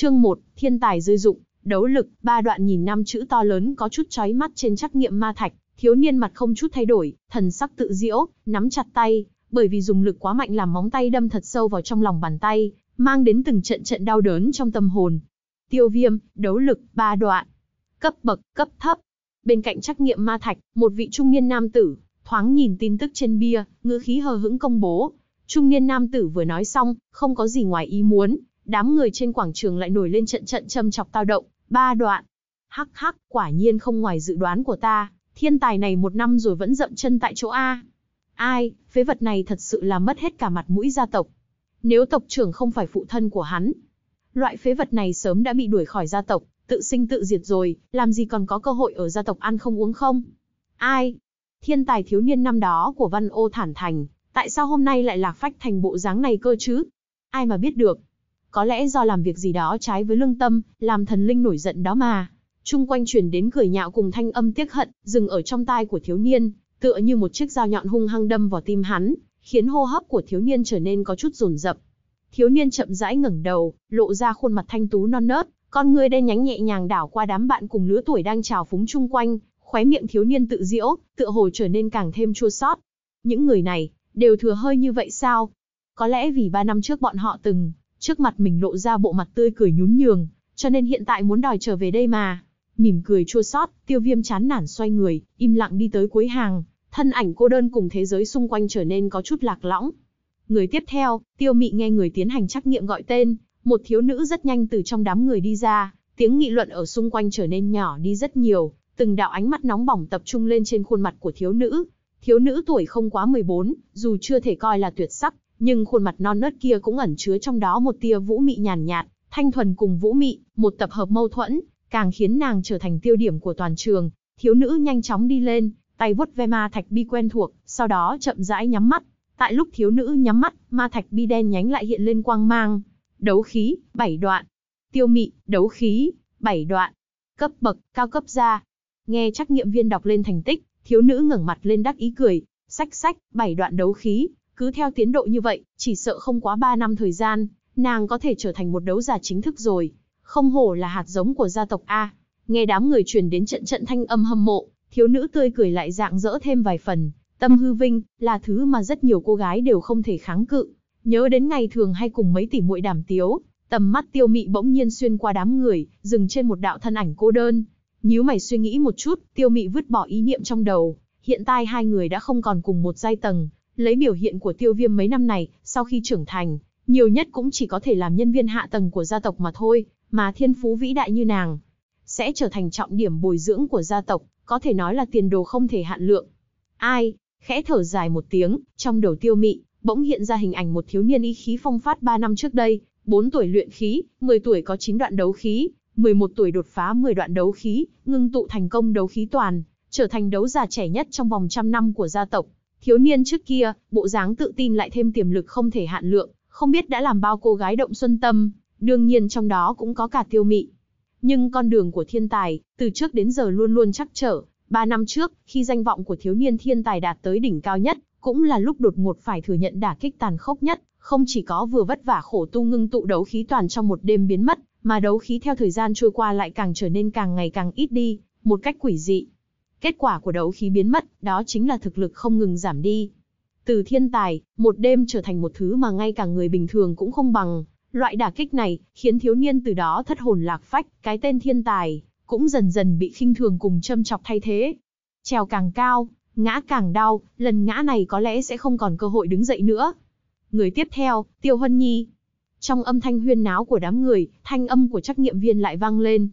Chương 1, thiên tài dư dụng, đấu lực, ba đoạn nhìn năm chữ to lớn có chút chói mắt trên trắc nghiệm ma thạch, thiếu niên mặt không chút thay đổi, thần sắc tự diễu, nắm chặt tay, bởi vì dùng lực quá mạnh làm móng tay đâm thật sâu vào trong lòng bàn tay, mang đến từng trận trận đau đớn trong tâm hồn. Tiêu viêm, đấu lực, ba đoạn. Cấp bậc, cấp thấp. Bên cạnh trắc nghiệm ma thạch, một vị trung niên nam tử, thoáng nhìn tin tức trên bia, ngữ khí hờ hững công bố. Trung niên nam tử vừa nói xong, không có gì ngoài ý muốn, Đám người trên quảng trường lại nổi lên trận trận châm chọc tao động, ba đoạn. Hắc hắc, quả nhiên không ngoài dự đoán của ta, thiên tài này một năm rồi vẫn dậm chân tại chỗ A. Ai, phế vật này thật sự là mất hết cả mặt mũi gia tộc. Nếu tộc trưởng không phải phụ thân của hắn, loại phế vật này sớm đã bị đuổi khỏi gia tộc, tự sinh tự diệt rồi, làm gì còn có cơ hội ở gia tộc ăn không uống không? Ai? Thiên tài thiếu niên năm đó của Văn Ô Thản Thành, tại sao hôm nay lại lạc phách thành bộ dáng này cơ chứ? Ai mà biết được, có lẽ do làm việc gì đó trái với lương tâm, làm thần linh nổi giận đó mà. Trung quanh truyền đến cười nhạo cùng thanh âm tiếc hận, dừng ở trong tai của thiếu niên, tựa như một chiếc dao nhọn hung hăng đâm vào tim hắn, khiến hô hấp của thiếu niên trở nên có chút rồn rập. Thiếu niên chậm rãi ngẩng đầu, lộ ra khuôn mặt thanh tú non nớt, con người đen nhánh nhẹ nhàng đảo qua đám bạn cùng lứa tuổi đang trào phúng chung quanh, khóe miệng thiếu niên tự diễu, tựa hồ trở nên càng thêm chua xót. Những người này, đều thừa hơi như vậy sao? Có lẽ vì ba năm trước bọn họ từng trước mặt mình lộ ra bộ mặt tươi cười nhún nhường, cho nên hiện tại muốn đòi trở về đây mà. Mỉm cười chua xót, tiêu viêm chán nản xoay người, im lặng đi tới cuối hàng, thân ảnh cô đơn cùng thế giới xung quanh trở nên có chút lạc lõng. Người tiếp theo, tiêu mị nghe người tiến hành trắc nghiệm gọi tên, một thiếu nữ rất nhanh từ trong đám người đi ra, tiếng nghị luận ở xung quanh trở nên nhỏ đi rất nhiều, từng đạo ánh mắt nóng bỏng tập trung lên trên khuôn mặt của thiếu nữ. Thiếu nữ tuổi không quá 14, dù chưa thể coi là tuyệt sắc, nhưng khuôn mặt non nớt kia cũng ẩn chứa trong đó một tia vũ mị nhàn nhạt, thanh thuần cùng vũ mị, một tập hợp mâu thuẫn, càng khiến nàng trở thành tiêu điểm của toàn trường. Thiếu nữ nhanh chóng đi lên, tay vuốt ve ma thạch bi quen thuộc, sau đó chậm rãi nhắm mắt. Tại lúc thiếu nữ nhắm mắt, ma thạch bi đen nhánh lại hiện lên quang mang. Đấu khí, bảy đoạn. Tiêu mị, đấu khí, bảy đoạn. Cấp bậc, cao cấp ra. Nghe trắc nghiệm viên đọc lên thành tích, thiếu nữ ngẩng mặt lên đắc ý cười. Sách sách, bảy đoạn đấu khí, cứ theo tiến độ như vậy, chỉ sợ không quá 3 năm thời gian, nàng có thể trở thành một đấu giả chính thức rồi. Không hổ là hạt giống của gia tộc A. Nghe đám người truyền đến trận trận thanh âm hâm mộ, thiếu nữ tươi cười lại dạng dỡ thêm vài phần. Tâm hư vinh, là thứ mà rất nhiều cô gái đều không thể kháng cự. Nhớ đến ngày thường hay cùng mấy tỷ muội đàm tiếu, tầm mắt tiêu mị bỗng nhiên xuyên qua đám người, dừng trên một đạo thân ảnh cô đơn. Nếu mày suy nghĩ một chút, tiêu mị vứt bỏ ý niệm trong đầu. Hiện tại hai người đã không còn cùng một giai tầng, Lấy biểu hiện của tiêu viêm mấy năm này, sau khi trưởng thành, nhiều nhất cũng chỉ có thể làm nhân viên hạ tầng của gia tộc mà thôi, mà thiên phú vĩ đại như nàng, sẽ trở thành trọng điểm bồi dưỡng của gia tộc, có thể nói là tiền đồ không thể hạn lượng. Ai, khẽ thở dài một tiếng, trong đầu tiêu mị, bỗng hiện ra hình ảnh một thiếu niên ý khí phong phát 3 năm trước đây, 4 tuổi luyện khí, 10 tuổi có 9 đoạn đấu khí, 11 tuổi đột phá 10 đoạn đấu khí, ngưng tụ thành công đấu khí toàn, trở thành đấu giả trẻ nhất trong vòng trăm năm của gia tộc. Thiếu niên trước kia, bộ dáng tự tin lại thêm tiềm lực không thể hạn lượng, không biết đã làm bao cô gái động xuân tâm, đương nhiên trong đó cũng có cả tiêu mị. Nhưng con đường của thiên tài, từ trước đến giờ luôn luôn chắc trở, ba năm trước, khi danh vọng của thiếu niên thiên tài đạt tới đỉnh cao nhất, cũng là lúc đột ngột phải thừa nhận đả kích tàn khốc nhất, không chỉ có vừa vất vả khổ tu ngưng tụ đấu khí toàn trong một đêm biến mất, mà đấu khí theo thời gian trôi qua lại càng trở nên càng ngày càng ít đi, một cách quỷ dị. Kết quả của đấu khí biến mất, đó chính là thực lực không ngừng giảm đi. Từ thiên tài, một đêm trở thành một thứ mà ngay cả người bình thường cũng không bằng. Loại đả kích này, khiến thiếu niên từ đó thất hồn lạc phách, cái tên thiên tài, cũng dần dần bị khinh thường cùng châm chọc thay thế. Trèo càng cao, ngã càng đau, lần ngã này có lẽ sẽ không còn cơ hội đứng dậy nữa. Người tiếp theo, Tiêu Hân Nhi. Trong âm thanh huyên náo của đám người, thanh âm của trắc nghiệm viên lại vang lên.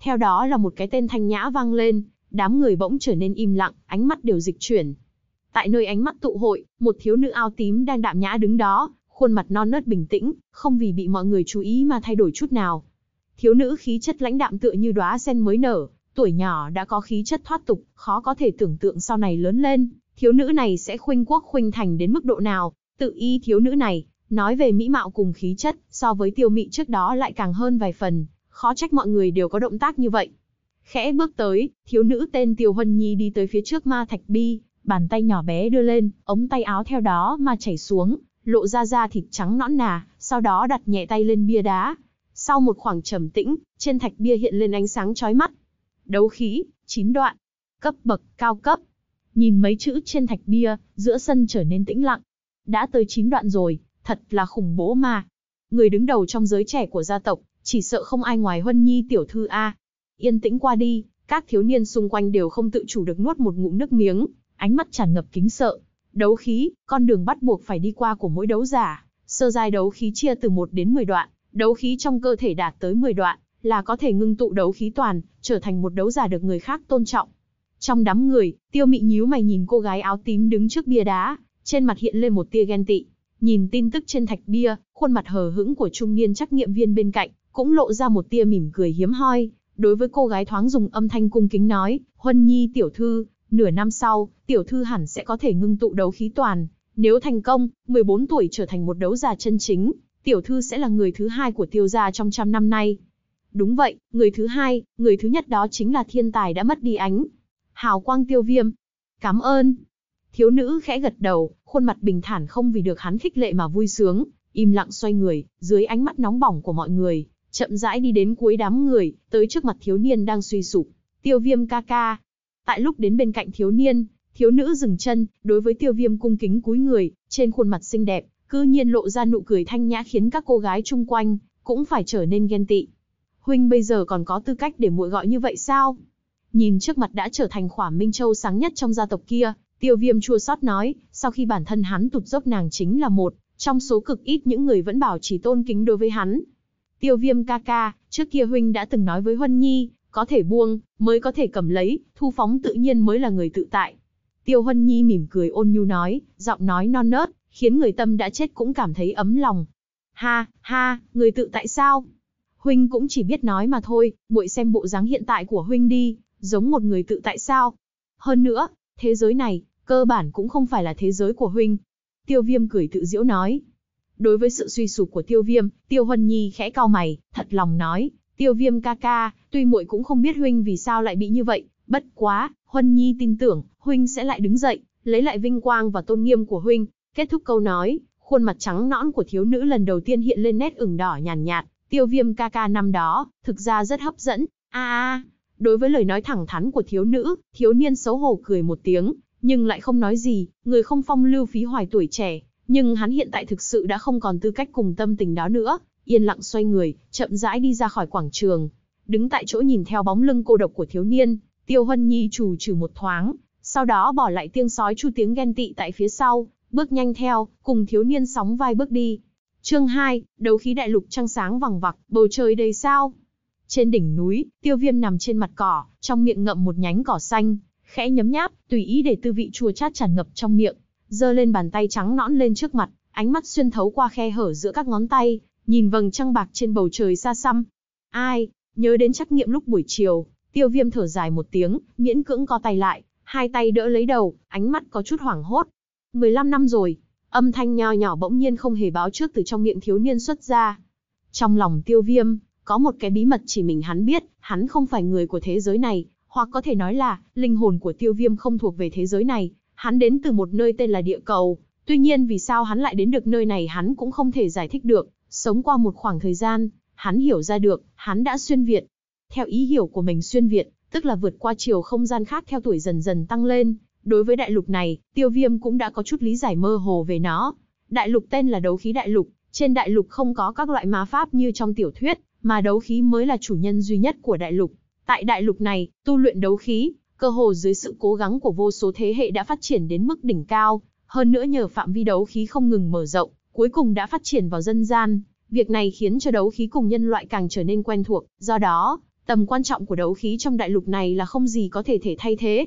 Theo đó là một cái tên thanh nhã vang lên, đám người bỗng trở nên im lặng, ánh mắt đều dịch chuyển. Tại nơi ánh mắt tụ hội, một thiếu nữ áo tím đang đạm nhã đứng đó, khuôn mặt non nớt bình tĩnh, không vì bị mọi người chú ý mà thay đổi chút nào. Thiếu nữ khí chất lãnh đạm tựa như đóa sen mới nở, tuổi nhỏ đã có khí chất thoát tục, khó có thể tưởng tượng sau này lớn lên, thiếu nữ này sẽ khuynh quốc khuynh thành đến mức độ nào, tự y thiếu nữ này, nói về mỹ mạo cùng khí chất, so với tiêu mị trước đó lại càng hơn vài phần, khó trách mọi người đều có động tác như vậy. Khẽ bước tới, thiếu nữ tên Tiêu Huân Nhi đi tới phía trước ma thạch bi, bàn tay nhỏ bé đưa lên, ống tay áo theo đó mà chảy xuống, lộ ra da thịt trắng nõn nà, sau đó đặt nhẹ tay lên bia đá. Sau một khoảng trầm tĩnh, trên thạch bia hiện lên ánh sáng chói mắt. Đấu khí, chín đoạn. Cấp bậc, cao cấp. Nhìn mấy chữ trên thạch bia, giữa sân trở nên tĩnh lặng. Đã tới chín đoạn rồi, thật là khủng bố mà. Người đứng đầu trong giới trẻ của gia tộc, chỉ sợ không ai ngoài Huân Nhi tiểu thư A. Yên tĩnh qua đi, các thiếu niên xung quanh đều không tự chủ được nuốt một ngụm nước miếng, ánh mắt tràn ngập kính sợ. Đấu khí, con đường bắt buộc phải đi qua của mỗi đấu giả, sơ giai đấu khí chia từ 1 đến 10 đoạn, đấu khí trong cơ thể đạt tới 10 đoạn, là có thể ngưng tụ đấu khí toàn, trở thành một đấu giả được người khác tôn trọng. Trong đám người, tiêu mị nhíu mày nhìn cô gái áo tím đứng trước bia đá, trên mặt hiện lên một tia ghen tị. Nhìn tin tức trên thạch bia, khuôn mặt hờ hững của trung niên trắc nghiệm viên bên cạnh, cũng lộ ra một tia mỉm cười hiếm hoi, đối với cô gái thoáng dùng âm thanh cung kính nói, Huân Nhi tiểu thư, nửa năm sau, tiểu thư hẳn sẽ có thể ngưng tụ đấu khí toàn. Nếu thành công, 14 tuổi trở thành một đấu giả chân chính, tiểu thư sẽ là người thứ hai của tiêu gia trong trăm năm nay. Đúng vậy, người thứ hai, người thứ nhất đó chính là thiên tài đã mất đi ánh. Hào quang tiêu viêm. Cảm ơn. Thiếu nữ khẽ gật đầu, khuôn mặt bình thản không vì được hắn khích lệ mà vui sướng, im lặng xoay người, dưới ánh mắt nóng bỏng của mọi người, chậm rãi đi đến cuối đám người, tới trước mặt thiếu niên đang suy sụp, tiêu viêm ca ca. Tại lúc đến bên cạnh thiếu niên, thiếu nữ dừng chân, đối với tiêu viêm cung kính cúi người, trên khuôn mặt xinh đẹp, cư nhiên lộ ra nụ cười thanh nhã khiến các cô gái chung quanh, cũng phải trở nên ghen tị. Huynh bây giờ còn có tư cách để muội gọi như vậy sao? Nhìn trước mặt đã trở thành khỏa minh châu sáng nhất trong gia tộc kia, tiêu viêm chua sót nói, sau khi bản thân hắn tụt dốc nàng chính là một, trong số cực ít những người vẫn bảo chỉ tôn kính đối với hắn, Tiêu viêm ca ca, trước kia huynh đã từng nói với Huân Nhi, có thể buông, mới có thể cầm lấy, thu phóng tự nhiên mới là người tự tại. Tiêu Huân Nhi mỉm cười ôn nhu nói, giọng nói non nớt, khiến người tâm đã chết cũng cảm thấy ấm lòng. Ha, ha, người tự tại sao? Huynh cũng chỉ biết nói mà thôi, muội xem bộ dáng hiện tại của Huynh đi, giống một người tự tại sao? Hơn nữa, thế giới này, cơ bản cũng không phải là thế giới của Huynh. Tiêu viêm cười tự diễu nói, Đối với sự suy sụp của tiêu viêm, tiêu huân nhi khẽ cau mày, thật lòng nói, tiêu viêm ca ca, tuy muội cũng không biết huynh vì sao lại bị như vậy, bất quá, huân nhi tin tưởng, huynh sẽ lại đứng dậy, lấy lại vinh quang và tôn nghiêm của huynh. Kết thúc câu nói, khuôn mặt trắng nõn của thiếu nữ lần đầu tiên hiện lên nét ửng đỏ nhàn nhạt, nhạt, tiêu viêm ca ca năm đó, thực ra rất hấp dẫn, a à, a. Đối với lời nói thẳng thắn của thiếu nữ, thiếu niên xấu hổ cười một tiếng, nhưng lại không nói gì, người không phong lưu phí hoài tuổi trẻ, nhưng hắn hiện tại thực sự đã không còn tư cách cùng tâm tình đó nữa, yên lặng xoay người, chậm rãi đi ra khỏi quảng trường. Đứng tại chỗ nhìn theo bóng lưng cô độc của thiếu niên, Tiêu Hân Nhi trù trừ một thoáng, sau đó bỏ lại tiếng sói chu tiếng ghen tị tại phía sau, bước nhanh theo, cùng thiếu niên sóng vai bước đi. Chương 2, đấu khí đại lục trăng sáng vằng vặc, bầu trời đầy sao. Trên đỉnh núi, Tiêu Viêm nằm trên mặt cỏ, trong miệng ngậm một nhánh cỏ xanh, khẽ nhấm nháp, tùy ý để tư vị chua chát tràn ngập trong miệng giơ lên bàn tay trắng nõn lên trước mặt, ánh mắt xuyên thấu qua khe hở giữa các ngón tay, nhìn vầng trăng bạc trên bầu trời xa xăm. Ai, nhớ đến trách nghiệm lúc buổi chiều, tiêu viêm thở dài một tiếng, miễn cưỡng co tay lại, hai tay đỡ lấy đầu, ánh mắt có chút hoảng hốt. 15 năm rồi, âm thanh nho nhỏ bỗng nhiên không hề báo trước từ trong miệng thiếu niên xuất ra. Trong lòng tiêu viêm, có một cái bí mật chỉ mình hắn biết, hắn không phải người của thế giới này, hoặc có thể nói là, linh hồn của tiêu viêm không thuộc về thế giới này, Hắn đến từ một nơi tên là địa cầu, tuy nhiên vì sao hắn lại đến được nơi này hắn cũng không thể giải thích được, sống qua một khoảng thời gian, hắn hiểu ra được, hắn đã xuyên Việt. Theo ý hiểu của mình xuyên Việt, tức là vượt qua chiều không gian khác theo tuổi dần dần tăng lên. Đối với đại lục này, tiêu viêm cũng đã có chút lý giải mơ hồ về nó. Đại lục tên là đấu khí đại lục, trên đại lục không có các loại ma pháp như trong tiểu thuyết, mà đấu khí mới là chủ nhân duy nhất của đại lục. Tại đại lục này, tu luyện đấu khí, Cơ hồ dưới sự cố gắng của vô số thế hệ đã phát triển đến mức đỉnh cao, hơn nữa nhờ phạm vi đấu khí không ngừng mở rộng, cuối cùng đã phát triển vào dân gian. Việc này khiến cho đấu khí cùng nhân loại càng trở nên quen thuộc, do đó, tầm quan trọng của đấu khí trong đại lục này là không gì có thể thể thay thế.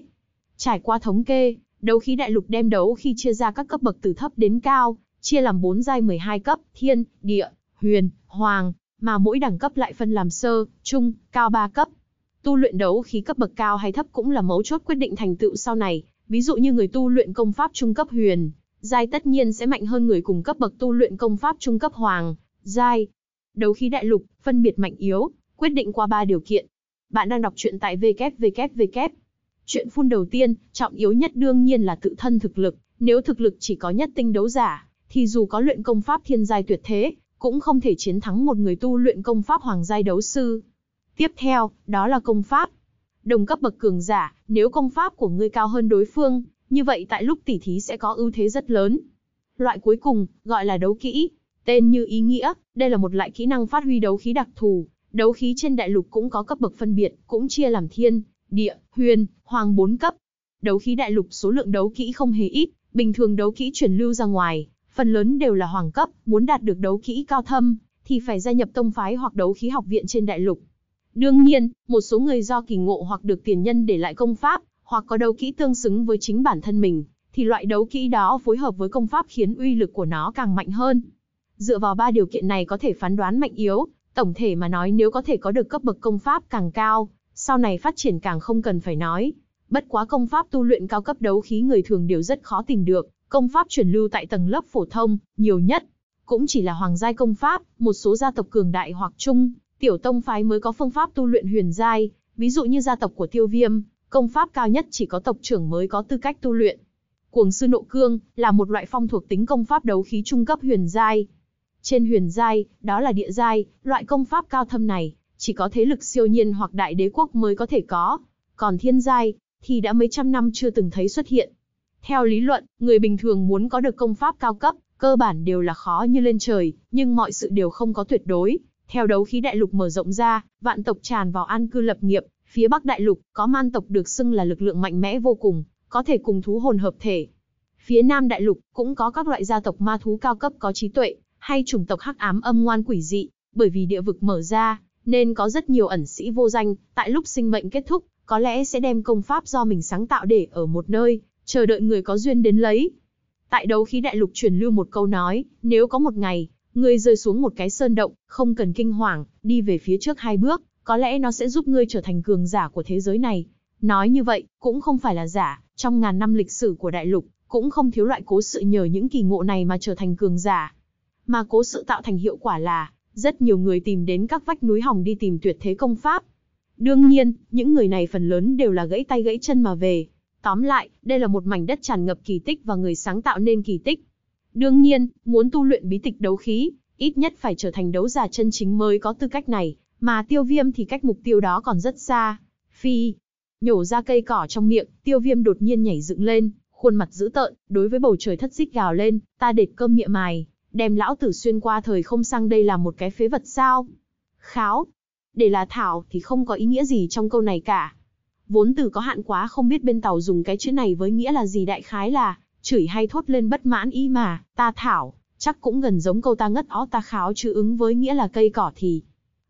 Trải qua thống kê, đấu khí đại lục đem đấu khi chia ra các cấp bậc từ thấp đến cao, chia làm 4 giai 12 cấp, thiên, địa, huyền, hoàng, mà mỗi đẳng cấp lại phân làm sơ, trung, cao 3 cấp. Tu luyện đấu khí cấp bậc cao hay thấp cũng là mấu chốt quyết định thành tựu sau này, ví dụ như người tu luyện công pháp trung cấp huyền, giai tất nhiên sẽ mạnh hơn người cùng cấp bậc tu luyện công pháp trung cấp hoàng, giai. Đấu khí đại lục, phân biệt mạnh yếu, quyết định qua ba điều kiện. Bạn đang đọc truyện tại www. Chuyện phun đầu tiên, trọng yếu nhất đương nhiên là tự thân thực lực, nếu thực lực chỉ có nhất tinh đấu giả, thì dù có luyện công pháp thiên giai tuyệt thế, cũng không thể chiến thắng một người tu luyện công pháp hoàng giai đấu sư. Tiếp theo, đó là công pháp. Đồng cấp bậc cường giả, nếu công pháp của ngươi cao hơn đối phương, như vậy tại lúc tỉ thí sẽ có ưu thế rất lớn. Loại cuối cùng, gọi là đấu kỹ, tên như ý nghĩa, đây là một loại kỹ năng phát huy đấu khí đặc thù, đấu khí trên đại lục cũng có cấp bậc phân biệt, cũng chia làm thiên, địa, huyền, hoàng bốn cấp. Đấu khí đại lục số lượng đấu kỹ không hề ít, bình thường đấu kỹ truyền lưu ra ngoài, phần lớn đều là hoàng cấp, muốn đạt được đấu kỹ cao thâm thì phải gia nhập tông phái hoặc đấu khí học viện trên đại lục. Đương nhiên, một số người do kỳ ngộ hoặc được tiền nhân để lại công pháp, hoặc có đấu kỹ tương xứng với chính bản thân mình, thì loại đấu kỹ đó phối hợp với công pháp khiến uy lực của nó càng mạnh hơn. Dựa vào ba điều kiện này có thể phán đoán mạnh yếu, tổng thể mà nói nếu có thể có được cấp bậc công pháp càng cao, sau này phát triển càng không cần phải nói. Bất quá công pháp tu luyện cao cấp đấu khí người thường đều rất khó tìm được, công pháp truyền lưu tại tầng lớp phổ thông, nhiều nhất, cũng chỉ là hoàng giai công pháp, một số gia tộc cường đại hoặc trung, Tiểu tông phái mới có phương pháp tu luyện huyền giai, ví dụ như gia tộc của Tiêu Viêm, công pháp cao nhất chỉ có tộc trưởng mới có tư cách tu luyện. Cuồng sư nộ cương là một loại phong thuộc tính công pháp đấu khí trung cấp huyền giai. Trên huyền giai, đó là địa giai, loại công pháp cao thâm này chỉ có thế lực siêu nhiên hoặc đại đế quốc mới có thể có, còn thiên giai thì đã mấy trăm năm chưa từng thấy xuất hiện. Theo lý luận, người bình thường muốn có được công pháp cao cấp, cơ bản đều là khó như lên trời, nhưng mọi sự đều không có tuyệt đối, theo đấu khí đại lục mở rộng ra, vạn tộc tràn vào an cư lập nghiệp, phía Bắc đại lục có man tộc được xưng là lực lượng mạnh mẽ vô cùng, có thể cùng thú hồn hợp thể. Phía Nam đại lục cũng có các loại gia tộc ma thú cao cấp có trí tuệ, hay chủng tộc hắc ám âm ngoan quỷ dị, bởi vì địa vực mở ra, nên có rất nhiều ẩn sĩ vô danh, tại lúc sinh mệnh kết thúc, có lẽ sẽ đem công pháp do mình sáng tạo để ở một nơi, chờ đợi người có duyên đến lấy. Tại đấu khí đại lục truyền lưu một câu nói, nếu có một ngày, Ngươi rơi xuống một cái sơn động, không cần kinh hoàng, đi về phía trước hai bước, có lẽ nó sẽ giúp ngươi trở thành cường giả của thế giới này. Nói như vậy, cũng không phải là giả, trong ngàn năm lịch sử của đại lục, cũng không thiếu loại cố sự nhờ những kỳ ngộ này mà trở thành cường giả. Mà cố sự tạo thành hiệu quả là, rất nhiều người tìm đến các vách núi hỏng đi tìm tuyệt thế công pháp. Đương nhiên, những người này phần lớn đều là gãy tay gãy chân mà về. Tóm lại, đây là một mảnh đất tràn ngập kỳ tích và người sáng tạo nên kỳ tích. Đương nhiên, muốn tu luyện bí tịch đấu khí, ít nhất phải trở thành đấu giả chân chính mới có tư cách này, mà tiêu viêm thì cách mục tiêu đó còn rất xa. Phi, nhổ ra cây cỏ trong miệng, tiêu viêm đột nhiên nhảy dựng lên, khuôn mặt dữ tợn, đối với bầu trời thất xích gào lên, ta đệt cơm miệng mài, đem lão tử xuyên qua thời không sang đây là một cái phế vật sao. Kháo, để là thảo thì không có ý nghĩa gì trong câu này cả. Vốn từ có hạn quá không biết bên tàu dùng cái chữ này với nghĩa là gì đại khái là, chửi hay thốt lên bất mãn ý mà, ta thảo, chắc cũng gần giống câu ta ngất ó ta kháo chứ ứng với nghĩa là cây cỏ thì.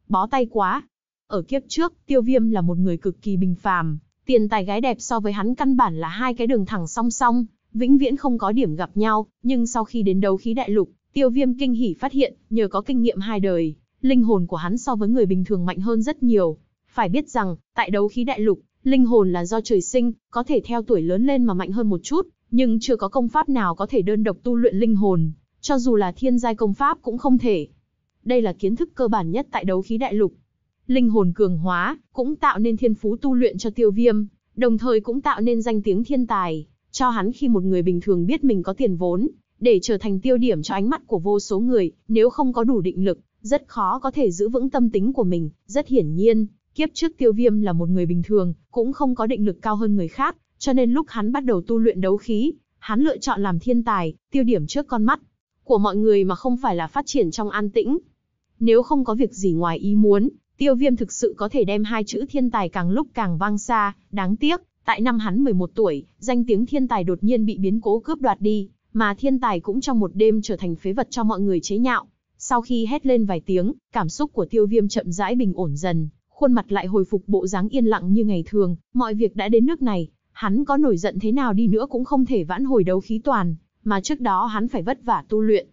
Bó tay quá. Ở kiếp trước, tiêu viêm là một người cực kỳ bình phàm, tiền tài gái đẹp so với hắn căn bản là hai cái đường thẳng song song, vĩnh viễn không có điểm gặp nhau, nhưng sau khi đến đấu khí đại lục, tiêu viêm kinh hỉ phát hiện, nhờ có kinh nghiệm hai đời, linh hồn của hắn so với người bình thường mạnh hơn rất nhiều. Phải biết rằng, tại đấu khí đại lục, linh hồn là do trời sinh, có thể theo tuổi lớn lên mà mạnh hơn một chút, nhưng chưa có công pháp nào có thể đơn độc tu luyện linh hồn, cho dù là thiên giai công pháp cũng không thể. Đây là kiến thức cơ bản nhất tại đấu khí đại lục. Linh hồn cường hóa cũng tạo nên thiên phú tu luyện cho tiêu viêm, đồng thời cũng tạo nên danh tiếng thiên tài, cho hắn khi một người bình thường biết mình có tiền vốn, để trở thành tiêu điểm cho ánh mắt của vô số người, nếu không có đủ định lực, rất khó có thể giữ vững tâm tính của mình, rất hiển nhiên, kiếp trước tiêu viêm là một người bình thường, cũng không có định lực cao hơn người khác, cho nên lúc hắn bắt đầu tu luyện đấu khí, hắn lựa chọn làm thiên tài, tiêu điểm trước con mắt của mọi người mà không phải là phát triển trong an tĩnh. Nếu không có việc gì ngoài ý muốn, tiêu viêm thực sự có thể đem hai chữ thiên tài càng lúc càng vang xa, đáng tiếc, tại năm hắn 11 tuổi, danh tiếng thiên tài đột nhiên bị biến cố cướp đoạt đi, mà thiên tài cũng trong một đêm trở thành phế vật cho mọi người chế nhạo. Sau khi hét lên vài tiếng, cảm xúc của tiêu viêm chậm rãi bình ổn dần, khuôn mặt lại hồi phục bộ dáng yên lặng như ngày thường, mọi việc đã đến nước này, Hắn có nổi giận thế nào đi nữa cũng không thể vãn hồi đấu khí toàn, mà trước đó hắn phải vất vả tu luyện.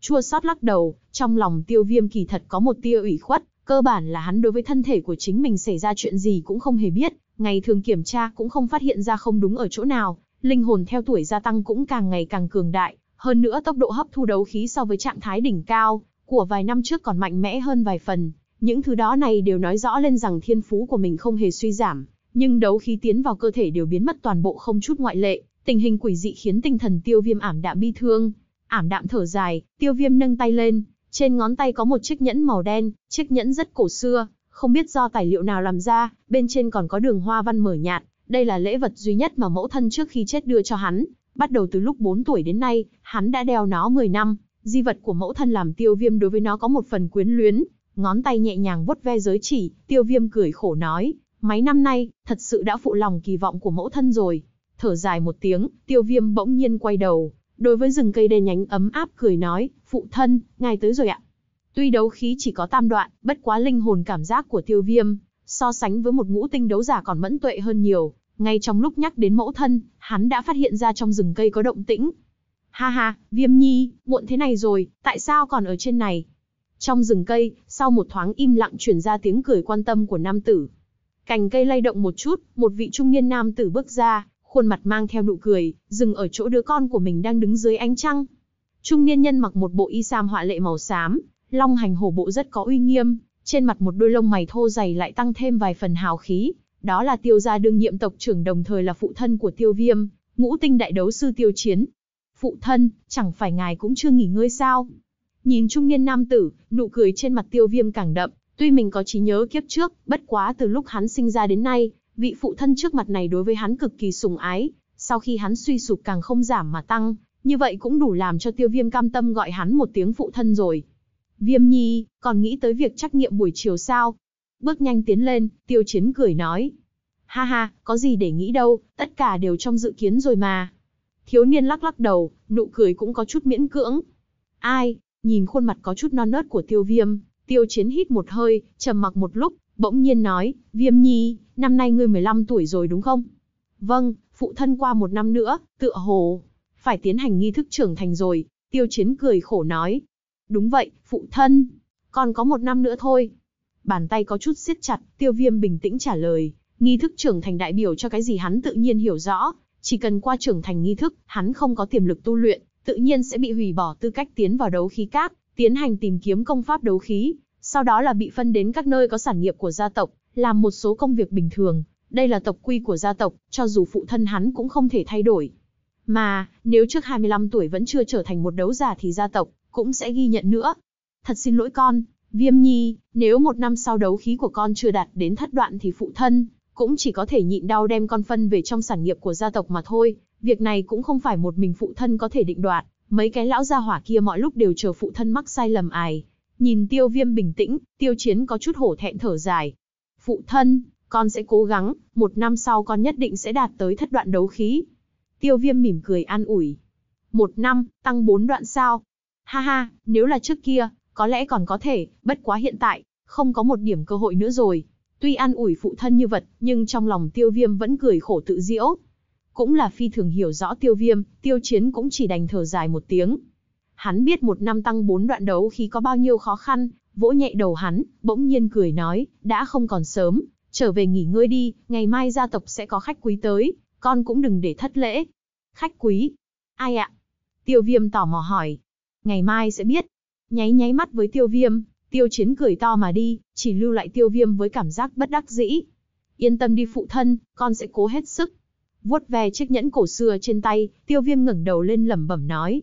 Chua sót lắc đầu, trong lòng tiêu viêm kỳ thật có một tia ủy khuất, cơ bản là hắn đối với thân thể của chính mình xảy ra chuyện gì cũng không hề biết, ngày thường kiểm tra cũng không phát hiện ra không đúng ở chỗ nào, linh hồn theo tuổi gia tăng cũng càng ngày càng cường đại, hơn nữa tốc độ hấp thu đấu khí so với trạng thái đỉnh cao của vài năm trước còn mạnh mẽ hơn vài phần, những thứ đó này đều nói rõ lên rằng thiên phú của mình không hề suy giảm, nhưng đấu khí tiến vào cơ thể đều biến mất toàn bộ không chút ngoại lệ, tình hình quỷ dị khiến tinh thần tiêu viêm ảm đạm bi thương. Ảm đạm thở dài, tiêu viêm nâng tay lên, trên ngón tay có một chiếc nhẫn màu đen, chiếc nhẫn rất cổ xưa, không biết do tài liệu nào làm ra, bên trên còn có đường hoa văn mở nhạt, đây là lễ vật duy nhất mà mẫu thân trước khi chết đưa cho hắn. Bắt đầu từ lúc 4 tuổi đến nay, hắn đã đeo nó 10 năm, di vật của mẫu thân làm tiêu viêm đối với nó có một phần quyến luyến, ngón tay nhẹ nhàng vuốt ve giới chỉ, tiêu viêm cười khổ nói, Mấy năm nay, thật sự đã phụ lòng kỳ vọng của mẫu thân rồi. Thở dài một tiếng, tiêu viêm bỗng nhiên quay đầu, đối với rừng cây đen nhánh ấm áp cười nói, phụ thân, ngài tới rồi ạ. Tuy đấu khí chỉ có tam đoạn, bất quá linh hồn cảm giác của tiêu viêm, so sánh với một ngũ tinh đấu giả còn mẫn tuệ hơn nhiều. Ngay trong lúc nhắc đến mẫu thân, hắn đã phát hiện ra trong rừng cây có động tĩnh. Ha ha, viêm nhi, muộn thế này rồi, tại sao còn ở trên này? Trong rừng cây, sau một thoáng im lặng truyền ra tiếng cười quan tâm của nam tử. Cành cây lay động một chút, một vị trung niên nam tử bước ra, khuôn mặt mang theo nụ cười, dừng ở chỗ đứa con của mình đang đứng dưới ánh trăng. Trung niên nhân mặc một bộ y sam họa lệ màu xám, long hành hổ bộ rất có uy nghiêm, trên mặt một đôi lông mày thô dày lại tăng thêm vài phần hào khí, đó là tiêu gia đương nhiệm tộc trưởng đồng thời là phụ thân của tiêu viêm, ngũ tinh đại đấu sư tiêu chiến. Phụ thân, chẳng phải ngài cũng chưa nghỉ ngơi sao? Nhìn trung niên nam tử, nụ cười trên mặt tiêu viêm càng đậm, Tuy mình có trí nhớ kiếp trước, bất quá từ lúc hắn sinh ra đến nay, vị phụ thân trước mặt này đối với hắn cực kỳ sủng ái, sau khi hắn suy sụp càng không giảm mà tăng, như vậy cũng đủ làm cho tiêu viêm cam tâm gọi hắn một tiếng phụ thân rồi. Viêm nhi, còn nghĩ tới việc trắc nghiệm buổi chiều sao? Bước nhanh tiến lên, tiêu chiến cười nói. Ha ha, có gì để nghĩ đâu, tất cả đều trong dự kiến rồi mà. Thiếu niên lắc lắc đầu, nụ cười cũng có chút miễn cưỡng. Ai, nhìn khuôn mặt có chút non nớt của tiêu viêm, Tiêu chiến hít một hơi, trầm mặc một lúc, bỗng nhiên nói, Viêm Nhi, năm nay ngươi 15 tuổi rồi đúng không? Vâng, phụ thân qua một năm nữa, tựa hồ, phải tiến hành nghi thức trưởng thành rồi, tiêu chiến cười khổ nói. Đúng vậy, phụ thân, còn có một năm nữa thôi. Bàn tay có chút siết chặt, tiêu viêm bình tĩnh trả lời, nghi thức trưởng thành đại biểu cho cái gì hắn tự nhiên hiểu rõ, chỉ cần qua trưởng thành nghi thức, hắn không có tiềm lực tu luyện, tự nhiên sẽ bị hủy bỏ tư cách tiến vào đấu khí cát, tiến hành tìm kiếm công pháp đấu khí, sau đó là bị phân đến các nơi có sản nghiệp của gia tộc, làm một số công việc bình thường, đây là tộc quy của gia tộc, cho dù phụ thân hắn cũng không thể thay đổi. Mà, nếu trước 25 tuổi vẫn chưa trở thành một đấu giả thì gia tộc cũng sẽ ghi nhận nữa. Thật xin lỗi con, Viêm Nhi, nếu một năm sau đấu khí của con chưa đạt đến thất đoạn thì phụ thân cũng chỉ có thể nhịn đau đem con phân về trong sản nghiệp của gia tộc mà thôi, việc này cũng không phải một mình phụ thân có thể định đoạt, Mấy cái lão gia hỏa kia mọi lúc đều chờ phụ thân mắc sai lầm ai. Nhìn tiêu viêm bình tĩnh, tiêu chiến có chút hổ thẹn thở dài. Phụ thân, con sẽ cố gắng, một năm sau con nhất định sẽ đạt tới thất đoạn đấu khí. Tiêu viêm mỉm cười an ủi. Một năm, tăng bốn đoạn sao? Ha ha, nếu là trước kia, có lẽ còn có thể, bất quá hiện tại, không có một điểm cơ hội nữa rồi. Tuy an ủi phụ thân như vật, nhưng trong lòng tiêu viêm vẫn cười khổ tự diễu, cũng là phi thường hiểu rõ tiêu viêm, tiêu chiến cũng chỉ đành thở dài một tiếng. Hắn biết một năm tăng bốn đoạn đấu khi có bao nhiêu khó khăn, vỗ nhẹ đầu hắn, bỗng nhiên cười nói, đã không còn sớm, trở về nghỉ ngơi đi, ngày mai gia tộc sẽ có khách quý tới, con cũng đừng để thất lễ. Khách quý? Ai ạ? Tiêu viêm tò mò hỏi. Ngày mai sẽ biết. Nháy nháy mắt với tiêu viêm, tiêu chiến cười to mà đi, chỉ lưu lại tiêu viêm với cảm giác bất đắc dĩ. Yên tâm đi phụ thân, con sẽ cố hết sức vuốt ve chiếc nhẫn cổ xưa trên tay, tiêu viêm ngẩng đầu lên lẩm bẩm nói.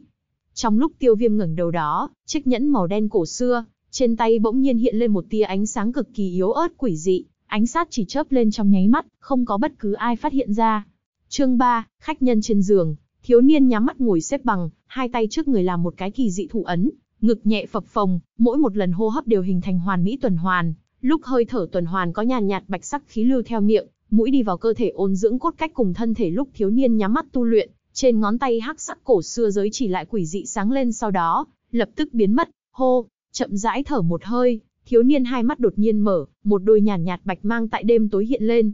Trong lúc tiêu viêm ngẩng đầu đó, chiếc nhẫn màu đen cổ xưa, trên tay bỗng nhiên hiện lên một tia ánh sáng cực kỳ yếu ớt quỷ dị, ánh sát chỉ chớp lên trong nháy mắt, không có bất cứ ai phát hiện ra. Chương 3, khách nhân trên giường, thiếu niên nhắm mắt ngồi xếp bằng, hai tay trước người làm một cái kỳ dị thủ ấn, ngực nhẹ phập phồng, mỗi một lần hô hấp đều hình thành hoàn mỹ tuần hoàn, lúc hơi thở tuần hoàn có nhàn nhạt bạch sắc khí lưu theo miệng, mũi đi vào cơ thể ôn dưỡng cốt cách cùng thân thể lúc thiếu niên nhắm mắt tu luyện, trên ngón tay hắc sắc cổ xưa giới chỉ lại quỷ dị sáng lên sau đó, lập tức biến mất, hô, chậm rãi thở một hơi, thiếu niên hai mắt đột nhiên mở, một đôi nhàn nhạt, nhạt bạch mang tại đêm tối hiện lên.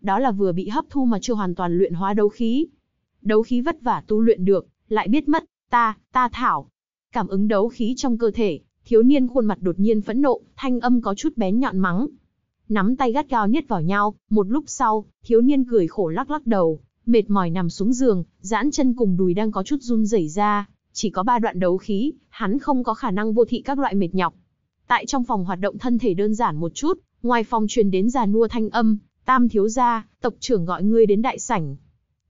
Đó là vừa bị hấp thu mà chưa hoàn toàn luyện hóa đấu khí. Đấu khí vất vả tu luyện được, lại biết mất, ta, ta thảo. Cảm ứng đấu khí trong cơ thể, thiếu niên khuôn mặt đột nhiên phẫn nộ, thanh âm có chút bén nhọn mắng, nắm tay gắt gao nhét vào nhau, một lúc sau, thiếu niên cười khổ lắc lắc đầu, mệt mỏi nằm xuống giường, giãn chân cùng đùi đang có chút run rẩy ra, chỉ có ba đoạn đấu khí, hắn không có khả năng vô thị các loại mệt nhọc. Tại trong phòng hoạt động thân thể đơn giản một chút, ngoài phòng truyền đến già nua thanh âm, tam thiếu gia, tộc trưởng gọi ngươi đến đại sảnh.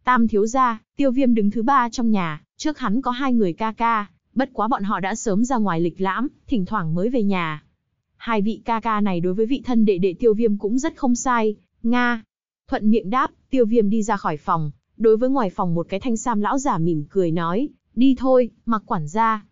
Tam thiếu gia, tiêu viêm đứng thứ ba trong nhà, trước hắn có hai người ca ca, bất quá bọn họ đã sớm ra ngoài lịch lãm, thỉnh thoảng mới về nhà. Hai vị ca ca này đối với vị thân đệ đệ tiêu viêm cũng rất không sai, Nga. Thuận miệng đáp, tiêu viêm đi ra khỏi phòng, đối với ngoài phòng một cái thanh sam lão giả mỉm cười nói, đi thôi, mặc quản gia.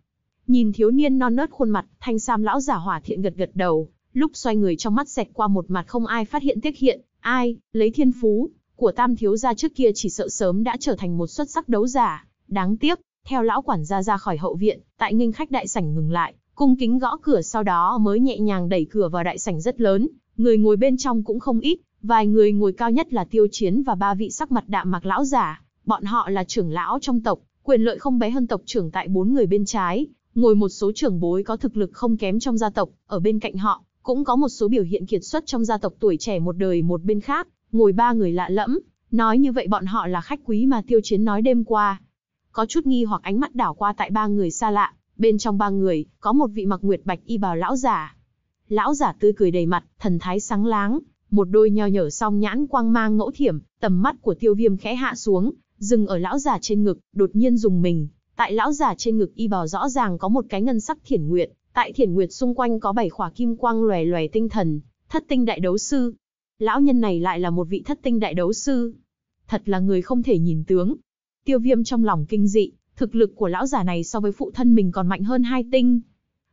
Nhìn thiếu niên non nớt khuôn mặt, thanh sam lão giả hỏa thiện gật gật đầu, lúc xoay người trong mắt xẹt qua một mặt không ai phát hiện tiếc hiện, ai, lấy thiên phú, của tam thiếu gia trước kia chỉ sợ sớm đã trở thành một xuất sắc đấu giả, đáng tiếc, theo lão quản gia ra khỏi hậu viện, tại nghênh khách đại sảnh ngừng lại, cung kính gõ cửa sau đó mới nhẹ nhàng đẩy cửa vào đại sảnh rất lớn, người ngồi bên trong cũng không ít, vài người ngồi cao nhất là Tiêu Chiến và ba vị sắc mặt đạm mạc lão giả, bọn họ là trưởng lão trong tộc, quyền lợi không bé hơn tộc trưởng tại bốn người bên trái, ngồi một số trưởng bối có thực lực không kém trong gia tộc, ở bên cạnh họ cũng có một số biểu hiện kiệt xuất trong gia tộc tuổi trẻ một đời một bên khác, ngồi ba người lạ lẫm, nói như vậy bọn họ là khách quý mà Tiêu Chiến nói đêm qua. Có chút nghi hoặc ánh mắt đảo qua tại ba người xa lạ, Bên trong ba người, có một vị mặc nguyệt bạch y bào lão giả. Lão giả tươi cười đầy mặt, thần thái sáng láng, một đôi nho nhở song nhãn quang mang ngẫu thiểm, tầm mắt của tiêu viêm khẽ hạ xuống, dừng ở lão giả trên ngực, đột nhiên dùng mình. Tại lão giả trên ngực y bào rõ ràng có một cái ngân sắc thiển nguyệt, tại thiển nguyệt xung quanh có bảy khỏa kim quang lòe lòe tinh thần, thất tinh đại đấu sư. Lão nhân này lại là một vị thất tinh đại đấu sư. Thật là người không thể nhìn tướng. Tiêu viêm trong lòng kinh dị, Thực lực của lão giả này so với phụ thân mình còn mạnh hơn hai tinh.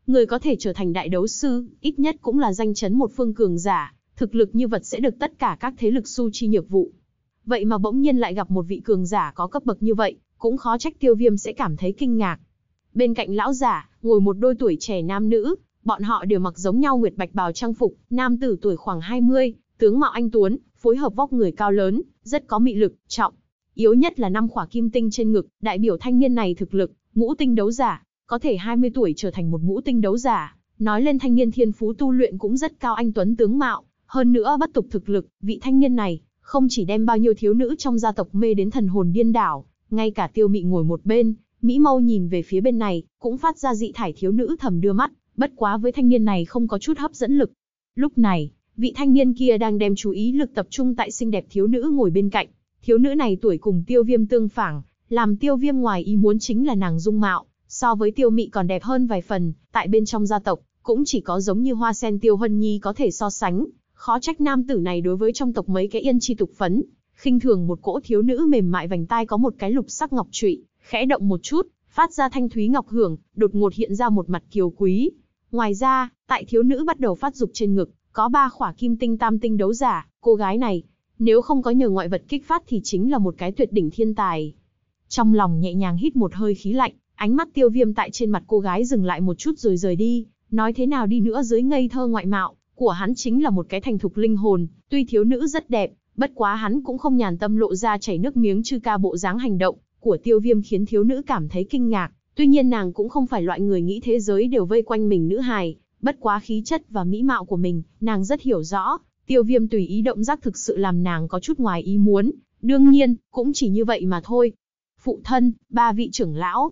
Người có thể trở thành đại đấu sư, ít nhất cũng là danh chấn một phương cường giả, thực lực như vật sẽ được tất cả các thế lực su chi nhược vụ. Vậy mà bỗng nhiên lại gặp một vị cường giả có cấp bậc như vậy, cũng khó trách tiêu viêm sẽ cảm thấy kinh ngạc. Bên cạnh lão giả, ngồi một đôi tuổi trẻ nam nữ, bọn họ đều mặc giống nhau nguyệt bạch bào trang phục, nam tử tuổi khoảng 20, tướng mạo anh tuấn, phối hợp vóc người cao lớn, rất có mị lực, trọng. Yếu nhất là năm khỏa kim tinh trên ngực, đại biểu thanh niên này thực lực, ngũ tinh đấu giả, có thể 20 tuổi trở thành một ngũ tinh đấu giả. Nói lên thanh niên thiên phú tu luyện cũng rất cao anh Tuấn tướng mạo, hơn nữa bất tục thực lực, vị thanh niên này, không chỉ đem bao nhiêu thiếu nữ trong gia tộc mê đến thần hồn điên đảo, ngay cả tiêu mị ngồi một bên, Mỹ Mâu nhìn về phía bên này, cũng phát ra dị thải thiếu nữ thầm đưa mắt, bất quá với thanh niên này không có chút hấp dẫn lực. Lúc này, vị thanh niên kia đang đem chú ý lực tập trung tại xinh đẹp thiếu nữ ngồi bên cạnh, Thiếu nữ này tuổi cùng tiêu viêm tương phản, làm tiêu viêm ngoài ý muốn chính là nàng dung mạo, so với tiêu mị còn đẹp hơn vài phần, tại bên trong gia tộc, cũng chỉ có giống như hoa sen tiêu hân nhi có thể so sánh, khó trách nam tử này đối với trong tộc mấy cái yên chi tục phấn, khinh thường một cỗ thiếu nữ mềm mại vành tai có một cái lục sắc ngọc trụy, khẽ động một chút, phát ra thanh thúy ngọc hưởng, đột ngột hiện ra một mặt kiều quý. Ngoài ra, tại thiếu nữ bắt đầu phát dục trên ngực, có ba khỏa kim tinh tam tinh đấu giả, cô gái này, nếu không có nhờ ngoại vật kích phát thì chính là một cái tuyệt đỉnh thiên tài. Trong lòng nhẹ nhàng hít một hơi khí lạnh, ánh mắt tiêu viêm tại trên mặt cô gái dừng lại một chút rồi rời đi. Nói thế nào đi nữa dưới ngây thơ ngoại mạo, của hắn chính là một cái thành thục linh hồn, tuy thiếu nữ rất đẹp, bất quá hắn cũng không nhàn tâm lộ ra chảy nước miếng chư ca bộ dáng hành động của tiêu viêm khiến thiếu nữ cảm thấy kinh ngạc. Tuy nhiên nàng cũng không phải loại người nghĩ thế giới đều vây quanh mình nữ hài, bất quá khí chất và mỹ mạo của mình, nàng rất hiểu rõ, Tiêu viêm tùy ý động giác thực sự làm nàng có chút ngoài ý muốn, đương nhiên, cũng chỉ như vậy mà thôi. Phụ thân, ba vị trưởng lão.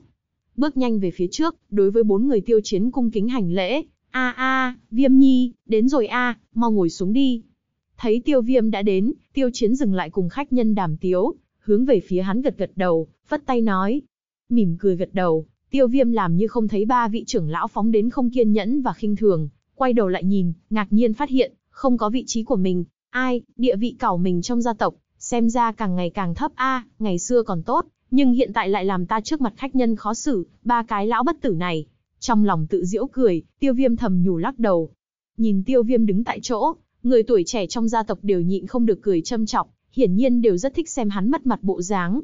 Bước nhanh về phía trước, đối với bốn người tiêu chiến cung kính hành lễ. a a viêm nhi, đến rồi a mau ngồi xuống đi. Thấy tiêu viêm đã đến, tiêu chiến dừng lại cùng khách nhân đàm tiếu, hướng về phía hắn gật gật đầu, vất tay nói. Mỉm cười gật đầu, tiêu viêm làm như không thấy ba vị trưởng lão phóng đến không kiên nhẫn và khinh thường, quay đầu lại nhìn, ngạc nhiên phát hiện, không có vị trí của mình, ai, địa vị cảo mình trong gia tộc, xem ra càng ngày càng thấp a, ngày xưa còn tốt, nhưng hiện tại lại làm ta trước mặt khách nhân khó xử, ba cái lão bất tử này. Trong lòng tự giễu cười, tiêu viêm thầm nhủ lắc đầu. Nhìn tiêu viêm đứng tại chỗ, người tuổi trẻ trong gia tộc đều nhịn không được cười châm chọc, hiển nhiên đều rất thích xem hắn mất mặt bộ dáng.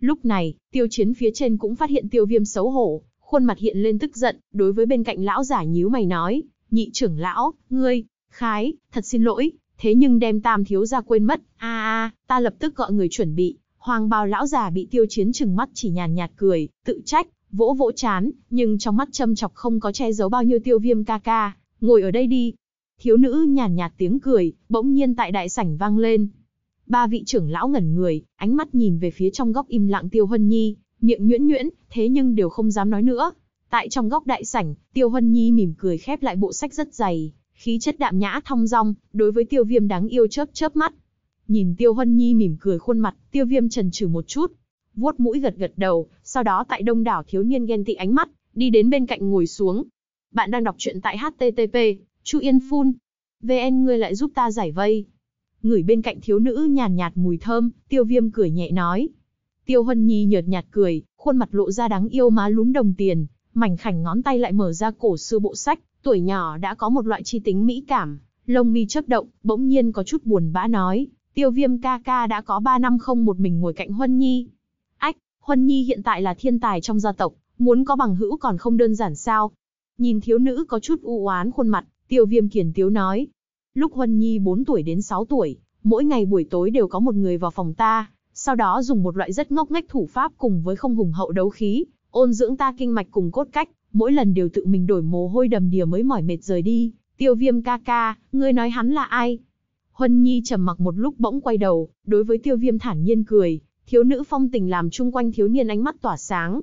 Lúc này, tiêu chiến phía trên cũng phát hiện tiêu viêm xấu hổ, khuôn mặt hiện lên tức giận, đối với bên cạnh lão giả nhíu mày nói, nhị trưởng lão, ngươi, Khái, thật xin lỗi, thế nhưng đem tam thiếu ra quên mất, a a, ta lập tức gọi người chuẩn bị. Hoàng bào lão già bị tiêu chiến chừng mắt chỉ nhàn nhạt cười, tự trách, vỗ vỗ chán, nhưng trong mắt châm chọc không có che giấu bao nhiêu tiêu viêm ca ca, ngồi ở đây đi. Thiếu nữ nhàn nhạt, nhạt tiếng cười, bỗng nhiên tại đại sảnh vang lên. Ba vị trưởng lão ngẩn người, ánh mắt nhìn về phía trong góc im lặng tiêu hân nhi, miệng nhuyễn nhuyễn, thế nhưng đều không dám nói nữa. Tại trong góc đại sảnh, tiêu hân nhi mỉm cười khép lại bộ sách rất dày, khí chất đạm nhã thong dong, đối với tiêu viêm đáng yêu chớp chớp mắt. Nhìn tiêu hân nhi mỉm cười khuôn mặt, tiêu viêm chần chừ một chút, vuốt mũi gật gật đầu, sau đó tại đông đảo thiếu niên ghen tị ánh mắt, đi đến bên cạnh ngồi xuống. Bạn đang đọc truyện tại HTTP, Chu Yên Phun. VN ngươi lại giúp ta giải vây. người bên cạnh thiếu nữ nhàn nhạt, nhạt mùi thơm, tiêu viêm cười nhẹ nói. Tiêu Hân Nhi nhợt nhạt cười, khuôn mặt lộ ra đáng yêu má lúm đồng tiền, mảnh khảnh ngón tay lại mở ra cổ xưa bộ sách, Tuổi nhỏ đã có một loại chi tính mỹ cảm, lông mi chớp động, bỗng nhiên có chút buồn bã nói, tiêu viêm ca ca đã có 3 năm không một mình ngồi cạnh Huân Nhi. Ách, Huân Nhi hiện tại là thiên tài trong gia tộc, muốn có bằng hữu còn không đơn giản sao. Nhìn thiếu nữ có chút u oán khuôn mặt, tiêu viêm kiển tiếu nói. Lúc Huân Nhi 4 tuổi đến 6 tuổi, mỗi ngày buổi tối đều có một người vào phòng ta, sau đó dùng một loại rất ngốc nghếch thủ pháp cùng với không hùng hậu đấu khí, ôn dưỡng ta kinh mạch cùng cốt cách, mỗi lần đều tự mình đổi mồ hôi đầm đìa mới mỏi mệt rời đi. Tiêu viêm ca ca, ngươi nói hắn là ai? Huân Nhi trầm mặc một lúc bỗng quay đầu, đối với tiêu viêm thản nhiên cười, thiếu nữ phong tình làm chung quanh thiếu niên ánh mắt tỏa sáng.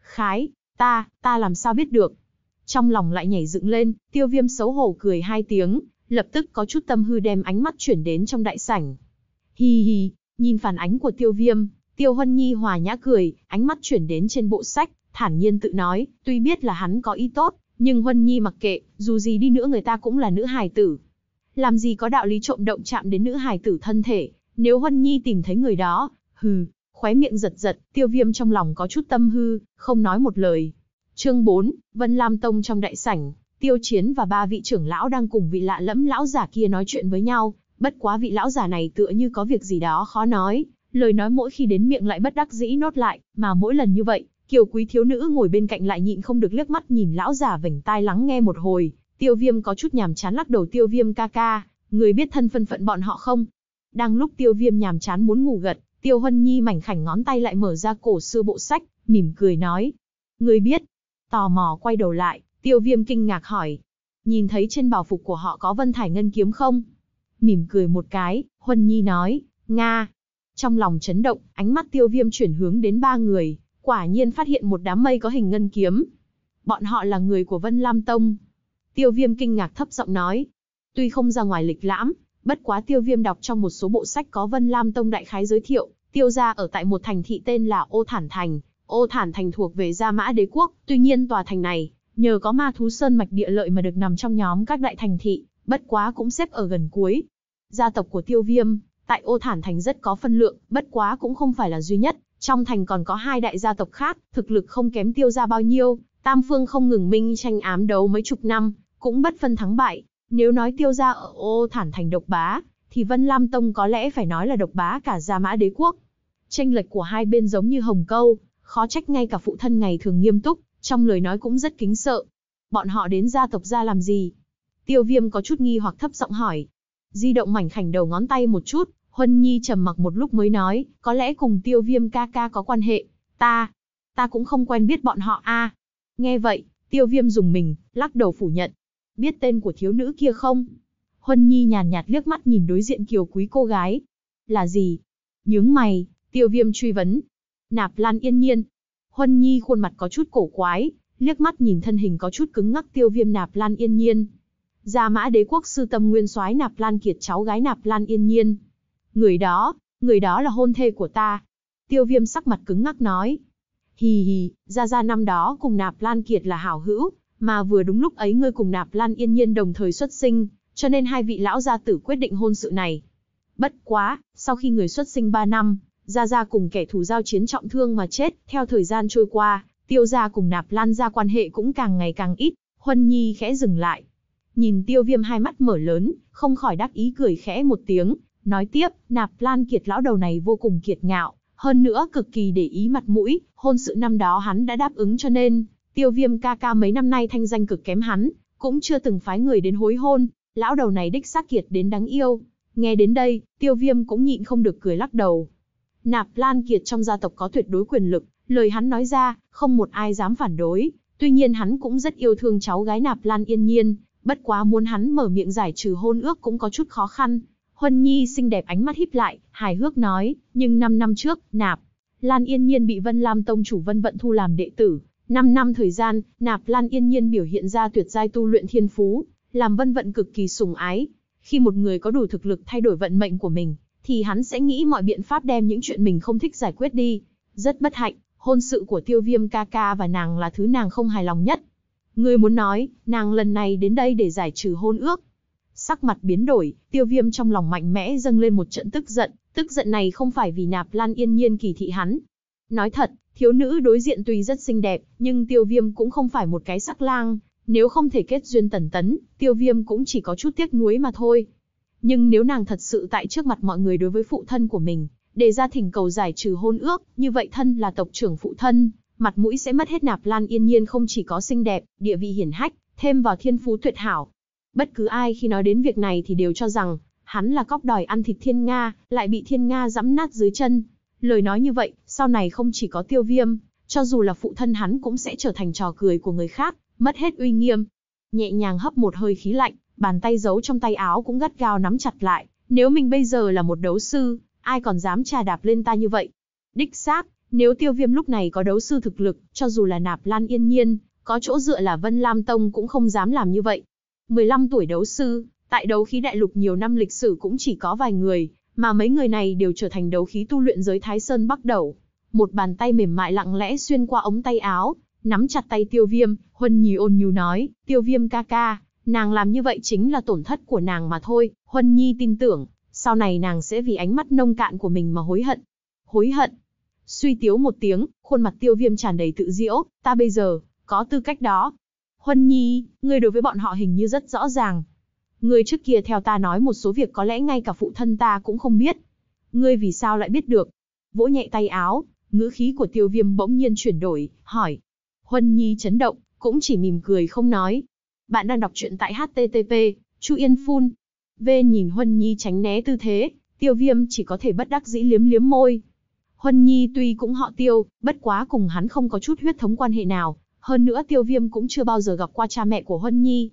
Khái, ta, ta làm sao biết được? Trong lòng lại nhảy dựng lên, tiêu viêm xấu hổ cười hai tiếng, lập tức có chút tâm hư đem ánh mắt chuyển đến trong đại sảnh. Hi hi, nhìn phản ánh của tiêu viêm, tiêu huân nhi hòa nhã cười, ánh mắt chuyển đến trên bộ sách, thản nhiên tự nói, tuy biết là hắn có ý tốt, nhưng Huân Nhi mặc kệ, dù gì đi nữa người ta cũng là nữ hài tử. Làm gì có đạo lý trộm động chạm đến nữ hài tử thân thể, nếu Huân Nhi tìm thấy người đó, hừ, khóe miệng giật giật, tiêu viêm trong lòng có chút tâm hư, không nói một lời. Chương 4, Vân Lam Tông trong đại sảnh, tiêu chiến và ba vị trưởng lão đang cùng vị lạ lẫm lão giả kia nói chuyện với nhau, bất quá vị lão giả này tựa như có việc gì đó khó nói, lời nói mỗi khi đến miệng lại bất đắc dĩ nốt lại, mà mỗi lần như vậy, Kiều quý thiếu nữ ngồi bên cạnh lại nhịn không được liếc mắt nhìn lão già vểnh tai lắng nghe một hồi, tiêu viêm có chút nhàm chán lắc đầu tiêu viêm ca ca, người biết thân phân phận bọn họ không? Đang lúc tiêu viêm nhàm chán muốn ngủ gật, tiêu huân nhi mảnh khảnh ngón tay lại mở ra cổ xưa bộ sách, mỉm cười nói. Người biết, tò mò quay đầu lại, tiêu viêm kinh ngạc hỏi. Nhìn thấy trên bảo phục của họ có vân thải ngân kiếm không? Mỉm cười một cái, Huân Nhi nói, Nga. Trong lòng chấn động, ánh mắt tiêu viêm chuyển hướng đến ba người, quả nhiên phát hiện một đám mây có hình ngân kiếm. Bọn họ là người của Vân Lam Tông. Tiêu viêm kinh ngạc thấp giọng nói. Tuy không ra ngoài lịch lãm, bất quá tiêu viêm đọc trong một số bộ sách có Vân Lam Tông đại khái giới thiệu, tiêu gia ở tại một thành thị tên là Ô Thản Thành. Ô Thản Thành thuộc về Gia Mã Đế Quốc, tuy nhiên tòa thành này, nhờ có ma thú sơn mạch địa lợi mà được nằm trong nhóm các đại thành thị, bất quá cũng xếp ở gần cuối. Gia tộc của tiêu viêm, tại ô thản thành rất có phân lượng, bất quá cũng không phải là duy nhất, trong thành còn có hai đại gia tộc khác, thực lực không kém tiêu ra bao nhiêu, tam phương không ngừng minh tranh ám đấu mấy chục năm, cũng bất phân thắng bại. Nếu nói tiêu ra ở ô thản thành độc bá, thì Vân Lam Tông có lẽ phải nói là độc bá cả gia mã đế quốc. Tranh lệch của hai bên giống như hồng câu, khó trách ngay cả phụ thân ngày thường nghiêm túc, trong lời nói cũng rất kính sợ. Bọn họ đến gia tộc ra làm gì? Tiêu viêm có chút nghi hoặc thấp giọng hỏi. Di động mảnh khảnh đầu ngón tay một chút, Huân Nhi trầm mặc một lúc mới nói, có lẽ cùng tiêu viêm ca ca có quan hệ, ta, ta cũng không quen biết bọn họ a. À. Nghe vậy, tiêu viêm dùng mình, lắc đầu phủ nhận. Biết tên của thiếu nữ kia không? Huân Nhi nhàn nhạt liếc mắt nhìn đối diện kiều quý cô gái. Là gì? Nhướng mày, tiêu viêm truy vấn. Nạp lan yên nhiên. Huân Nhi khuôn mặt có chút cổ quái, liếc mắt nhìn thân hình có chút cứng ngắc tiêu viêm nạp lan yên nhiên. Gia mã đế quốc sư tâm nguyên soái nạp lan kiệt cháu gái nạp lan yên nhiên, người đó, người đó là hôn thê của ta. Tiêu viêm sắc mặt cứng ngắc nói. Hì hì, ra ra năm đó cùng nạp Lan Kiệt là hảo hữu, mà vừa đúng lúc ấy ngươi cùng nạp Lan Yên Nhiên đồng thời xuất sinh, cho nên hai vị lão gia tử quyết định hôn sự này. Bất quá, sau khi người xuất sinh 3 năm, Gia Gia cùng kẻ thù giao chiến trọng thương mà chết, theo thời gian trôi qua, Tiêu Gia cùng Nạp Lan Gia quan hệ cũng càng ngày càng ít, Huân Nhi khẽ dừng lại. Nhìn Tiêu Viêm hai mắt mở lớn, không khỏi đắc ý cười khẽ một tiếng, Nói tiếp, nạp lan kiệt lão đầu này vô cùng kiệt ngạo, hơn nữa cực kỳ để ý mặt mũi, hôn sự năm đó hắn đã đáp ứng cho nên, tiêu viêm ca ca mấy năm nay thanh danh cực kém hắn, cũng chưa từng phái người đến hối hôn, lão đầu này đích xác kiệt đến đáng yêu. Nghe đến đây, tiêu viêm cũng nhịn không được cười lắc đầu. Nạp Lan Kiệt trong gia tộc có tuyệt đối quyền lực, lời hắn nói ra, không một ai dám phản đối. Tuy nhiên hắn cũng rất yêu thương cháu gái Nạp Lan Yên Nhiên, bất quá muốn hắn mở miệng giải trừ hôn ước cũng có chút khó khăn, Huân Nhi xinh đẹp ánh mắt híp lại, hài hước nói, nhưng 5 năm trước, nạp. Lan Yên Nhiên bị Vân Lam Tông chủ Vân Vận thu làm đệ tử. 5 năm thời gian, nạp Lan Yên Nhiên biểu hiện ra tuyệt giai tu luyện thiên phú, làm Vân Vận cực kỳ sùng ái. Khi một người có đủ thực lực thay đổi vận mệnh của mình, thì hắn sẽ nghĩ mọi biện pháp đem những chuyện mình không thích giải quyết đi. Rất bất hạnh, hôn sự của tiêu viêm ca ca và nàng là thứ nàng không hài lòng nhất. Người muốn nói, nàng lần này đến đây để giải trừ hôn ước, Sắc mặt biến đổi, tiêu viêm trong lòng mạnh mẽ dâng lên một trận tức giận, tức giận này không phải vì nạp lan yên nhiên kỳ thị hắn. Nói thật, thiếu nữ đối diện tuy rất xinh đẹp, nhưng tiêu viêm cũng không phải một cái sắc lang, nếu không thể kết duyên tần tấn, tiêu viêm cũng chỉ có chút tiếc nuối mà thôi. Nhưng nếu nàng thật sự tại trước mặt mọi người đối với phụ thân của mình, đề ra thỉnh cầu giải trừ hôn ước, như vậy thân là tộc trưởng phụ thân, mặt mũi sẽ mất hết nạp lan yên nhiên không chỉ có xinh đẹp, địa vị hiển hách, thêm vào thiên phú tuyệt hảo, Bất cứ ai khi nói đến việc này thì đều cho rằng, hắn là cóc đòi ăn thịt thiên Nga, lại bị thiên Nga giẫm nát dưới chân. Lời nói như vậy, sau này không chỉ có tiêu viêm, cho dù là phụ thân hắn cũng sẽ trở thành trò cười của người khác, mất hết uy nghiêm. Nhẹ nhàng hấp một hơi khí lạnh, bàn tay giấu trong tay áo cũng gắt gao nắm chặt lại. Nếu mình bây giờ là một đấu sư, ai còn dám trà đạp lên ta như vậy? Đích xác, nếu tiêu viêm lúc này có đấu sư thực lực, cho dù là nạp lan yên nhiên, có chỗ dựa là Vân Lam Tông cũng không dám làm như vậy. 15 tuổi đấu sư, tại đấu khí đại lục nhiều năm lịch sử cũng chỉ có vài người, mà mấy người này đều trở thành đấu khí tu luyện giới Thái Sơn bắt Đầu. Một bàn tay mềm mại lặng lẽ xuyên qua ống tay áo, nắm chặt tay tiêu viêm, Huân Nhi ôn nhu nói, tiêu viêm ca ca, nàng làm như vậy chính là tổn thất của nàng mà thôi, Huân Nhi tin tưởng, sau này nàng sẽ vì ánh mắt nông cạn của mình mà hối hận. Hối hận. Suy tiếu một tiếng, khuôn mặt tiêu viêm tràn đầy tự diễu, ta bây giờ, có tư cách đó, Huân Nhi, ngươi đối với bọn họ hình như rất rõ ràng. Ngươi trước kia theo ta nói một số việc có lẽ ngay cả phụ thân ta cũng không biết. Ngươi vì sao lại biết được? Vỗ nhẹ tay áo, ngữ khí của tiêu viêm bỗng nhiên chuyển đổi, hỏi. Huân Nhi chấn động, cũng chỉ mỉm cười không nói. Bạn đang đọc truyện tại HTTP, Chu Yên Phun. V nhìn Huân Nhi tránh né tư thế, tiêu viêm chỉ có thể bất đắc dĩ liếm liếm môi. Huân Nhi tuy cũng họ tiêu, bất quá cùng hắn không có chút huyết thống quan hệ nào, hơn nữa tiêu viêm cũng chưa bao giờ gặp qua cha mẹ của Huân Nhi.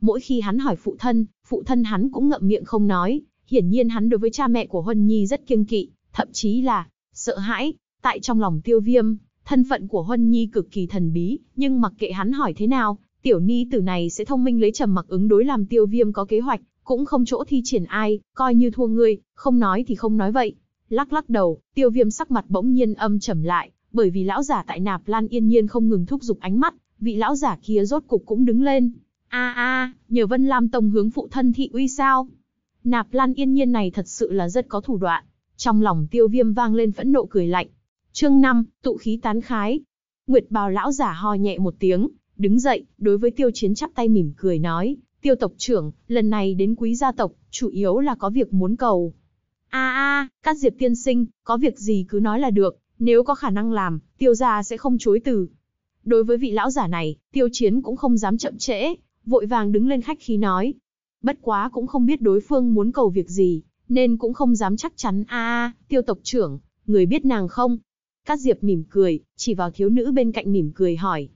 Mỗi khi hắn hỏi phụ thân, phụ thân hắn cũng ngậm miệng không nói, hiển nhiên hắn đối với cha mẹ của Huân Nhi rất kiêng kỵ, thậm chí là sợ hãi. Tại trong lòng tiêu viêm, thân phận của Huân Nhi cực kỳ thần bí, nhưng mặc kệ hắn hỏi thế nào, tiểu ni từ này sẽ thông minh lấy trầm mặc ứng đối làm tiêu viêm có kế hoạch, cũng không chỗ thi triển ai, coi như thua người không nói thì không nói vậy. Lắc lắc đầu, tiêu viêm sắc mặt bỗng nhiên âm trầm lại, bởi vì lão giả tại nạp lan yên nhiên không ngừng thúc giục ánh mắt, vị lão giả kia rốt cục cũng đứng lên. A a, nhờ Vân Lam Tông hướng phụ thân thị uy sao? Nạp Lan Yên Nhiên này thật sự là rất có thủ đoạn. Trong lòng Tiêu Viêm vang lên phẫn nộ cười lạnh. Chương 5, tụ khí tán khái. Nguyệt Bào lão giả ho nhẹ một tiếng, đứng dậy, đối với Tiêu Chiến chắp tay mỉm cười nói, "Tiêu tộc trưởng, lần này đến Quý gia tộc, chủ yếu là có việc muốn cầu." "A a, các Diệp tiên sinh, có việc gì cứ nói là được, nếu có khả năng làm, tiêu gia sẽ không chối từ. Đối với vị lão giả này, tiêu chiến cũng không dám chậm trễ, vội vàng đứng lên khách khí nói. Bất quá cũng không biết đối phương muốn cầu việc gì, nên cũng không dám chắc chắn a tiêu tộc trưởng, người biết nàng không? Cát Diệp mỉm cười, chỉ vào thiếu nữ bên cạnh mỉm cười hỏi.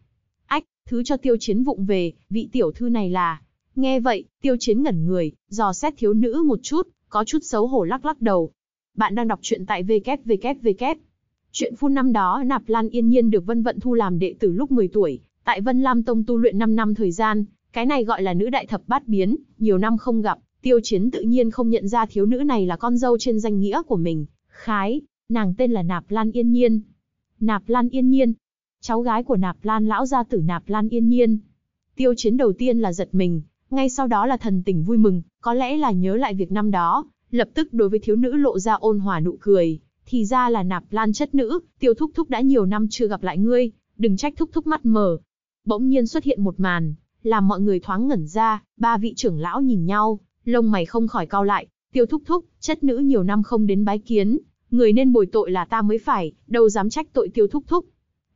Ách, thứ cho tiêu chiến vụng về, vị tiểu thư này là... Nghe vậy, tiêu chiến ngẩn người, dò xét thiếu nữ một chút, có chút xấu hổ lắc lắc đầu. Bạn đang đọc truyện tại www Chuyện phu năm đó Nạp Lan Yên Nhiên được Vân Vận thu làm đệ tử lúc 10 tuổi, tại Vân Lam Tông tu luyện 5 năm thời gian, cái này gọi là nữ đại thập bát biến, nhiều năm không gặp, Tiêu Chiến tự nhiên không nhận ra thiếu nữ này là con dâu trên danh nghĩa của mình, khái, nàng tên là Nạp Lan Yên Nhiên. Nạp Lan Yên Nhiên, cháu gái của Nạp Lan lão gia tử Nạp Lan Yên Nhiên. Tiêu Chiến đầu tiên là giật mình, ngay sau đó là thần tình vui mừng, có lẽ là nhớ lại việc năm đó, lập tức đối với thiếu nữ lộ ra ôn hòa nụ cười, thì ra là nạp lan chất nữ, tiêu thúc thúc đã nhiều năm chưa gặp lại ngươi, đừng trách thúc thúc mắt mờ. Bỗng nhiên xuất hiện một màn, làm mọi người thoáng ngẩn ra, ba vị trưởng lão nhìn nhau, lông mày không khỏi cao lại, tiêu thúc thúc, chất nữ nhiều năm không đến bái kiến, người nên bồi tội là ta mới phải, đâu dám trách tội tiêu thúc thúc.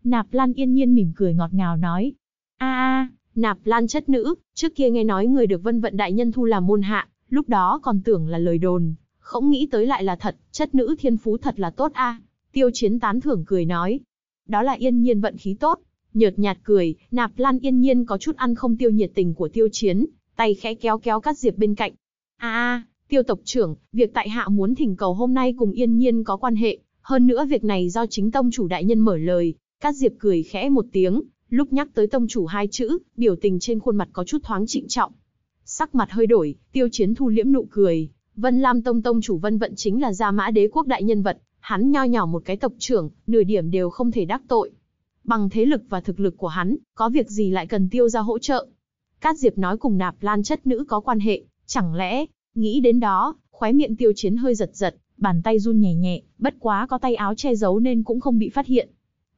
Nạp Lan yên nhiên mỉm cười ngọt ngào nói, a a, Nạp Lan chất nữ, trước kia nghe nói người được vân vận đại nhân thu làm môn hạ, lúc đó còn tưởng là lời đồn, không nghĩ tới lại là thật, chất nữ thiên phú thật là tốt a. Tiêu chiến tán thưởng cười nói. Đó là yên nhiên vận khí tốt, nhợt nhạt cười, nạp lan yên nhiên có chút ăn không tiêu nhiệt tình của tiêu chiến, tay khẽ kéo kéo cắt diệp bên cạnh. a a, tiêu tộc trưởng, việc tại hạ muốn thỉnh cầu hôm nay cùng yên nhiên có quan hệ, hơn nữa việc này do chính tông chủ đại nhân mở lời, cắt diệp cười khẽ một tiếng, lúc nhắc tới tông chủ hai chữ, biểu tình trên khuôn mặt có chút thoáng trịnh trọng. Sắc mặt hơi đổi, tiêu chiến thu liễm nụ cười, Vân Lam Tông Tông chủ Vân Vận chính là gia mã đế quốc đại nhân vật, hắn nho nhỏ một cái tộc trưởng, nửa điểm đều không thể đắc tội. Bằng thế lực và thực lực của hắn, có việc gì lại cần tiêu ra hỗ trợ. Cát Diệp nói cùng nạp lan chất nữ có quan hệ, chẳng lẽ, nghĩ đến đó, khóe miệng tiêu chiến hơi giật giật, bàn tay run nhẹ nhẹ, bất quá có tay áo che giấu nên cũng không bị phát hiện.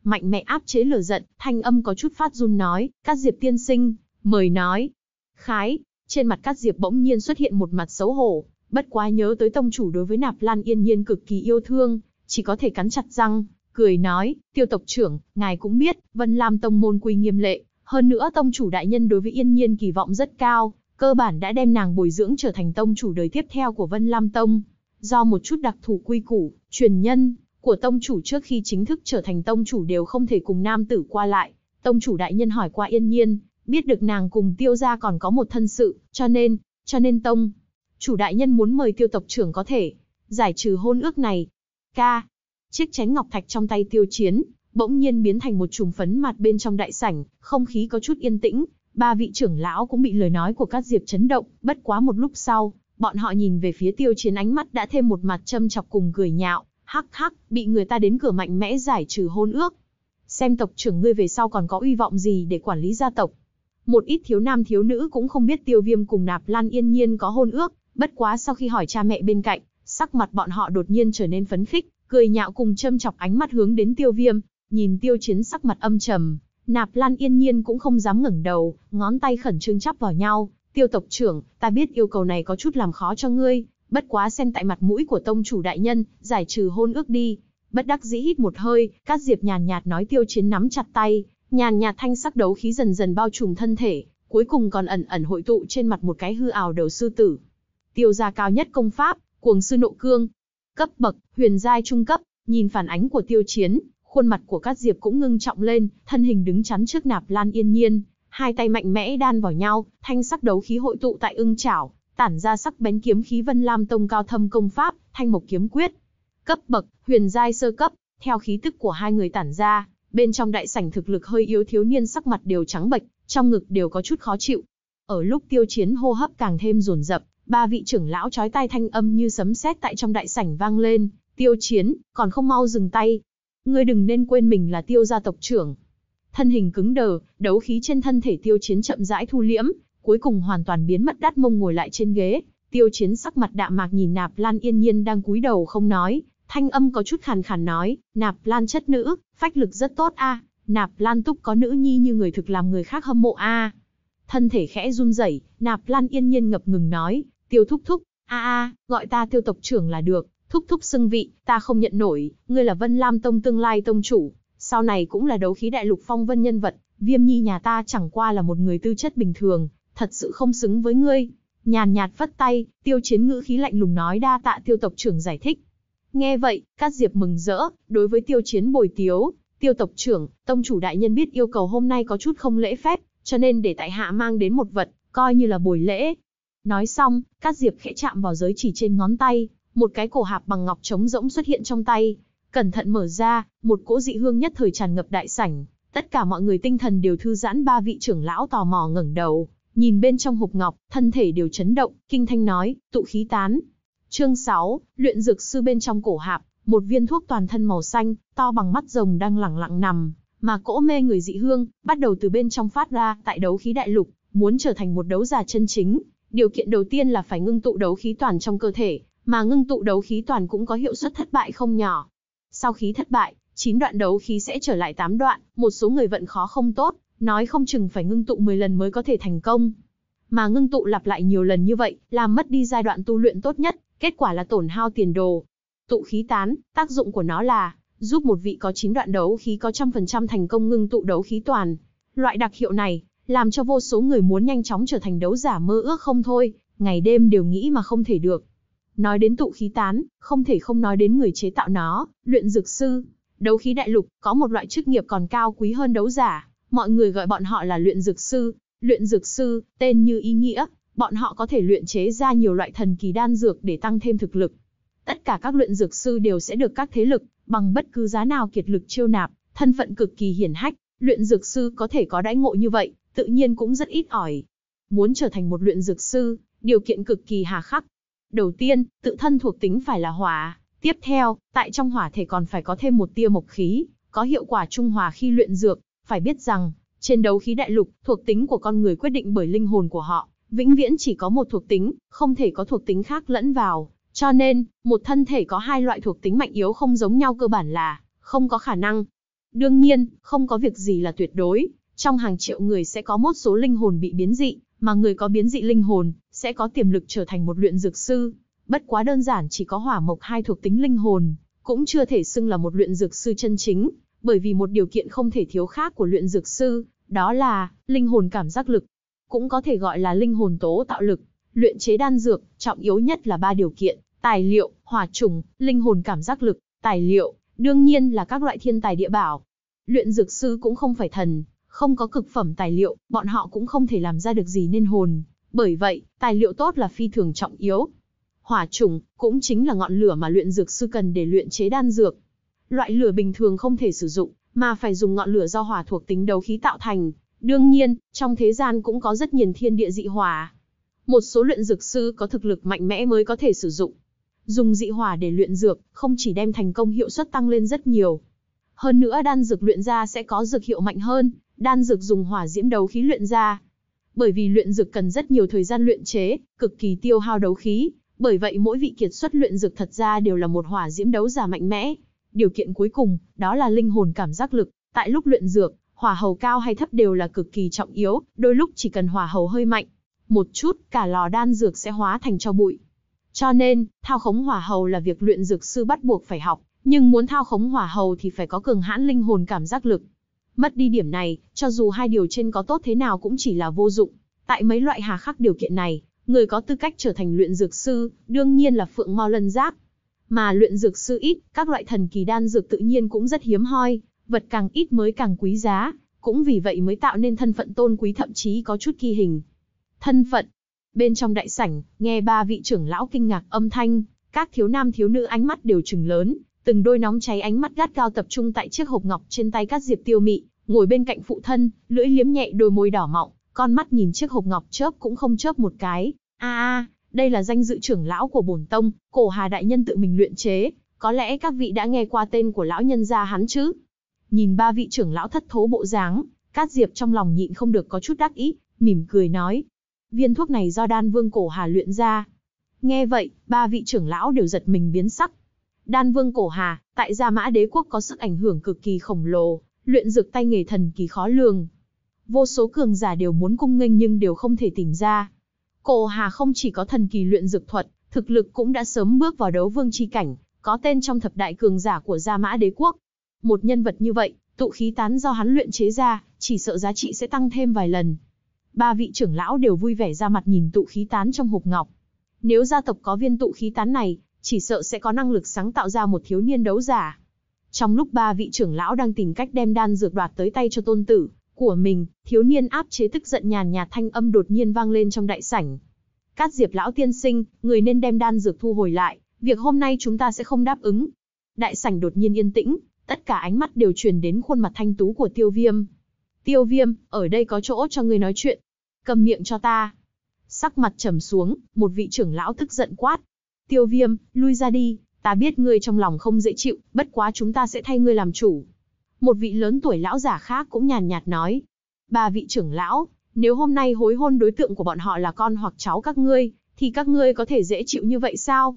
Mạnh mẽ áp chế lửa giận, thanh âm có chút phát run nói, Cát Diệp tiên sinh, mời nói. Khái, trên mặt Cát Diệp bỗng nhiên xuất hiện một mặt xấu hổ, Bất quá nhớ tới tông chủ đối với Nạp Lan Yên Nhiên cực kỳ yêu thương, chỉ có thể cắn chặt răng, cười nói, tiêu tộc trưởng, ngài cũng biết, Vân Lam Tông môn quy nghiêm lệ, hơn nữa tông chủ đại nhân đối với Yên Nhiên kỳ vọng rất cao, cơ bản đã đem nàng bồi dưỡng trở thành tông chủ đời tiếp theo của Vân Lam Tông. Do một chút đặc thù quy củ, truyền nhân của tông chủ trước khi chính thức trở thành tông chủ đều không thể cùng nam tử qua lại, tông chủ đại nhân hỏi qua Yên Nhiên, biết được nàng cùng tiêu gia còn có một thân sự, cho nên, cho nên tông chủ đại nhân muốn mời tiêu tộc trưởng có thể giải trừ hôn ước này. Ca, chiếc chén ngọc thạch trong tay tiêu chiến, bỗng nhiên biến thành một chùm phấn mặt bên trong đại sảnh, không khí có chút yên tĩnh, ba vị trưởng lão cũng bị lời nói của các diệp chấn động, bất quá một lúc sau, bọn họ nhìn về phía tiêu chiến ánh mắt đã thêm một mặt châm chọc cùng cười nhạo, hắc hắc, bị người ta đến cửa mạnh mẽ giải trừ hôn ước. Xem tộc trưởng ngươi về sau còn có uy vọng gì để quản lý gia tộc. Một ít thiếu nam thiếu nữ cũng không biết tiêu viêm cùng nạp lan yên nhiên có hôn ước, Bất quá sau khi hỏi cha mẹ bên cạnh, sắc mặt bọn họ đột nhiên trở nên phấn khích, cười nhạo cùng châm chọc ánh mắt hướng đến tiêu viêm, nhìn tiêu chiến sắc mặt âm trầm. Nạp Lan yên nhiên cũng không dám ngẩng đầu, ngón tay khẩn trương chắp vào nhau, tiêu tộc trưởng, ta biết yêu cầu này có chút làm khó cho ngươi, bất quá xem tại mặt mũi của tông chủ đại nhân, giải trừ hôn ước đi. Bất đắc dĩ hít một hơi, các diệp nhàn nhạt nói tiêu chiến nắm chặt tay, nhàn nhạt thanh sắc đấu khí dần dần bao trùm thân thể, cuối cùng còn ẩn ẩn hội tụ trên mặt một cái hư ảo đầu sư tử tiêu gia cao nhất công pháp, cuồng sư nộ cương. Cấp bậc, huyền giai trung cấp, nhìn phản ánh của tiêu chiến, khuôn mặt của Cát Diệp cũng ngưng trọng lên, thân hình đứng chắn trước nạp lan yên nhiên, hai tay mạnh mẽ đan vào nhau, thanh sắc đấu khí hội tụ tại ưng chảo, tản ra sắc bén kiếm khí vân lam tông cao thâm công pháp, thanh mộc kiếm quyết. Cấp bậc, huyền giai sơ cấp, theo khí tức của hai người tản ra, bên trong đại sảnh thực lực hơi yếu thiếu niên sắc mặt đều trắng bệch, trong ngực đều có chút khó chịu. Ở lúc tiêu chiến hô hấp càng thêm rồn rập, Ba vị trưởng lão chói tai thanh âm như sấm sét tại trong đại sảnh vang lên, tiêu chiến, còn không mau dừng tay. Ngươi đừng nên quên mình là tiêu gia tộc trưởng. Thân hình cứng đờ, đấu khí trên thân thể tiêu chiến chậm rãi thu liễm, cuối cùng hoàn toàn biến mất đắt mông ngồi lại trên ghế. Tiêu chiến sắc mặt đạm mạc nhìn nạp lan yên nhiên đang cúi đầu không nói, thanh âm có chút khàn khàn nói, nạp lan chất nữ, phách lực rất tốt a, nạp lan túc có nữ nhi như người thực làm người khác hâm mộ a. Thân thể khẽ run rẩy, nạp lan yên nhiên ngập ngừng nói, tiêu thúc thúc, a a, gọi ta tiêu tộc trưởng là được, thúc thúc xưng vị, ta không nhận nổi, ngươi là Vân Lam Tông tương lai tông chủ, sau này cũng là đấu khí đại lục phong vân nhân vật, viêm nhi nhà ta chẳng qua là một người tư chất bình thường, thật sự không xứng với ngươi. Nhàn nhạt vất tay, tiêu chiến ngữ khí lạnh lùng nói đa tạ tiêu tộc trưởng giải thích. Nghe vậy, Cát Diệp mừng rỡ, đối với tiêu chiến bồi tiếu, tiêu tộc trưởng, tông chủ đại nhân biết yêu cầu hôm nay có chút không lễ phép, cho nên để tại hạ mang đến một vật, coi như là bồi lễ, Nói xong, Cát Diệp khẽ chạm vào giới chỉ trên ngón tay, một cái cổ hạp bằng ngọc trống rỗng xuất hiện trong tay. Cẩn thận mở ra, một cỗ dị hương nhất thời tràn ngập đại sảnh. Tất cả mọi người tinh thần đều thư giãn ba vị trưởng lão tò mò ngẩng đầu, nhìn bên trong hộp ngọc, thân thể đều chấn động, kinh thanh nói, tụ khí tán. Chương 6, luyện dược sư bên trong cổ hạp, một viên thuốc toàn thân màu xanh, to bằng mắt rồng đang lẳng lặng nằm, mà cỗ mê người dị hương, bắt đầu từ bên trong phát ra, tại đấu khí đại lục, muốn trở thành một đấu giả chân chính, Điều kiện đầu tiên là phải ngưng tụ đấu khí toàn trong cơ thể, mà ngưng tụ đấu khí toàn cũng có hiệu suất thất bại không nhỏ. Sau khi thất bại, 9 đoạn đấu khí sẽ trở lại 8 đoạn, một số người vận khó không tốt, nói không chừng phải ngưng tụ 10 lần mới có thể thành công. Mà ngưng tụ lặp lại nhiều lần như vậy, làm mất đi giai đoạn tu luyện tốt nhất, kết quả là tổn hao tiền đồ. Tụ khí tán, tác dụng của nó là giúp một vị có 9 đoạn đấu khí có trăm phần trăm thành công ngưng tụ đấu khí toàn. Loại đặc hiệu này làm cho vô số người muốn nhanh chóng trở thành đấu giả mơ ước không thôi, ngày đêm đều nghĩ mà không thể được. Nói đến tụ khí tán, không thể không nói đến người chế tạo nó, luyện dược sư. Đấu khí đại lục, có một loại chức nghiệp còn cao quý hơn đấu giả, mọi người gọi bọn họ là luyện dược sư. Luyện dược sư, tên như ý nghĩa, bọn họ có thể luyện chế ra nhiều loại thần kỳ đan dược để tăng thêm thực lực. Tất cả các luyện dược sư đều sẽ được các thế lực, bằng bất cứ giá nào kiệt lực chiêu nạp, thân phận cực kỳ hiển hách, luyện dược sư có thể có đãi ngộ như vậy, tự nhiên cũng rất ít ỏi. Muốn trở thành một luyện dược sư, điều kiện cực kỳ hà khắc. Đầu tiên, tự thân thuộc tính phải là hỏa, tiếp theo, tại trong hỏa thể còn phải có thêm một tia mộc khí, có hiệu quả trung hòa khi luyện dược, phải biết rằng, trên đấu khí đại lục, thuộc tính của con người quyết định bởi linh hồn của họ, vĩnh viễn chỉ có một thuộc tính, không thể có thuộc tính khác lẫn vào. Cho nên, một thân thể có hai loại thuộc tính mạnh yếu không giống nhau cơ bản là không có khả năng. Đương nhiên, không có việc gì là tuyệt đối, trong hàng triệu người sẽ có một số linh hồn bị biến dị, mà người có biến dị linh hồn sẽ có tiềm lực trở thành một luyện dược sư. Bất quá đơn giản chỉ có hỏa mộc hai thuộc tính linh hồn, cũng chưa thể xưng là một luyện dược sư chân chính, bởi vì một điều kiện không thể thiếu khác của luyện dược sư, đó là linh hồn cảm giác lực, cũng có thể gọi là linh hồn tố tạo lực. Luyện chế đan dược, trọng yếu nhất là ba điều kiện, tài liệu, hỏa trùng, linh hồn cảm giác lực, tài liệu, đương nhiên là các loại thiên tài địa bảo. Luyện dược sư cũng không phải thần, không có cực phẩm tài liệu, bọn họ cũng không thể làm ra được gì nên hồn. Bởi vậy, tài liệu tốt là phi thường trọng yếu. Hỏa trùng cũng chính là ngọn lửa mà luyện dược sư cần để luyện chế đan dược. Loại lửa bình thường không thể sử dụng, mà phải dùng ngọn lửa do hỏa thuộc tính đấu khí tạo thành. Đương nhiên, trong thế gian cũng có rất nhiều thiên địa dị hỏa. Một số luyện dược sư có thực lực mạnh mẽ mới có thể sử dụng. Dùng dị hỏa để luyện dược, không chỉ đem thành công hiệu suất tăng lên rất nhiều, hơn nữa đan dược luyện ra sẽ có dược hiệu mạnh hơn, đan dược dùng hỏa diễm đấu khí luyện ra. Bởi vì luyện dược cần rất nhiều thời gian luyện chế, cực kỳ tiêu hao đấu khí, bởi vậy mỗi vị kiệt xuất luyện dược thật ra đều là một hỏa diễm đấu giả mạnh mẽ. Điều kiện cuối cùng, đó là linh hồn cảm giác lực, tại lúc luyện dược, hỏa hầu cao hay thấp đều là cực kỳ trọng yếu, đôi lúc chỉ cần hỏa hầu hơi mạnh, một chút cả lò đan dược sẽ hóa thành cho bụi. Cho nên, thao khống hỏa hầu là việc luyện dược sư bắt buộc phải học, nhưng muốn thao khống hỏa hầu thì phải có cường hãn linh hồn cảm giác lực. Mất đi điểm này, cho dù hai điều trên có tốt thế nào cũng chỉ là vô dụng. Tại mấy loại hà khắc điều kiện này, người có tư cách trở thành luyện dược sư, đương nhiên là Phượng mau Lân Giáp. Mà luyện dược sư ít, các loại thần kỳ đan dược tự nhiên cũng rất hiếm hoi, vật càng ít mới càng quý giá, cũng vì vậy mới tạo nên thân phận tôn quý thậm chí có chút kỳ hình. Thân phận. Bên trong đại sảnh, nghe ba vị trưởng lão kinh ngạc âm thanh, các thiếu nam thiếu nữ ánh mắt đều trừng lớn, Từng đôi nóng cháy ánh mắt gắt cao tập trung tại chiếc hộp ngọc trên tay Cát Diệp Tiêu Mị, ngồi bên cạnh phụ thân, lưỡi liếm nhẹ đôi môi đỏ mọng, con mắt nhìn chiếc hộp ngọc chớp cũng không chớp một cái. A a, đây là danh dự trưởng lão của bổn tông, Cổ Hà đại nhân tự mình luyện chế, có lẽ các vị đã nghe qua tên của lão nhân gia hắn chứ? Nhìn ba vị trưởng lão thất thố bộ dáng, Cát Diệp trong lòng nhịn không được có chút đắc ý, mỉm cười nói: "Viên thuốc này do Đan Vương Cổ Hà luyện ra." Nghe vậy, ba vị trưởng lão đều giật mình biến sắc, Đan Vương Cổ Hà, tại Gia Mã Đế Quốc có sức ảnh hưởng cực kỳ khổng lồ, luyện dược tay nghề thần kỳ khó lường. Vô số cường giả đều muốn cung nghênh nhưng đều không thể tìm ra. Cổ Hà không chỉ có thần kỳ luyện dược thuật, thực lực cũng đã sớm bước vào đấu vương chi cảnh, có tên trong thập đại cường giả của Gia Mã Đế Quốc. Một nhân vật như vậy, tụ khí tán do hắn luyện chế ra, chỉ sợ giá trị sẽ tăng thêm vài lần. Ba vị trưởng lão đều vui vẻ ra mặt nhìn tụ khí tán trong hộp ngọc. Nếu gia tộc có viên tụ khí tán này, chỉ sợ sẽ có năng lực sáng tạo ra một thiếu niên đấu giả. Trong lúc ba vị trưởng lão đang tìm cách đem đan dược đoạt tới tay cho tôn tử của mình, thiếu niên áp chế tức giận nhàn nhạt thanh âm đột nhiên vang lên trong đại sảnh. Cát Diệp lão tiên sinh, người nên đem đan dược thu hồi lại, việc hôm nay chúng ta sẽ không đáp ứng. Đại sảnh đột nhiên yên tĩnh, tất cả ánh mắt đều truyền đến khuôn mặt thanh tú của Tiêu Viêm. Tiêu Viêm, ở đây có chỗ cho người nói chuyện. Cầm miệng cho ta. Sắc mặt trầm xuống, một vị trưởng lão tức giận quát, Tiêu viêm, lui ra đi, ta biết ngươi trong lòng không dễ chịu, bất quá chúng ta sẽ thay ngươi làm chủ. Một vị lớn tuổi lão giả khác cũng nhàn nhạt nói. Ba vị trưởng lão, nếu hôm nay hối hôn đối tượng của bọn họ là con hoặc cháu các ngươi, thì các ngươi có thể dễ chịu như vậy sao?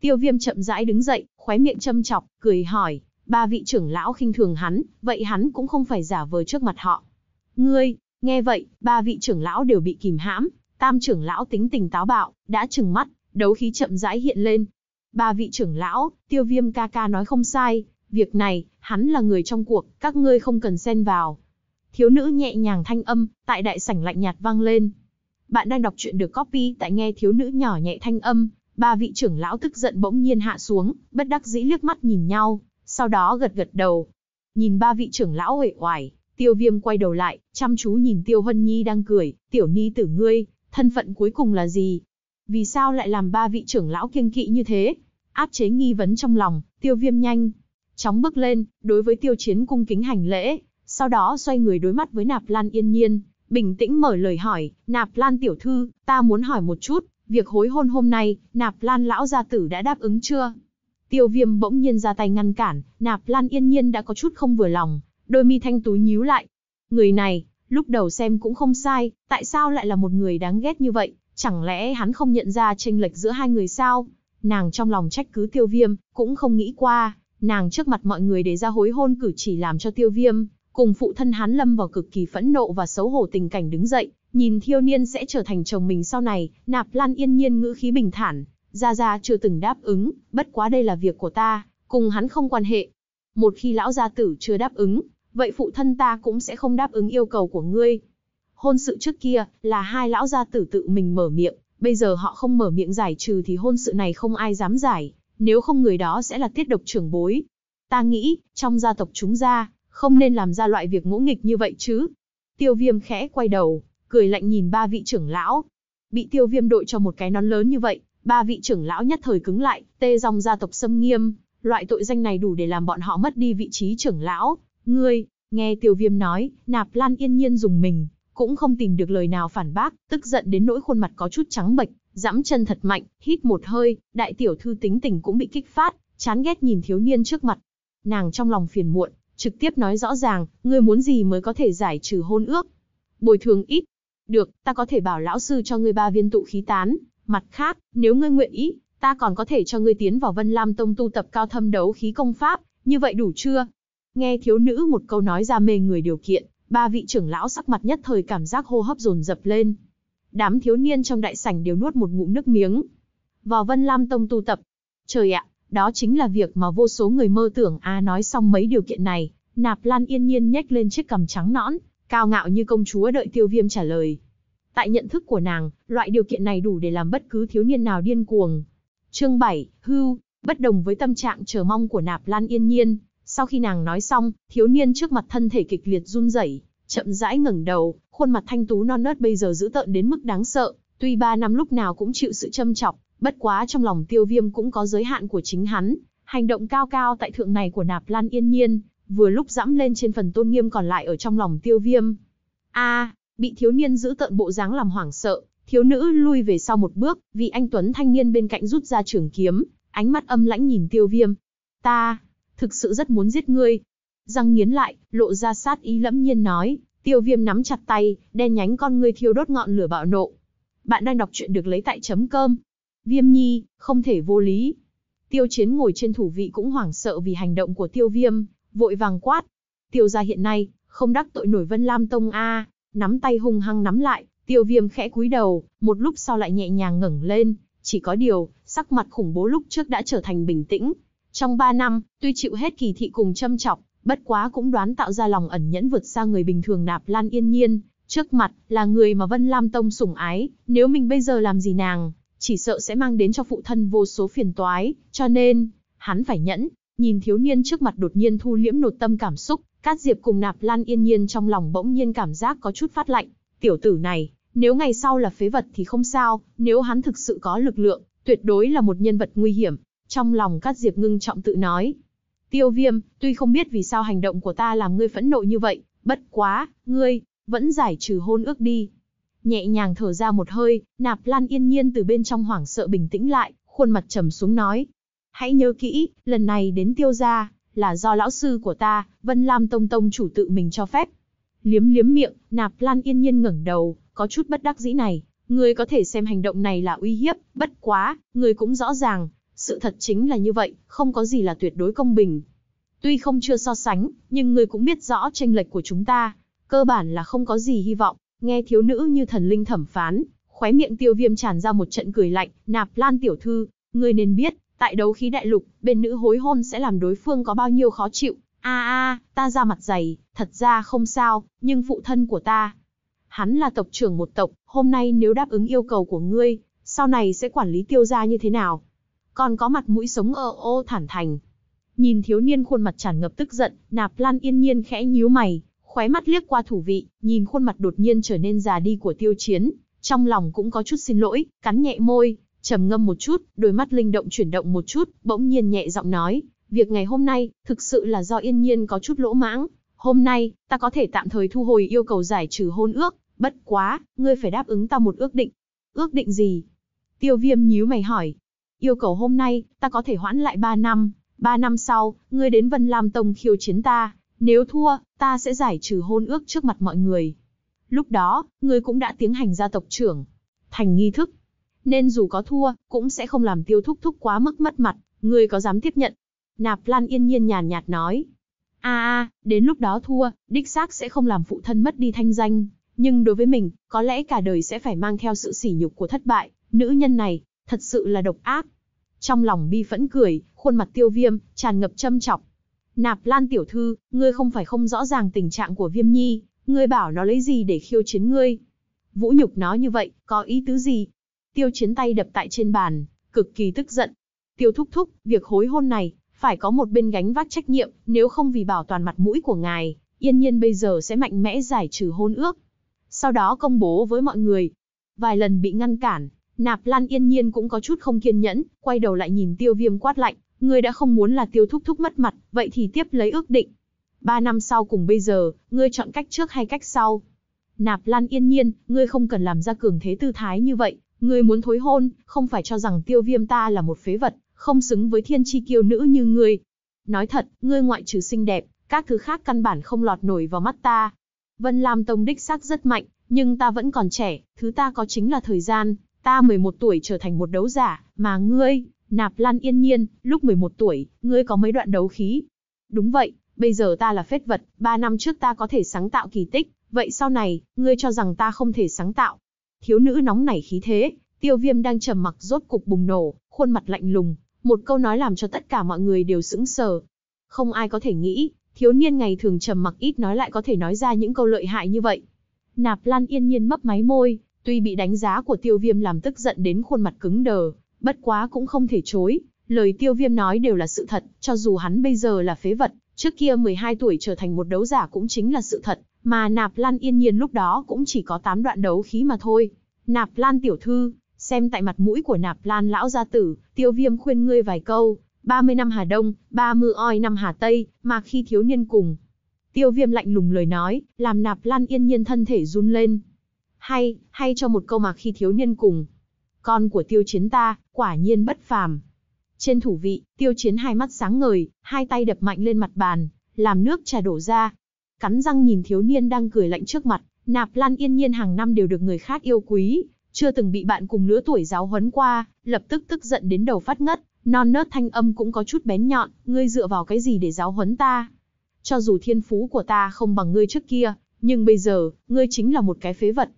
Tiêu viêm chậm rãi đứng dậy, khóe miệng châm chọc, cười hỏi, ba vị trưởng lão khinh thường hắn, vậy hắn cũng không phải giả vờ trước mặt họ. Ngươi, nghe vậy, ba vị trưởng lão đều bị kìm hãm, tam trưởng lão tính tình táo bạo, đã trừng mắt, đấu khí chậm rãi hiện lên. Ba vị trưởng lão, tiêu viêm ca ca nói không sai, việc này, hắn là người trong cuộc, các ngươi không cần xen vào. Thiếu nữ nhẹ nhàng thanh âm, tại đại sảnh lạnh nhạt vang lên. Bạn đang đọc truyện được copy tại nghe thiếu nữ nhỏ nhẹ thanh âm, ba vị trưởng lão tức giận bỗng nhiên hạ xuống, bất đắc dĩ liếc mắt nhìn nhau, sau đó gật gật đầu. Nhìn ba vị trưởng lão uể oải, tiêu viêm quay đầu lại, chăm chú nhìn tiêu hân nhi đang cười, tiểu ni tử ngươi, thân phận cuối cùng là gì, vì sao lại làm ba vị trưởng lão kiêng kỵ như thế? Áp chế nghi vấn trong lòng, tiêu viêm nhanh. Chóng bước lên, đối với tiêu chiến cung kính hành lễ, sau đó xoay người đối mặt với nạp lan yên nhiên, bình tĩnh mở lời hỏi, nạp lan tiểu thư, ta muốn hỏi một chút, việc hối hôn hôm nay, nạp lan lão gia tử đã đáp ứng chưa? Tiêu viêm bỗng nhiên ra tay ngăn cản, nạp lan yên nhiên đã có chút không vừa lòng, đôi mi thanh tú nhíu lại. Người này, lúc đầu xem cũng không sai, tại sao lại là một người đáng ghét như vậy, Chẳng lẽ hắn không nhận ra tranh lệch giữa hai người sao? Nàng trong lòng trách cứ tiêu viêm, cũng không nghĩ qua, nàng trước mặt mọi người để ra hối hôn cử chỉ làm cho tiêu viêm, cùng phụ thân hắn lâm vào cực kỳ phẫn nộ và xấu hổ tình cảnh đứng dậy, nhìn thiêu niên sẽ trở thành chồng mình sau này, nạp lan yên nhiên ngữ khí bình thản, Gia Gia chưa từng đáp ứng, bất quá đây là việc của ta, cùng hắn không quan hệ. Một khi lão gia tử chưa đáp ứng, vậy phụ thân ta cũng sẽ không đáp ứng yêu cầu của ngươi. Hôn sự trước kia, là hai lão gia tử tự mình mở miệng, bây giờ họ không mở miệng giải trừ thì hôn sự này không ai dám giải, nếu không người đó sẽ là tiết độc trưởng bối. Ta nghĩ, trong gia tộc chúng ra, không nên làm ra loại việc ngỗ nghịch như vậy chứ. Tiêu viêm khẽ quay đầu, cười lạnh nhìn ba vị trưởng lão. Bị tiêu viêm đội cho một cái nón lớn như vậy, ba vị trưởng lão nhất thời cứng lại, tê dòng gia tộc xâm nghiêm, loại tội danh này đủ để làm bọn họ mất đi vị trí trưởng lão. Ngươi, nghe tiêu viêm nói, nạp lan yên nhiên dùng mình, cũng không tìm được lời nào phản bác, tức giận đến nỗi khuôn mặt có chút trắng bệch, giẫm chân thật mạnh, hít một hơi, đại tiểu thư tính tình cũng bị kích phát, chán ghét nhìn thiếu niên trước mặt. Nàng trong lòng phiền muộn, trực tiếp nói rõ ràng, ngươi muốn gì mới có thể giải trừ hôn ước? Bồi thường ít. Được, ta có thể bảo lão sư cho ngươi ba viên tụ khí tán, mặt khác, nếu ngươi nguyện ý, ta còn có thể cho ngươi tiến vào Vân Lam Tông tu tập cao thâm đấu khí công pháp, như vậy đủ chưa? Nghe thiếu nữ một câu nói ra mê người điều kiện, Ba vị trưởng lão sắc mặt nhất thời cảm giác hô hấp dồn dập lên. Đám thiếu niên trong đại sảnh đều nuốt một ngụm nước miếng. Vào Vân Lam Tông tu tập. Trời ạ, đó chính là việc mà vô số người mơ tưởng a à, nói xong mấy điều kiện này, Nạp Lan yên nhiên nhếch lên chiếc cằm trắng nõn, cao ngạo như công chúa đợi Tiêu Viêm trả lời. Tại nhận thức của nàng, loại điều kiện này đủ để làm bất cứ thiếu niên nào điên cuồng. Chương 7, hưu, bất đồng với tâm trạng chờ mong của Nạp Lan yên nhiên, sau khi nàng nói xong, thiếu niên trước mặt thân thể kịch liệt run rẩy, chậm rãi ngẩng đầu, khuôn mặt thanh tú non nớt bây giờ dữ tợn đến mức đáng sợ, tuy ba năm lúc nào cũng chịu sự châm chọc, bất quá trong lòng tiêu viêm cũng có giới hạn của chính hắn, hành động cao cao tại thượng này của nạp lan yên nhiên, vừa lúc dẫm lên trên phần tôn nghiêm còn lại ở trong lòng tiêu viêm. a bị thiếu niên giữ tợn bộ dáng làm hoảng sợ, thiếu nữ lui về sau một bước, vì anh Tuấn thanh niên bên cạnh rút ra trường kiếm, ánh mắt âm lãnh nhìn tiêu viêm. Ta, thực sự rất muốn giết ngươi. Răng nghiến lại, lộ ra sát ý lẫm nhiên nói, tiêu viêm nắm chặt tay, đen nhánh con ngươi thiêu đốt ngọn lửa bạo nộ. Bạn đang đọc truyện được lấy tại chấm cơm. Viêm nhi, không thể vô lý. Tiêu chiến ngồi trên thủ vị cũng hoảng sợ vì hành động của tiêu viêm, vội vàng quát. Tiêu ra hiện nay, không đắc tội nổi Vân Lam Tông A, nắm tay hung hăng nắm lại, tiêu viêm khẽ cúi đầu, một lúc sau lại nhẹ nhàng ngẩng lên, chỉ có điều, sắc mặt khủng bố lúc trước đã trở thành bình tĩnh, trong 3 năm, tuy chịu hết kỳ thị cùng châm chọc, bất quá cũng đoán tạo ra lòng ẩn nhẫn vượt xa người bình thường nạp lan yên nhiên, trước mặt là người mà Vân Lam Tông sủng ái, nếu mình bây giờ làm gì nàng, chỉ sợ sẽ mang đến cho phụ thân vô số phiền toái, cho nên, hắn phải nhẫn, nhìn thiếu niên trước mặt đột nhiên thu liễm nột tâm cảm xúc, Cát Diệp cùng nạp lan yên nhiên trong lòng bỗng nhiên cảm giác có chút phát lạnh, tiểu tử này, nếu ngày sau là phế vật thì không sao, nếu hắn thực sự có lực lượng, tuyệt đối là một nhân vật nguy hiểm, trong lòng Cát Diệp ngưng trọng tự nói. Tiêu viêm, tuy không biết vì sao hành động của ta làm ngươi phẫn nộ như vậy, bất quá, ngươi, vẫn giải trừ hôn ước đi. Nhẹ nhàng thở ra một hơi, nạp lan yên nhiên từ bên trong hoảng sợ bình tĩnh lại, khuôn mặt trầm xuống nói. Hãy nhớ kỹ, lần này đến tiêu gia, là do lão sư của ta, Vân Lam Tông Tông chủ tự mình cho phép. Liếm liếm miệng, nạp lan yên nhiên ngẩng đầu, có chút bất đắc dĩ này. Ngươi có thể xem hành động này là uy hiếp, bất quá, ngươi cũng rõ ràng, sự thật chính là như vậy, không có gì là tuyệt đối công bình. Tuy không chưa so sánh, nhưng người cũng biết rõ tranh lệch của chúng ta, cơ bản là không có gì hy vọng, nghe thiếu nữ như thần linh thẩm phán, khóe miệng tiêu viêm tràn ra một trận cười lạnh, nạp lan tiểu thư, người nên biết, tại đấu khí đại lục, bên nữ hối hôn sẽ làm đối phương có bao nhiêu khó chịu, a a, ta ra mặt dày, thật ra không sao, nhưng phụ thân của ta, hắn là tộc trưởng một tộc, hôm nay nếu đáp ứng yêu cầu của ngươi, sau này sẽ quản lý tiêu gia như thế nào? còn có mặt mũi sống ở ô thản thành. Nhìn thiếu niên khuôn mặt tràn ngập tức giận, nạp lan yên nhiên khẽ nhíu mày, khóe mắt liếc qua thủ vị, nhìn khuôn mặt đột nhiên trở nên già đi của tiêu chiến, trong lòng cũng có chút xin lỗi, cắn nhẹ môi, trầm ngâm một chút, đôi mắt linh động chuyển động một chút, bỗng nhiên nhẹ giọng nói, việc ngày hôm nay, thực sự là do yên nhiên có chút lỗ mãng, hôm nay, ta có thể tạm thời thu hồi yêu cầu giải trừ hôn ước, bất quá, ngươi phải đáp ứng ta một ước định. Ước định gì? Tiêu viêm nhíu mày hỏi, Yêu cầu hôm nay, ta có thể hoãn lại 3 năm, 3 năm sau, ngươi đến Vân Lam Tông khiêu chiến ta, nếu thua, ta sẽ giải trừ hôn ước trước mặt mọi người. Lúc đó, ngươi cũng đã tiến hành gia tộc trưởng, thành nghi thức. Nên dù có thua, cũng sẽ không làm tiêu thúc thúc quá mức mất mặt, ngươi có dám tiếp nhận? Nạp Lan yên nhiên nhàn nhạt nói. a à, đến lúc đó thua, đích xác sẽ không làm phụ thân mất đi thanh danh. Nhưng đối với mình, có lẽ cả đời sẽ phải mang theo sự sỉ nhục của thất bại. Nữ nhân này, thật sự là độc ác trong lòng bi phẫn cười, khuôn mặt tiêu viêm, tràn ngập châm chọc. Nạp Lan tiểu thư, ngươi không phải không rõ ràng tình trạng của viêm nhi, ngươi bảo nó lấy gì để khiêu chiến ngươi. Vũ nhục nó như vậy, có ý tứ gì? Tiêu chiến tay đập tại trên bàn, cực kỳ tức giận. Tiêu thúc thúc, việc hối hôn này, phải có một bên gánh vác trách nhiệm, nếu không vì bảo toàn mặt mũi của ngài, yên nhiên bây giờ sẽ mạnh mẽ giải trừ hôn ước. Sau đó công bố với mọi người. Vài lần bị ngăn cản, Nạp Lan yên nhiên cũng có chút không kiên nhẫn, quay đầu lại nhìn tiêu viêm quát lạnh, ngươi đã không muốn là tiêu thúc thúc mất mặt, vậy thì tiếp lấy ước định. Ba năm sau cùng bây giờ, ngươi chọn cách trước hay cách sau? Nạp Lan yên nhiên, ngươi không cần làm ra cường thế tư thái như vậy, ngươi muốn thối hôn, không phải cho rằng tiêu viêm ta là một phế vật, không xứng với thiên chi kiêu nữ như ngươi. Nói thật, ngươi ngoại trừ xinh đẹp, các thứ khác căn bản không lọt nổi vào mắt ta. Vân Lam Tông đích xác rất mạnh, nhưng ta vẫn còn trẻ, thứ ta có chính là thời gian, Ta 11 tuổi trở thành một đấu giả, mà ngươi, nạp lan yên nhiên, lúc 11 tuổi, ngươi có mấy đoạn đấu khí. Đúng vậy, bây giờ ta là phết vật, 3 năm trước ta có thể sáng tạo kỳ tích, vậy sau này, ngươi cho rằng ta không thể sáng tạo. Thiếu nữ nóng nảy khí thế, tiêu viêm đang trầm mặc rốt cục bùng nổ, khuôn mặt lạnh lùng, một câu nói làm cho tất cả mọi người đều sững sờ. Không ai có thể nghĩ, thiếu niên ngày thường trầm mặc ít nói lại có thể nói ra những câu lợi hại như vậy. Nạp Lan yên nhiên mấp máy môi, Tuy bị đánh giá của tiêu viêm làm tức giận đến khuôn mặt cứng đờ, bất quá cũng không thể chối, lời tiêu viêm nói đều là sự thật, cho dù hắn bây giờ là phế vật, trước kia 12 tuổi trở thành một đấu giả cũng chính là sự thật, mà nạp lan yên nhiên lúc đó cũng chỉ có 8 đoạn đấu khí mà thôi. Nạp lan tiểu thư, xem tại mặt mũi của nạp lan lão gia tử, tiêu viêm khuyên ngươi vài câu, 30 năm Hà Đông, 30 oi năm Hà Tây, mà khi thiếu niên cùng. Tiêu viêm lạnh lùng lời nói, làm nạp lan yên nhiên thân thể run lên hay, hay cho một câu mà khi thiếu niên cùng. Con của tiêu chiến ta, quả nhiên bất phàm. Trên thủ vị, tiêu chiến hai mắt sáng ngời, hai tay đập mạnh lên mặt bàn, làm nước trà đổ ra. Cắn răng nhìn thiếu niên đang cười lạnh trước mặt, nạp lan yên nhiên hàng năm đều được người khác yêu quý, chưa từng bị bạn cùng lứa tuổi giáo huấn qua, lập tức tức giận đến đầu phát ngất, non nớt thanh âm cũng có chút bén nhọn, ngươi dựa vào cái gì để giáo huấn ta? Cho dù thiên phú của ta không bằng ngươi trước kia, nhưng bây giờ, ngươi chính là một cái phế vật.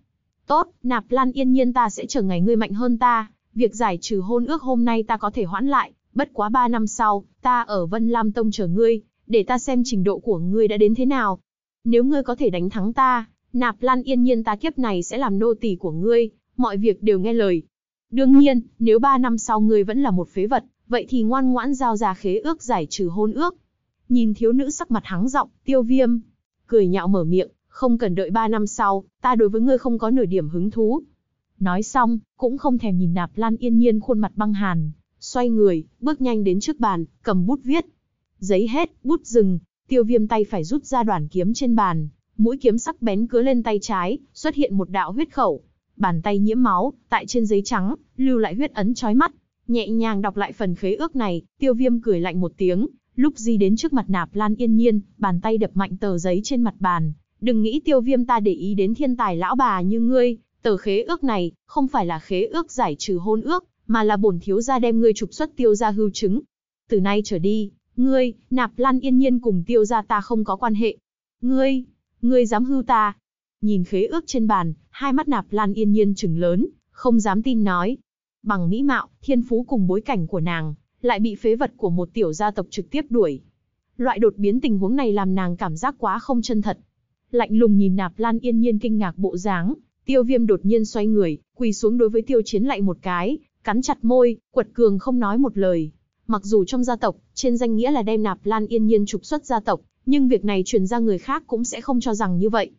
Tốt, Nạp Lan yên nhiên ta sẽ chờ ngày ngươi mạnh hơn ta, việc giải trừ hôn ước hôm nay ta có thể hoãn lại, bất quá ba năm sau, ta ở Vân Lam Tông chờ ngươi, để ta xem trình độ của ngươi đã đến thế nào. Nếu ngươi có thể đánh thắng ta, Nạp Lan yên nhiên ta kiếp này sẽ làm nô tỳ của ngươi, mọi việc đều nghe lời. Đương nhiên, nếu ba năm sau ngươi vẫn là một phế vật, vậy thì ngoan ngoãn giao ra khế ước giải trừ hôn ước. Nhìn thiếu nữ sắc mặt hắng giọng, tiêu viêm, cười nhạo mở miệng, không cần đợi ba năm sau, ta đối với ngươi không có nửa điểm hứng thú. Nói xong, cũng không thèm nhìn nạp lan yên nhiên khuôn mặt băng hàn, xoay người, bước nhanh đến trước bàn, cầm bút viết. Giấy hết, bút dừng, tiêu viêm tay phải rút ra đoàn kiếm trên bàn, mũi kiếm sắc bén cứa lên tay trái, xuất hiện một đạo huyết khẩu. Bàn tay nhiễm máu, tại trên giấy trắng, lưu lại huyết ấn chói mắt. Nhẹ nhàng đọc lại phần khế ước này, tiêu viêm cười lạnh một tiếng, lúc di đến trước mặt nạp lan yên nhiên, bàn tay đập mạnh tờ giấy trên mặt bàn, Đừng nghĩ tiêu viêm ta để ý đến thiên tài lão bà như ngươi, tờ khế ước này, không phải là khế ước giải trừ hôn ước, mà là bổn thiếu gia đem ngươi trục xuất tiêu gia hưu chứng. Từ nay trở đi, ngươi, nạp lan yên nhiên cùng tiêu gia ta không có quan hệ. Ngươi, ngươi dám hưu ta. Nhìn khế ước trên bàn, hai mắt nạp lan yên nhiên trừng lớn, không dám tin nói. Bằng mỹ mạo, thiên phú cùng bối cảnh của nàng, lại bị phế vật của một tiểu gia tộc trực tiếp đuổi. Loại đột biến tình huống này làm nàng cảm giác quá không chân thật, lạnh lùng nhìn nạp lan yên nhiên kinh ngạc bộ dáng, tiêu viêm đột nhiên xoay người, quỳ xuống đối với tiêu chiến lạnh một cái, cắn chặt môi, quật cường không nói một lời. Mặc dù trong gia tộc, trên danh nghĩa là đem nạp lan yên nhiên trục xuất gia tộc, nhưng việc này truyền ra người khác cũng sẽ không cho rằng như vậy.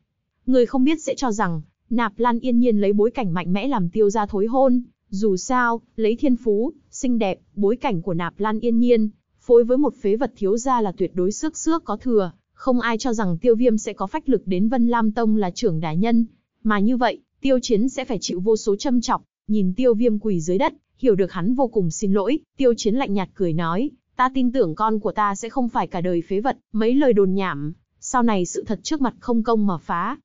Người không biết sẽ cho rằng, nạp lan yên nhiên lấy bối cảnh mạnh mẽ làm tiêu gia thối hôn, dù sao, lấy thiên phú, xinh đẹp, bối cảnh của nạp lan yên nhiên, phối với một phế vật thiếu gia là tuyệt đối sức xước có thừa. Không ai cho rằng tiêu viêm sẽ có phách lực đến Vân Lam Tông là trưởng đại nhân. Mà như vậy, tiêu chiến sẽ phải chịu vô số châm chọc. Nhìn tiêu viêm quỳ dưới đất, hiểu được hắn vô cùng xin lỗi, tiêu chiến lạnh nhạt cười nói, ta tin tưởng con của ta sẽ không phải cả đời phế vật, mấy lời đồn nhảm, sau này sự thật trước mặt không công mà phá.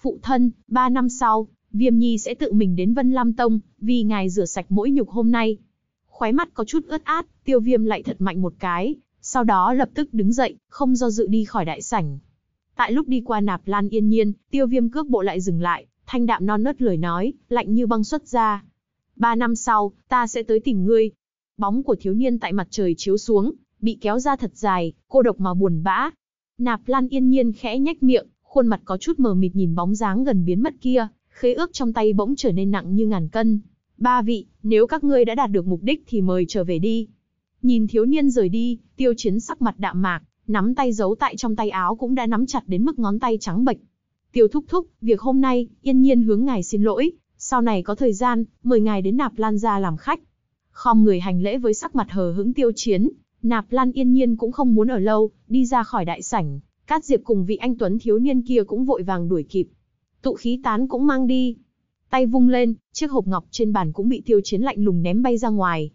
Phụ thân, ba năm sau, Viêm Nhi sẽ tự mình đến Vân Lam Tông, vì ngài rửa sạch mỗi nhục hôm nay. Khóe mắt có chút ướt át, tiêu viêm lại thật mạnh một cái, sau đó lập tức đứng dậy, không do dự đi khỏi đại sảnh. Tại lúc đi qua nạp lan yên nhiên, tiêu viêm cước bộ lại dừng lại, thanh đạm non nớt lời nói, lạnh như băng xuất ra. Ba năm sau, ta sẽ tới tìm ngươi. Bóng của thiếu niên tại mặt trời chiếu xuống, bị kéo ra thật dài, cô độc mà buồn bã. Nạp lan yên nhiên khẽ nhách miệng, khuôn mặt có chút mờ mịt nhìn bóng dáng gần biến mất kia, khế ước trong tay bỗng trở nên nặng như ngàn cân. Ba vị, nếu các ngươi đã đạt được mục đích thì mời trở về đi, Nhìn thiếu niên rời đi, tiêu chiến sắc mặt đạm mạc, nắm tay giấu tại trong tay áo cũng đã nắm chặt đến mức ngón tay trắng bệch. Tiêu thúc thúc, việc hôm nay, yên nhiên hướng ngài xin lỗi, sau này có thời gian, mời ngài đến nạp lan ra làm khách. khom người hành lễ với sắc mặt hờ hững tiêu chiến, nạp lan yên nhiên cũng không muốn ở lâu, đi ra khỏi đại sảnh, Cát Diệp cùng vị anh Tuấn thiếu niên kia cũng vội vàng đuổi kịp. Tụ khí tán cũng mang đi. Tay vung lên, chiếc hộp ngọc trên bàn cũng bị tiêu chiến lạnh lùng ném bay ra ngoài,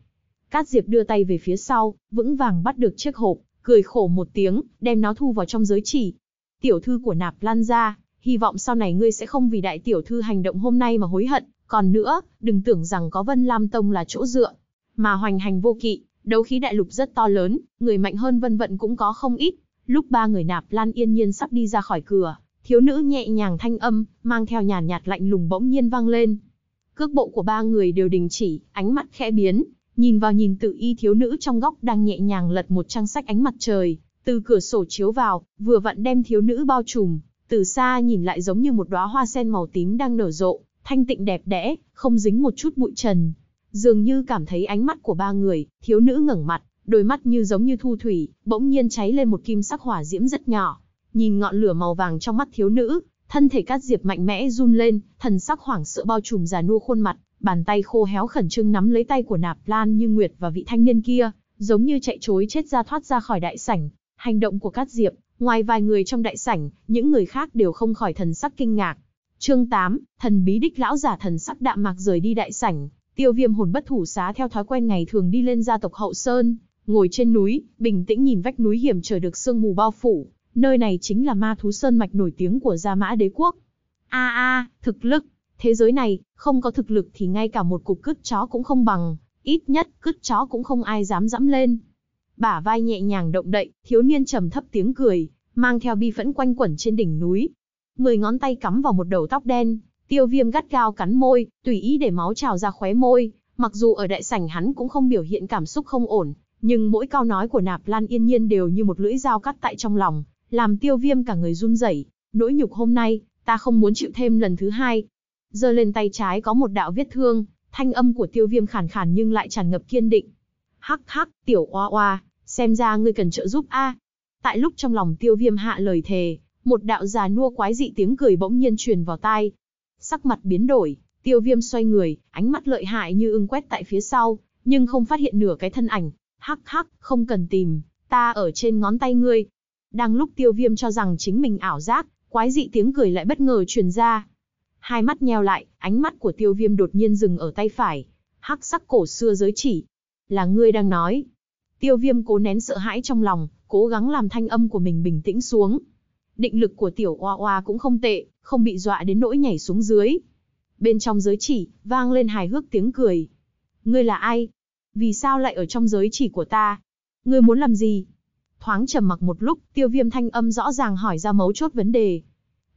Cát Diệp đưa tay về phía sau, vững vàng bắt được chiếc hộp, cười khổ một tiếng, đem nó thu vào trong giới chỉ. Tiểu thư của nạp lan gia, hy vọng sau này ngươi sẽ không vì đại tiểu thư hành động hôm nay mà hối hận. Còn nữa, đừng tưởng rằng có Vân Lam Tông là chỗ dựa, mà hoành hành vô kỵ, đấu khí đại lục rất to lớn, người mạnh hơn vân vận cũng có không ít. Lúc ba người nạp lan yên nhiên sắp đi ra khỏi cửa, thiếu nữ nhẹ nhàng thanh âm, mang theo nhàn nhạt lạnh lùng bỗng nhiên vang lên. Cước bộ của ba người đều đình chỉ, ánh mắt khẽ biến, Nhìn vào nhìn tự y thiếu nữ trong góc đang nhẹ nhàng lật một trang sách ánh mặt trời, từ cửa sổ chiếu vào, vừa vặn đem thiếu nữ bao trùm, từ xa nhìn lại giống như một đóa hoa sen màu tím đang nở rộ, thanh tịnh đẹp đẽ, không dính một chút bụi trần. Dường như cảm thấy ánh mắt của ba người, thiếu nữ ngẩng mặt, đôi mắt như giống như thu thủy, bỗng nhiên cháy lên một kim sắc hỏa diễm rất nhỏ. Nhìn ngọn lửa màu vàng trong mắt thiếu nữ, thân thể Cát Diệp mạnh mẽ run lên, thần sắc hoảng sợ bao trùm già nua khuôn mặt, bàn tay khô héo khẩn trương nắm lấy tay của Nạp Lan Như Nguyệt và vị thanh niên kia, giống như chạy trối chết ra thoát ra khỏi đại sảnh. Hành động của Cát Diệp, ngoài vài người trong đại sảnh, những người khác đều không khỏi thần sắc kinh ngạc. Chương 8, thần bí đích lão giả thần sắc đạm mạc rời đi đại sảnh, Tiêu Viêm hồn bất thủ xá theo thói quen ngày thường đi lên gia tộc Hậu Sơn, ngồi trên núi, bình tĩnh nhìn vách núi hiểm trở được sương mù bao phủ, nơi này chính là Ma thú sơn mạch nổi tiếng của Gia Mã Đế quốc. A a, thực lực, Thế giới này, không có thực lực thì ngay cả một cục cứt chó cũng không bằng, ít nhất cứt chó cũng không ai dám dẫm lên. Bả vai nhẹ nhàng động đậy, thiếu niên trầm thấp tiếng cười, mang theo bi phẫn quanh quẩn trên đỉnh núi. Mười ngón tay cắm vào một đầu tóc đen, tiêu viêm gắt gao cắn môi, tùy ý để máu trào ra khóe môi. Mặc dù ở đại sảnh hắn cũng không biểu hiện cảm xúc không ổn, nhưng mỗi câu nói của nạp lan yên nhiên đều như một lưỡi dao cắt tại trong lòng, làm tiêu viêm cả người run rẩy. Nỗi nhục hôm nay, ta không muốn chịu thêm lần thứ hai, giơ lên tay trái có một đạo vết thương, thanh âm của tiêu viêm khàn khàn nhưng lại tràn ngập kiên định. Hắc hắc, tiểu oa oa, xem ra ngươi cần trợ giúp a. Tại lúc trong lòng tiêu viêm hạ lời thề, một đạo già nua quái dị tiếng cười bỗng nhiên truyền vào tai. Sắc mặt biến đổi, tiêu viêm xoay người, ánh mắt lợi hại như ưng quét tại phía sau, nhưng không phát hiện nửa cái thân ảnh. Hắc hắc, không cần tìm, ta ở trên ngón tay ngươi. Đang lúc tiêu viêm cho rằng chính mình ảo giác, quái dị tiếng cười lại bất ngờ truyền ra, Hai mắt nheo lại, ánh mắt của tiêu viêm đột nhiên dừng ở tay phải. Hắc sắc cổ xưa giới chỉ. Là ngươi đang nói. Tiêu viêm cố nén sợ hãi trong lòng, cố gắng làm thanh âm của mình bình tĩnh xuống. Định lực của tiểu oa oa cũng không tệ, không bị dọa đến nỗi nhảy xuống dưới. Bên trong giới chỉ, vang lên hài hước tiếng cười. Ngươi là ai? Vì sao lại ở trong giới chỉ của ta? Ngươi muốn làm gì? Thoáng trầm mặc một lúc, tiêu viêm thanh âm rõ ràng hỏi ra mấu chốt vấn đề.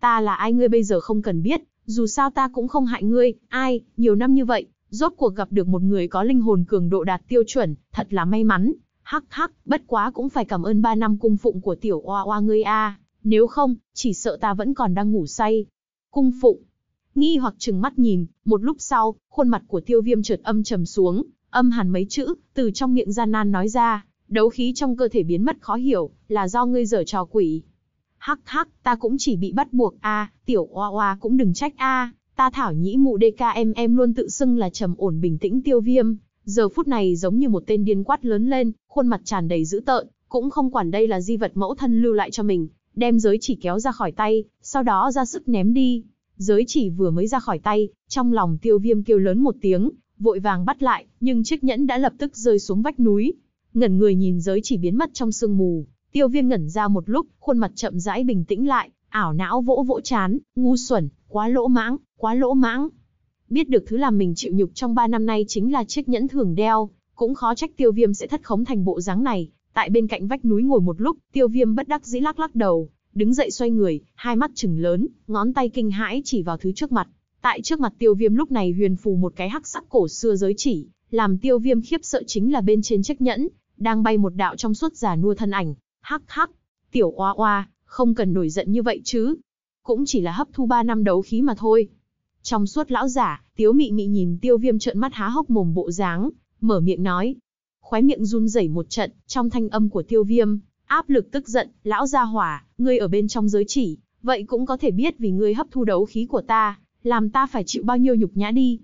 Ta là ai ngươi bây giờ không cần biết, dù sao ta cũng không hại ngươi, ai, nhiều năm như vậy, rốt cuộc gặp được một người có linh hồn cường độ đạt tiêu chuẩn, thật là may mắn. Hắc hắc, bất quá cũng phải cảm ơn ba năm cung phụng của tiểu oa oa ngươi a, nếu không, chỉ sợ ta vẫn còn đang ngủ say. Cung phụng, nghi hoặc trừng mắt nhìn, một lúc sau, khuôn mặt của tiêu viêm chợt âm trầm xuống, âm hẳn mấy chữ, từ trong miệng gian nan nói ra, đấu khí trong cơ thể biến mất khó hiểu, là do ngươi dở trò quỷ. Hắc hắc, ta cũng chỉ bị bắt buộc a, tiểu oa oa cũng đừng trách a, ta thảo nhĩ mụ DKM em luôn tự xưng là trầm ổn bình tĩnh tiêu viêm, giờ phút này giống như một tên điên quát lớn lên, khuôn mặt tràn đầy dữ tợn, cũng không quản đây là di vật mẫu thân lưu lại cho mình, đem giới chỉ kéo ra khỏi tay, sau đó ra sức ném đi. Giới chỉ vừa mới ra khỏi tay, trong lòng tiêu viêm kêu lớn một tiếng, vội vàng bắt lại, nhưng chiếc nhẫn đã lập tức rơi xuống vách núi. Ngẩn người nhìn giới chỉ biến mất trong sương mù, Tiêu viêm ngẩn ra một lúc, khuôn mặt chậm rãi bình tĩnh lại, ảo não vỗ vỗ chán, ngu xuẩn, quá lỗ mãng, quá lỗ mãng. Biết được thứ làm mình chịu nhục trong 3 năm nay chính là chiếc nhẫn thường đeo, cũng khó trách tiêu viêm sẽ thất khống thành bộ dáng này. Tại bên cạnh vách núi ngồi một lúc, tiêu viêm bất đắc dĩ lắc lắc đầu, đứng dậy xoay người, hai mắt chừng lớn, ngón tay kinh hãi chỉ vào thứ trước mặt. Tại trước mặt tiêu viêm lúc này huyền phù một cái hắc sắc cổ xưa giới chỉ, làm tiêu viêm khiếp sợ chính là bên trên chiếc nhẫn, đang bay một đạo trong suốt giả nua thân ảnh, Hắc hắc, tiểu oa oa, không cần nổi giận như vậy chứ. Cũng chỉ là hấp thu 3 năm đấu khí mà thôi. Trong suốt lão giả, tiếu mị mị nhìn tiêu viêm trợn mắt há hốc mồm bộ dáng, mở miệng nói. Khóe miệng run rẩy một trận, trong thanh âm của tiêu viêm, áp lực tức giận, lão gia hỏa, ngươi ở bên trong giới chỉ, vậy cũng có thể biết vì ngươi hấp thu đấu khí của ta, làm ta phải chịu bao nhiêu nhục nhã đi.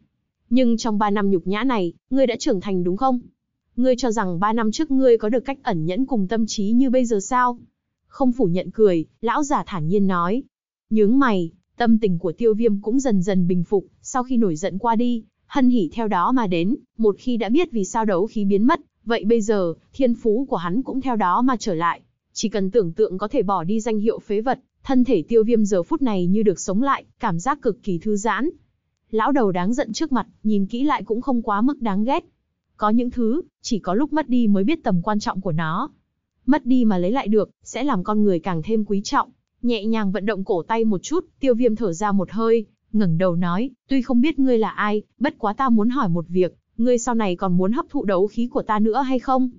Nhưng trong 3 năm nhục nhã này, ngươi đã trưởng thành đúng không? Ngươi cho rằng ba năm trước ngươi có được cách ẩn nhẫn cùng tâm trí như bây giờ sao? Không phủ nhận cười, lão giả thản nhiên nói. Nhướng mày, tâm tình của tiêu viêm cũng dần dần bình phục, sau khi nổi giận qua đi, hân hỉ theo đó mà đến, một khi đã biết vì sao đấu khí biến mất, vậy bây giờ, thiên phú của hắn cũng theo đó mà trở lại. Chỉ cần tưởng tượng có thể bỏ đi danh hiệu phế vật, thân thể tiêu viêm giờ phút này như được sống lại, cảm giác cực kỳ thư giãn. Lão đầu đáng giận trước mặt, nhìn kỹ lại cũng không quá mức đáng ghét, có những thứ, chỉ có lúc mất đi mới biết tầm quan trọng của nó. Mất đi mà lấy lại được, sẽ làm con người càng thêm quý trọng. Nhẹ nhàng vận động cổ tay một chút, tiêu viêm thở ra một hơi, ngẩng đầu nói, tuy không biết ngươi là ai, bất quá ta muốn hỏi một việc, ngươi sau này còn muốn hấp thụ đấu khí của ta nữa hay không?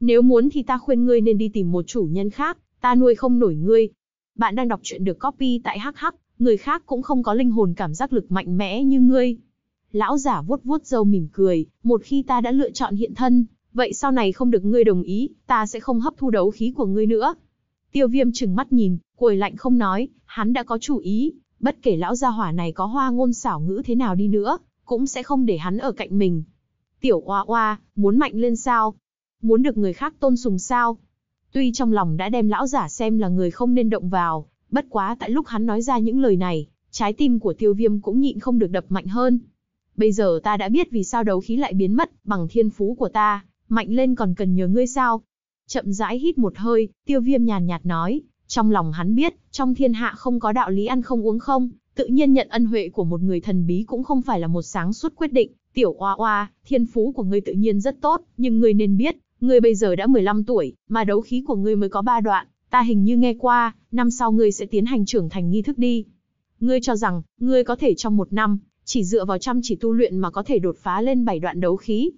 Nếu muốn thì ta khuyên ngươi nên đi tìm một chủ nhân khác, ta nuôi không nổi ngươi. Bạn đang đọc truyện được copy tại HH, người khác cũng không có linh hồn cảm giác lực mạnh mẽ như ngươi. Lão giả vuốt vuốt râu mỉm cười, một khi ta đã lựa chọn hiện thân, vậy sau này không được ngươi đồng ý, ta sẽ không hấp thu đấu khí của ngươi nữa. Tiêu viêm trừng mắt nhìn, cuồi lạnh không nói, hắn đã có chủ ý, bất kể lão gia hỏa này có hoa ngôn xảo ngữ thế nào đi nữa, cũng sẽ không để hắn ở cạnh mình. Tiểu oa oa, muốn mạnh lên sao? Muốn được người khác tôn sùng sao? Tuy trong lòng đã đem lão giả xem là người không nên động vào, bất quá tại lúc hắn nói ra những lời này, trái tim của tiêu viêm cũng nhịn không được đập mạnh hơn bây giờ ta đã biết vì sao đấu khí lại biến mất, bằng thiên phú của ta, mạnh lên còn cần nhờ ngươi sao? Chậm rãi hít một hơi, tiêu viêm nhàn nhạt nói, trong lòng hắn biết, trong thiên hạ không có đạo lý ăn không uống không, tự nhiên nhận ân huệ của một người thần bí cũng không phải là một sáng suốt quyết định, tiểu oa oa, thiên phú của ngươi tự nhiên rất tốt, nhưng ngươi nên biết, ngươi bây giờ đã 15 tuổi, mà đấu khí của ngươi mới có 3 đoạn, ta hình như nghe qua, năm sau ngươi sẽ tiến hành trưởng thành nghi thức đi. Ngươi cho rằng, ngươi có thể trong một năm, chỉ dựa vào chăm chỉ tu luyện mà có thể đột phá lên bảy đoạn đấu khí.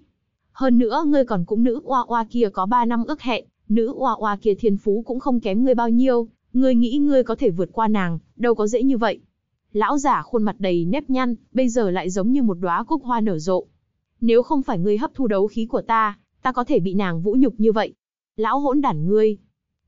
Hơn nữa ngươi còn cũng nữ oa oa kia có 3 năm ước hẹn, nữ oa oa kia thiên phú cũng không kém ngươi bao nhiêu, ngươi nghĩ ngươi có thể vượt qua nàng, đâu có dễ như vậy. Lão giả khuôn mặt đầy nếp nhăn, bây giờ lại giống như một đóa cúc hoa nở rộ. Nếu không phải ngươi hấp thu đấu khí của ta, ta có thể bị nàng vũ nhục như vậy. Lão hỗn đản ngươi.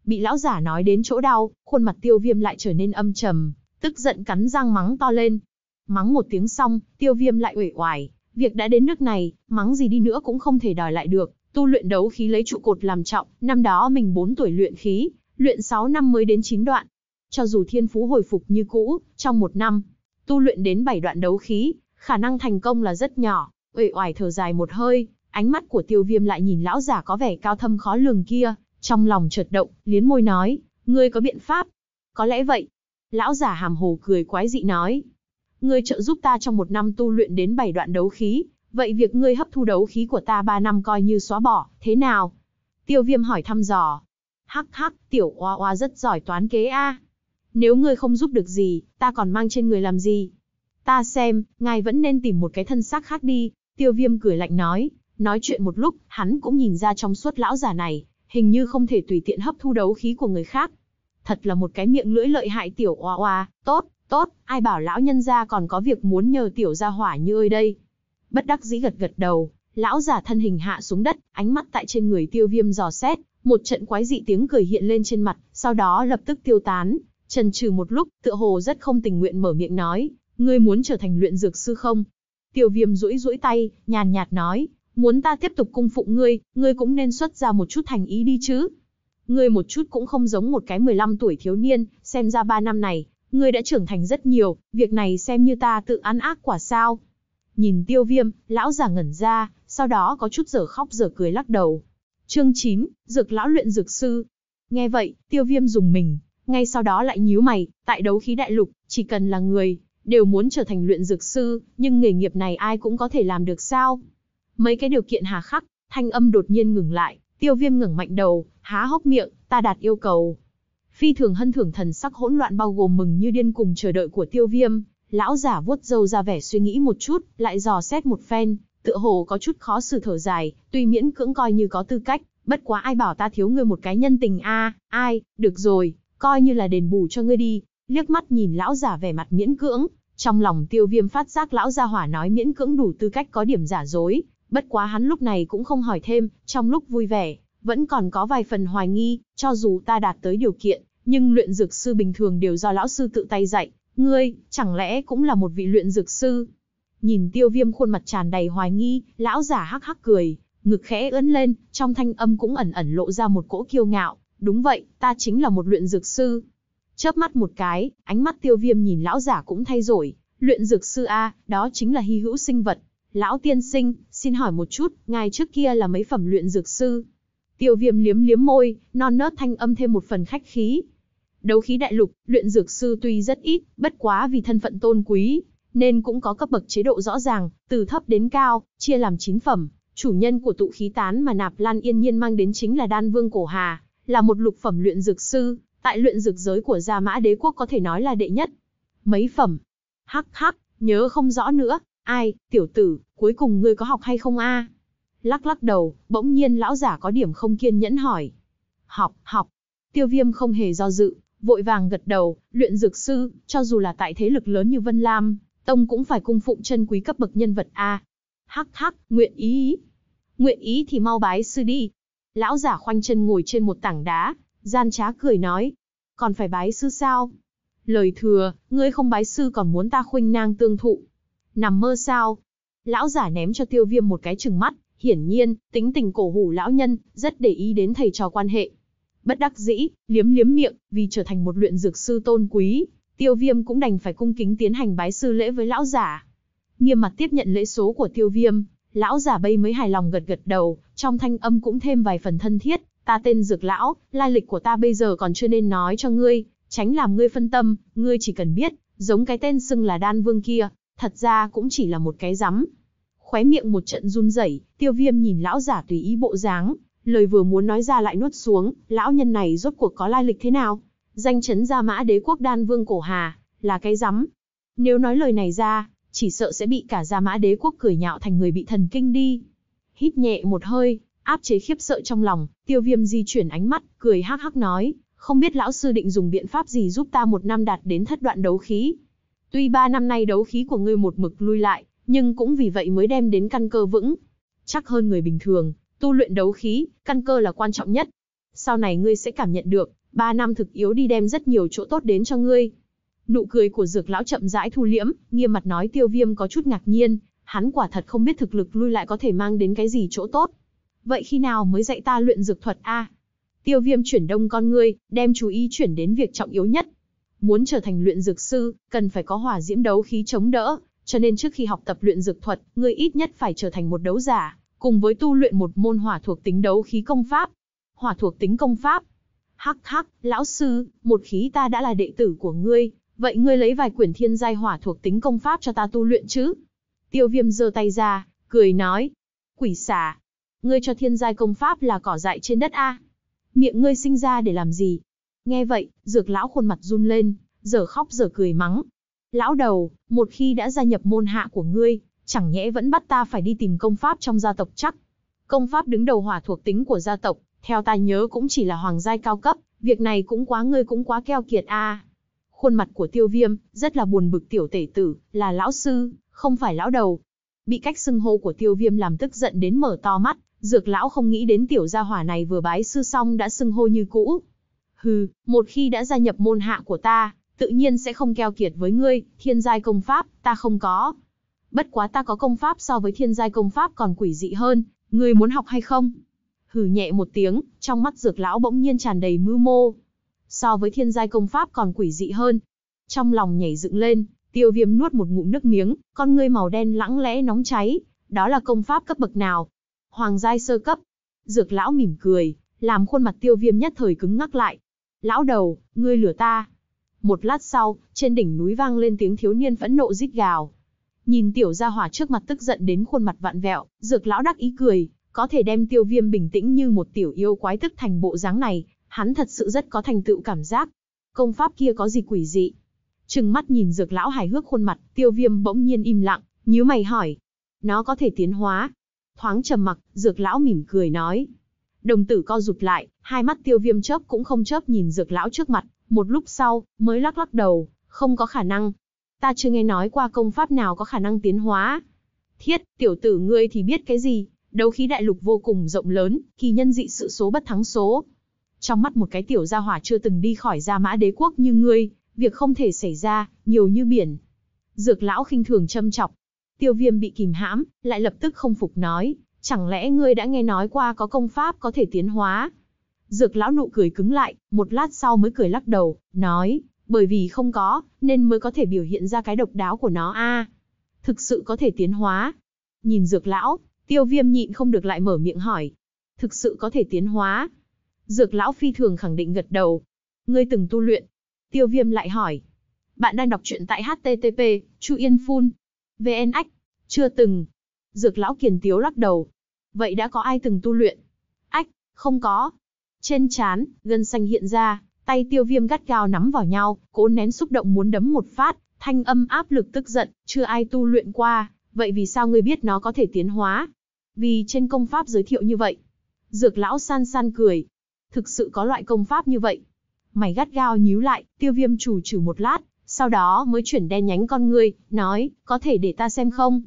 Bị lão giả nói đến chỗ đau, khuôn mặt tiêu viêm lại trở nên âm trầm, tức giận cắn răng mắng to lên, Mắng một tiếng xong, tiêu viêm lại uể oải. Việc đã đến nước này, mắng gì đi nữa cũng không thể đòi lại được. Tu luyện đấu khí lấy trụ cột làm trọng, năm đó mình 4 tuổi luyện khí, luyện 6 năm mới đến 9 đoạn. Cho dù thiên phú hồi phục như cũ, trong một năm, tu luyện đến 7 đoạn đấu khí, khả năng thành công là rất nhỏ. Uể oải thở dài một hơi, ánh mắt của tiêu viêm lại nhìn lão giả có vẻ cao thâm khó lường kia, trong lòng chợt động, liến môi nói, ngươi có biện pháp? Có lẽ vậy. Lão giả hàm hồ cười quái dị nói, ngươi trợ giúp ta trong một năm tu luyện đến bảy đoạn đấu khí, vậy việc ngươi hấp thu đấu khí của ta ba năm coi như xóa bỏ, thế nào? Tiêu viêm hỏi thăm dò. Hắc hắc, tiểu oa oa rất giỏi toán kế a. Nếu ngươi không giúp được gì, ta còn mang trên người làm gì? Ta xem, ngài vẫn nên tìm một cái thân xác khác đi, tiêu viêm cười lạnh nói. Nói chuyện một lúc, hắn cũng nhìn ra trong suốt lão giả này, hình như không thể tùy tiện hấp thu đấu khí của người khác. Thật là một cái miệng lưỡi lợi hại tiểu oa oa, tốt, Tốt, ai bảo lão nhân gia còn có việc muốn nhờ tiểu gia hỏa như ơi đây. Bất đắc dĩ gật gật đầu, lão giả thân hình hạ xuống đất, ánh mắt tại trên người tiêu viêm dò xét, một trận quái dị tiếng cười hiện lên trên mặt, sau đó lập tức tiêu tán. Trần trừ một lúc, tựa hồ rất không tình nguyện mở miệng nói, ngươi muốn trở thành luyện dược sư không? Tiêu viêm rũi rũi tay, nhàn nhạt nói, muốn ta tiếp tục cung phụng ngươi, ngươi cũng nên xuất ra một chút thành ý đi chứ. Ngươi một chút cũng không giống một cái 15 tuổi thiếu niên, xem ra ba năm này, ngươi đã trưởng thành rất nhiều, việc này xem như ta tự ăn ác quả sao. Nhìn tiêu viêm, lão già ngẩn ra, sau đó có chút giở khóc giở cười lắc đầu. Chương 9, dược lão luyện dược sư. Nghe vậy, tiêu viêm dùng mình, ngay sau đó lại nhíu mày, tại đấu khí đại lục, chỉ cần là người, đều muốn trở thành luyện dược sư, nhưng nghề nghiệp này ai cũng có thể làm được sao? Mấy cái điều kiện hà khắc, thanh âm đột nhiên ngừng lại, tiêu viêm ngẩng mạnh đầu, há hốc miệng, ta đạt yêu cầu, Phi thường hân thưởng thần sắc hỗn loạn bao gồm mừng như điên cùng chờ đợi của tiêu viêm, lão giả vuốt râu ra vẻ suy nghĩ một chút, lại dò xét một phen, tựa hồ có chút khó xử thở dài, tuy miễn cưỡng coi như có tư cách, bất quá ai bảo ta thiếu ngươi một cái nhân tình a, ai, được rồi, coi như là đền bù cho ngươi đi, liếc mắt nhìn lão giả vẻ mặt miễn cưỡng, trong lòng tiêu viêm phát giác lão gia hỏa nói miễn cưỡng đủ tư cách có điểm giả dối, bất quá hắn lúc này cũng không hỏi thêm, trong lúc vui vẻ, vẫn còn có vài phần hoài nghi, cho dù ta đạt tới điều kiện, nhưng luyện dược sư bình thường đều do lão sư tự tay dạy, ngươi, chẳng lẽ cũng là một vị luyện dược sư? Nhìn tiêu viêm khuôn mặt tràn đầy hoài nghi, lão giả hắc hắc cười, ngực khẽ ưỡn lên, trong thanh âm cũng ẩn ẩn lộ ra một cỗ kiêu ngạo, đúng vậy, ta chính là một luyện dược sư. Chớp mắt một cái, ánh mắt tiêu viêm nhìn lão giả cũng thay đổi, luyện dược sư A, đó chính là hy hữu sinh vật. Lão tiên sinh, xin hỏi một chút, ngài trước kia là mấy phẩm luyện dược sư? Tiêu viêm liếm liếm môi, non nớt thanh âm thêm một phần khách khí. Đấu khí đại lục, luyện dược sư tuy rất ít, bất quá vì thân phận tôn quý, nên cũng có cấp bậc chế độ rõ ràng, từ thấp đến cao, chia làm chín phẩm. Chủ nhân của tụ khí tán mà Nạp Lan Yên Nhiên mang đến chính là Đan Vương Cổ Hà, là một lục phẩm luyện dược sư, tại luyện dược giới của Gia Mã Đế Quốc có thể nói là đệ nhất. Mấy phẩm? Hắc hắc, nhớ không rõ nữa, ai, tiểu tử, cuối cùng ngươi có học hay không a? À? Lắc lắc đầu, bỗng nhiên lão giả có điểm không kiên nhẫn hỏi. Học, học. Tiêu viêm không hề do dự, vội vàng gật đầu, luyện dược sư, cho dù là tại thế lực lớn như Vân Lam, Tông cũng phải cung phụng chân quý cấp bậc nhân vật A. Hắc hắc, nguyện ý Nguyện ý thì mau bái sư đi. Lão giả khoanh chân ngồi trên một tảng đá, gian trá cười nói. Còn phải bái sư sao? Lời thừa, ngươi không bái sư còn muốn ta khuynh nang tương thụ. Nằm mơ sao? Lão giả ném cho tiêu viêm một cái chừng mắt, Hiển nhiên, tính tình cổ hủ lão nhân, rất để ý đến thầy trò quan hệ. Bất đắc dĩ, liếm liếm miệng, vì trở thành một luyện dược sư tôn quý, tiêu viêm cũng đành phải cung kính tiến hành bái sư lễ với lão giả. Nghiêm mặt tiếp nhận lễ số của tiêu viêm, lão giả bây mới hài lòng gật gật đầu, trong thanh âm cũng thêm vài phần thân thiết, ta tên dược lão, lai lịch của ta bây giờ còn chưa nên nói cho ngươi, tránh làm ngươi phân tâm, ngươi chỉ cần biết, giống cái tên xưng là đan vương kia, thật ra cũng chỉ là một cái rắm, khóe miệng một trận run rẩy, tiêu viêm nhìn lão giả tùy ý bộ dáng, lời vừa muốn nói ra lại nuốt xuống, lão nhân này rốt cuộc có lai lịch thế nào? Danh chấn gia mã đế quốc đan vương cổ hà, là cái rắm. Nếu nói lời này ra, chỉ sợ sẽ bị cả gia mã đế quốc cười nhạo thành người bị thần kinh đi. Hít nhẹ một hơi, áp chế khiếp sợ trong lòng, tiêu viêm di chuyển ánh mắt, cười hắc hắc nói, không biết lão sư định dùng biện pháp gì giúp ta một năm đạt đến thất đoạn đấu khí. Tuy ba năm nay đấu khí của ngươi một mực lui lại, nhưng cũng vì vậy mới đem đến căn cơ vững, chắc hơn người bình thường, tu luyện đấu khí, căn cơ là quan trọng nhất. Sau này ngươi sẽ cảm nhận được, ba năm thực yếu đi đem rất nhiều chỗ tốt đến cho ngươi. Nụ cười của dược lão chậm rãi thu liễm, nghiêm mặt nói tiêu viêm có chút ngạc nhiên, hắn quả thật không biết thực lực lui lại có thể mang đến cái gì chỗ tốt. Vậy khi nào mới dạy ta luyện dược thuật a? tiêu viêm chuyển đông con ngươi, đem chú ý chuyển đến việc trọng yếu nhất. Muốn trở thành luyện dược sư, cần phải có hỏa diễm đấu khí chống đỡ, cho nên trước khi học tập luyện dược thuật, ngươi ít nhất phải trở thành một đấu giả, cùng với tu luyện một môn hỏa thuộc tính đấu khí công pháp. Hỏa thuộc tính công pháp. Hắc hắc, lão sư, một khí ta đã là đệ tử của ngươi, vậy ngươi lấy vài quyển thiên giai hỏa thuộc tính công pháp cho ta tu luyện chứ? Tiêu viêm giơ tay ra, cười nói. Quỷ xà, ngươi cho thiên giai công pháp là cỏ dại trên đất a miệng ngươi sinh ra để làm gì nghe vậy dược lão khuôn mặt run lên giờ khóc giờ cười mắng lão đầu, một khi đã gia nhập môn hạ của ngươi, chẳng nhẽ vẫn bắt ta phải đi tìm công pháp trong gia tộc chắc. Công pháp đứng đầu hỏa thuộc tính của gia tộc, theo ta nhớ cũng chỉ là hoàng giai cao cấp, việc này cũng quá ngươi cũng quá keo kiệt a. Khuôn mặt của tiêu viêm, rất là buồn bực tiểu tể tử, là lão sư, không phải lão đầu. Bị cách xưng hô của tiêu viêm làm tức giận đến mở to mắt, dược lão không nghĩ đến tiểu gia hỏa này vừa bái sư xong đã xưng hô như cũ. Hừ, một khi đã gia nhập môn hạ của ta, tự nhiên sẽ không keo kiệt với ngươi, thiên giai công pháp, ta không có. Bất quá ta có công pháp so với thiên giai công pháp còn quỷ dị hơn, ngươi muốn học hay không? Hử nhẹ một tiếng, trong mắt dược lão bỗng nhiên tràn đầy mưu mô. So với thiên giai công pháp còn quỷ dị hơn. Trong lòng nhảy dựng lên, tiêu viêm nuốt một ngụm nước miếng, con ngươi màu đen lãng lẽ nóng cháy. Đó là công pháp cấp bậc nào? Hoàng giai sơ cấp. Dược lão mỉm cười, làm khuôn mặt tiêu viêm nhất thời cứng ngắc lại. Lão đầu, ngươi lừa ta, một lát sau, trên đỉnh núi vang lên tiếng thiếu niên phẫn nộ rít gào. Nhìn tiểu gia hỏa trước mặt tức giận đến khuôn mặt vặn vẹo, dược lão đắc ý cười, có thể đem tiêu viêm bình tĩnh như một tiểu yêu quái tức thành bộ dáng này, hắn thật sự rất có thành tựu cảm giác. Công pháp kia có gì quỷ dị? Trừng mắt nhìn dược lão hài hước khuôn mặt, tiêu viêm bỗng nhiên im lặng, nhíu mày hỏi. Nó có thể tiến hóa. Thoáng trầm mặc, dược lão mỉm cười nói, Đồng tử co rụt lại, hai mắt tiêu viêm chớp cũng không chớp nhìn dược lão trước mặt, một lúc sau, mới lắc lắc đầu, không có khả năng. Ta chưa nghe nói qua công pháp nào có khả năng tiến hóa. Thiết, tiểu tử ngươi thì biết cái gì, đấu khí đại lục vô cùng rộng lớn, kỳ nhân dị sự số bất thắng số. Trong mắt một cái tiểu gia hỏa chưa từng đi khỏi gia mã đế quốc như ngươi, việc không thể xảy ra, nhiều như biển. Dược lão khinh thường châm chọc. Tiêu viêm bị kìm hãm, lại lập tức không phục nói, Chẳng lẽ ngươi đã nghe nói qua có công pháp có thể tiến hóa? Dược lão nụ cười cứng lại, một lát sau mới cười lắc đầu, nói, bởi vì không có, nên mới có thể biểu hiện ra cái độc đáo của nó a. thực sự có thể tiến hóa. Nhìn dược lão, tiêu viêm nhịn không được lại mở miệng hỏi. Thực sự có thể tiến hóa. Dược lão phi thường khẳng định gật đầu. Ngươi từng tu luyện. Tiêu viêm lại hỏi. Bạn đang đọc truyện tại HTTP, Chu Yên Phun. VNX. Chưa từng, Dược lão kiền tiếu lắc đầu. Vậy đã có ai từng tu luyện? Ách, không có. Trên chán, gân xanh hiện ra, tay tiêu viêm gắt gao nắm vào nhau, cố nén xúc động muốn đấm một phát, thanh âm áp lực tức giận, chưa ai tu luyện qua, vậy vì sao ngươi biết nó có thể tiến hóa? Vì trên công pháp giới thiệu như vậy. Dược lão san san cười. Thực sự có loại công pháp như vậy. Mày gắt gao nhíu lại, tiêu viêm chủ trừ một lát, sau đó mới chuyển đen nhánh con ngươi, nói, có thể để ta xem không?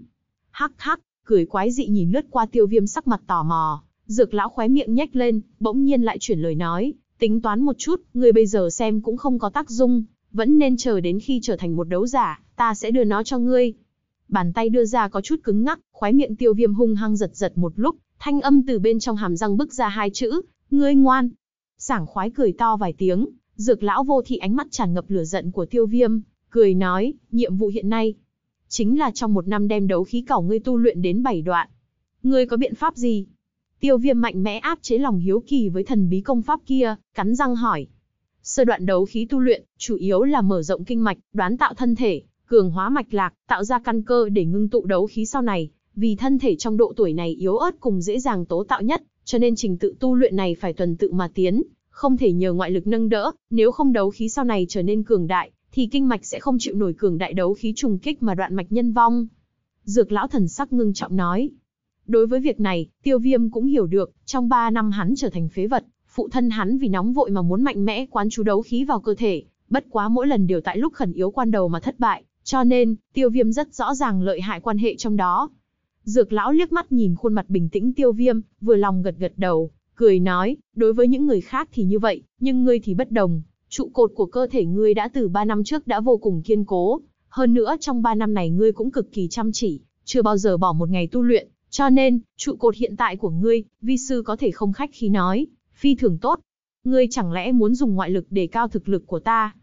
Hắc hắc, cười quái dị nhìn lướt qua tiêu viêm sắc mặt tò mò. Dược lão khóe miệng nhếch lên, bỗng nhiên lại chuyển lời nói, tính toán một chút, người bây giờ xem cũng không có tác dụng, vẫn nên chờ đến khi trở thành một đấu giả, ta sẽ đưa nó cho ngươi. Bàn tay đưa ra có chút cứng ngắc, khóe miệng tiêu viêm hung hăng giật giật một lúc, thanh âm từ bên trong hàm răng bức ra hai chữ, ngươi ngoan. Sảng khoái cười to vài tiếng, dược lão vô thị ánh mắt tràn ngập lửa giận của tiêu viêm, cười nói, nhiệm vụ hiện nay, chính là trong một năm đem đấu khí cẩu ngươi tu luyện đến bảy đoạn. Ngươi có biện pháp gì? Tiêu viêm mạnh mẽ áp chế lòng hiếu kỳ với thần bí công pháp kia, cắn răng hỏi. Sơ đoạn đấu khí tu luyện, chủ yếu là mở rộng kinh mạch, đoán tạo thân thể, cường hóa mạch lạc, tạo ra căn cơ để ngưng tụ đấu khí sau này, vì thân thể trong độ tuổi này yếu ớt cùng dễ dàng tố tạo nhất, cho nên trình tự tu luyện này phải tuần tự mà tiến, không thể nhờ ngoại lực nâng đỡ, nếu không đấu khí sau này trở nên cường đại, thì kinh mạch sẽ không chịu nổi cường đại đấu khí trùng kích mà đoạn mạch nhân vong. Dược lão thần sắc ngưng trọng nói. Đối với việc này, tiêu viêm cũng hiểu được, trong 3 năm hắn trở thành phế vật, phụ thân hắn vì nóng vội mà muốn mạnh mẽ quán chú đấu khí vào cơ thể, bất quá mỗi lần đều tại lúc khẩn yếu quan đầu mà thất bại, cho nên, tiêu viêm rất rõ ràng lợi hại quan hệ trong đó. Dược lão liếc mắt nhìn khuôn mặt bình tĩnh tiêu viêm, vừa lòng gật gật đầu, cười nói, đối với những người khác thì như vậy, nhưng ngươi thì bất đồng, trụ cột của cơ thể ngươi đã từ 3 năm trước đã vô cùng kiên cố, hơn nữa trong 3 năm này ngươi cũng cực kỳ chăm chỉ, chưa bao giờ bỏ một ngày tu luyện, cho nên, trụ cột hiện tại của ngươi, vi sư có thể không khách khí nói, phi thường tốt. Ngươi chẳng lẽ muốn dùng ngoại lực để cao thực lực của ta?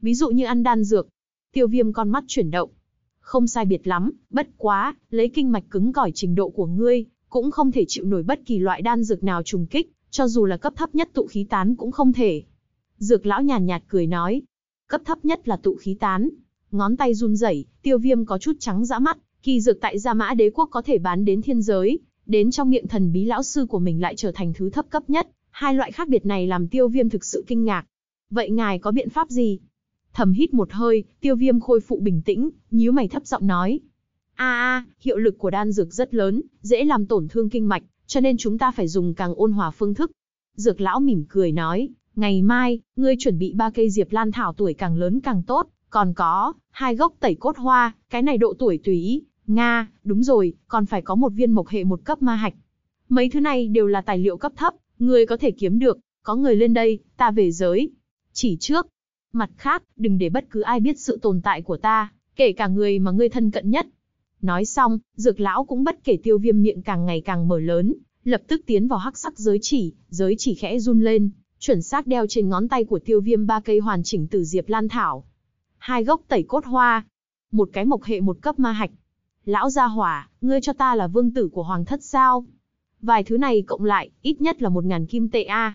Ví dụ như ăn đan dược. Tiêu viêm con mắt chuyển động. Không sai biệt lắm, bất quá, lấy kinh mạch cứng cỏi trình độ của ngươi, cũng không thể chịu nổi bất kỳ loại đan dược nào trùng kích, cho dù là cấp thấp nhất tụ khí tán cũng không thể. Dược lão nhàn nhạt, cười nói. Cấp thấp nhất là tụ khí tán. Ngón tay run rẩy, tiêu viêm có chút trắng dã mắt. Kỳ dược tại Gia Mã Đế Quốc có thể bán đến thiên giới. Đến trong miệng thần bí lão sư của mình lại trở thành thứ thấp cấp nhất. Hai loại khác biệt này làm tiêu viêm thực sự kinh ngạc. Vậy ngài có biện pháp gì? Thầm hít một hơi, tiêu viêm khôi phụ bình tĩnh, nhíu mày thấp giọng nói. a a, hiệu lực của đan dược rất lớn, dễ làm tổn thương kinh mạch, cho nên chúng ta phải dùng càng ôn hòa phương thức. Dược lão mỉm cười nói, Ngày mai, ngươi chuẩn bị ba cây diệp lan thảo tuổi càng lớn càng tốt, còn có, hai gốc tẩy cốt hoa, cái này độ tuổi tùy ý. Nga, đúng rồi, còn phải có một viên mộc hệ một cấp ma hạch. Mấy thứ này đều là tài liệu cấp thấp, ngươi có thể kiếm được, có người lên đây, ta về giới. Chỉ trước. Mặt khác, đừng để bất cứ ai biết sự tồn tại của ta, kể cả người mà ngươi thân cận nhất. Nói xong, dược lão cũng bất kể tiêu viêm miệng càng ngày càng mở lớn, lập tức tiến vào hắc sắc giới chỉ, giới chỉ khẽ run lên, chuẩn xác đeo trên ngón tay của tiêu viêm ba cây hoàn chỉnh từ diệp lan thảo. Hai gốc tẩy cốt hoa, một cái mộc hệ một cấp ma hạch. Lão gia hỏa, ngươi cho ta là vương tử của hoàng thất sao? Vài thứ này cộng lại, ít nhất là một ngàn kim tệ a.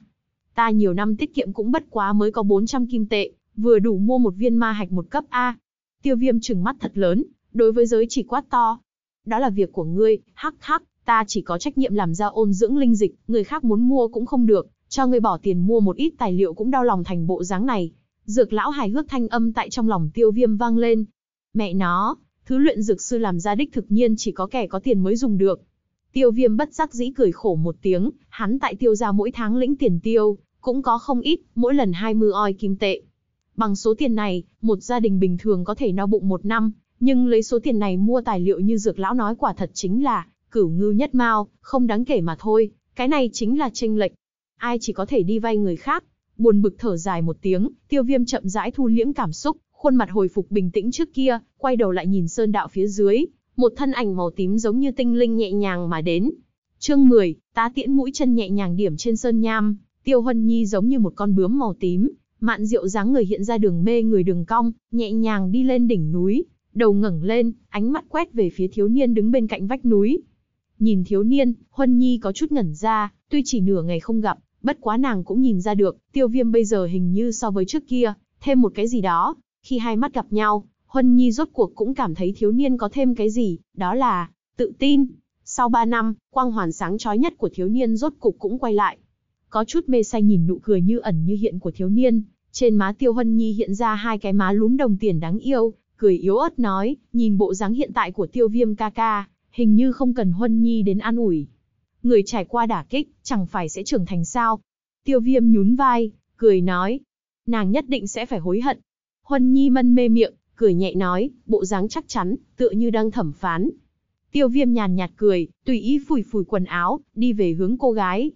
Ta nhiều năm tiết kiệm cũng bất quá mới có bốn trăm kim tệ, vừa đủ mua một viên ma hạch một cấp a. Tiêu viêm trừng mắt thật lớn, đối với giới chỉ quát to. Đó là việc của ngươi, hắc hắc, ta chỉ có trách nhiệm làm ra ôn dưỡng linh dịch, người khác muốn mua cũng không được, cho ngươi bỏ tiền mua một ít tài liệu cũng đau lòng thành bộ dáng này. Dược lão hài hước thanh âm tại trong lòng tiêu viêm vang lên. Mẹ nó, thứ luyện dược sư làm ra đích thực nhiên chỉ có kẻ có tiền mới dùng được. Tiêu viêm bất giác dĩ cười khổ một tiếng, hắn tại tiêu ra mỗi tháng lĩnh tiền tiêu, cũng có không ít, mỗi lần hai mươi oi kim tệ. Bằng số tiền này, một gia đình bình thường có thể no bụng một năm, nhưng lấy số tiền này mua tài liệu như dược lão nói quả thật chính là, cửu ngư nhất mao, không đáng kể mà thôi, cái này chính là tranh lệch ai chỉ có thể đi vay người khác. Buồn bực thở dài một tiếng, tiêu viêm chậm rãi thu liễm cảm xúc, khuôn mặt hồi phục bình tĩnh trước kia, quay đầu lại nhìn sơn đạo phía dưới, một thân ảnh màu tím giống như tinh linh nhẹ nhàng mà đến. Chương 10, tá tiễn mũi chân nhẹ nhàng điểm trên sơn nham, tiêu huân nhi giống như một con bướm màu tím, mạn rượu dáng người hiện ra đường mê người đường cong, nhẹ nhàng đi lên đỉnh núi, đầu ngẩng lên, ánh mắt quét về phía thiếu niên đứng bên cạnh vách núi. Nhìn thiếu niên, Huân Nhi có chút ngẩn ra, tuy chỉ nửa ngày không gặp, Bất quá nàng cũng nhìn ra được, tiêu viêm bây giờ hình như so với trước kia, thêm một cái gì đó. Khi hai mắt gặp nhau, Huân Nhi rốt cuộc cũng cảm thấy thiếu niên có thêm cái gì, đó là tự tin. Sau ba năm, quang hoàn sáng chói nhất của thiếu niên rốt cục cũng quay lại. Có chút mê say nhìn nụ cười như ẩn như hiện của thiếu niên, trên má tiêu Huân Nhi hiện ra hai cái má lúm đồng tiền đáng yêu, cười yếu ớt nói, nhìn bộ dáng hiện tại của tiêu viêm ca ca, hình như không cần Huân Nhi đến an ủi người trải qua đả kích, chẳng phải sẽ trưởng thành sao. Tiêu viêm nhún vai, cười nói, nàng nhất định sẽ phải hối hận. Huân Nhi mân mê miệng, cười nhẹ nói, bộ dáng chắc chắn, tựa như đang thẩm phán. Tiêu viêm nhàn nhạt cười, tùy ý phủi phủi quần áo, đi về hướng cô gái.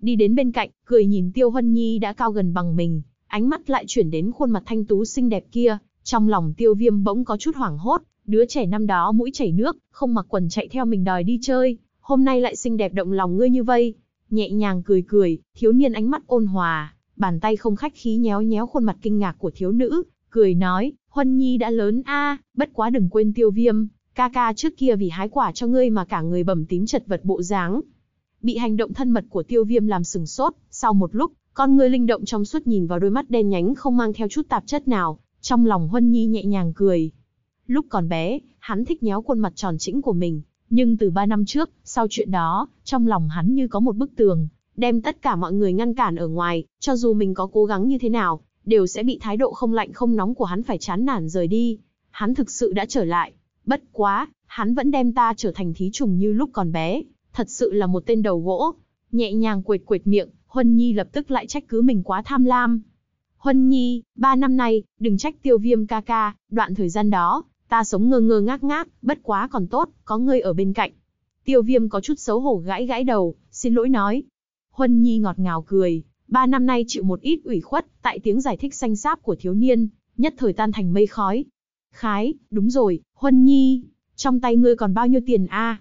Đi đến bên cạnh, cười nhìn Tiêu Huân Nhi đã cao gần bằng mình, ánh mắt lại chuyển đến khuôn mặt thanh tú xinh đẹp kia. Trong lòng tiêu viêm bỗng có chút hoảng hốt, đứa trẻ năm đó mũi chảy nước, không mặc quần chạy theo mình đòi đi chơi, hôm nay lại xinh đẹp động lòng ngươi như vây. Nhẹ nhàng cười cười, thiếu niên ánh mắt ôn hòa, bàn tay không khách khí nhéo nhéo khuôn mặt kinh ngạc của thiếu nữ, cười nói, Huân Nhi đã lớn a, bất quá đừng quên tiêu viêm, ca ca trước kia vì hái quả cho ngươi mà cả người bầm tím chật vật bộ dáng. Bị hành động thân mật của tiêu viêm làm sừng sốt, sau một lúc, con ngươi linh động trong suốt nhìn vào đôi mắt đen nhánh không mang theo chút tạp chất nào, trong lòng Huân Nhi nhẹ nhàng cười. Lúc còn bé, hắn thích nhéo khuôn mặt tròn chỉnh của mình, nhưng từ 3 năm trước, sau chuyện đó, trong lòng hắn như có một bức tường, đem tất cả mọi người ngăn cản ở ngoài, cho dù mình có cố gắng như thế nào, đều sẽ bị thái độ không lạnh không nóng của hắn phải chán nản rời đi. Hắn thực sự đã trở lại, bất quá, hắn vẫn đem ta trở thành thí trùng như lúc còn bé, thật sự là một tên đầu gỗ. Nhẹ nhàng quệt quệt miệng, Huân Nhi lập tức lại trách cứ mình quá tham lam. Huân Nhi, ba năm nay, đừng trách tiêu viêm ca ca, đoạn thời gian đó, Ta sống ngơ ngơ ngác ngác, bất quá còn tốt, có ngươi ở bên cạnh. Tiêu viêm có chút xấu hổ gãi gãi đầu, xin lỗi nói. Huân Nhi ngọt ngào cười, ba năm nay chịu một ít ủy khuất, tại tiếng giải thích xanh xáp của thiếu niên, nhất thời tan thành mây khói. Khái, đúng rồi, Huân Nhi, trong tay ngươi còn bao nhiêu tiền a?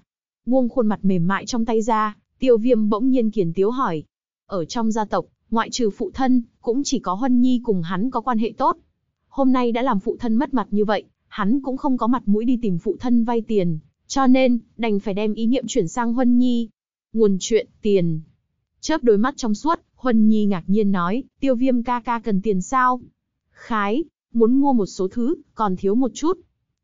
Buông khuôn mặt mềm mại trong tay ra, tiêu viêm bỗng nhiên kiển tiếu hỏi. Ở trong gia tộc, ngoại trừ phụ thân, cũng chỉ có Huân Nhi cùng hắn có quan hệ tốt. Hôm nay đã làm phụ thân mất mặt như vậy, hắn cũng không có mặt mũi đi tìm phụ thân vay tiền, cho nên, đành phải đem ý niệm chuyển sang Huân Nhi. Nguồn chuyện, tiền. Chớp đôi mắt trong suốt, Huân Nhi ngạc nhiên nói, tiêu viêm ca ca cần tiền sao? Khái, muốn mua một số thứ, còn thiếu một chút.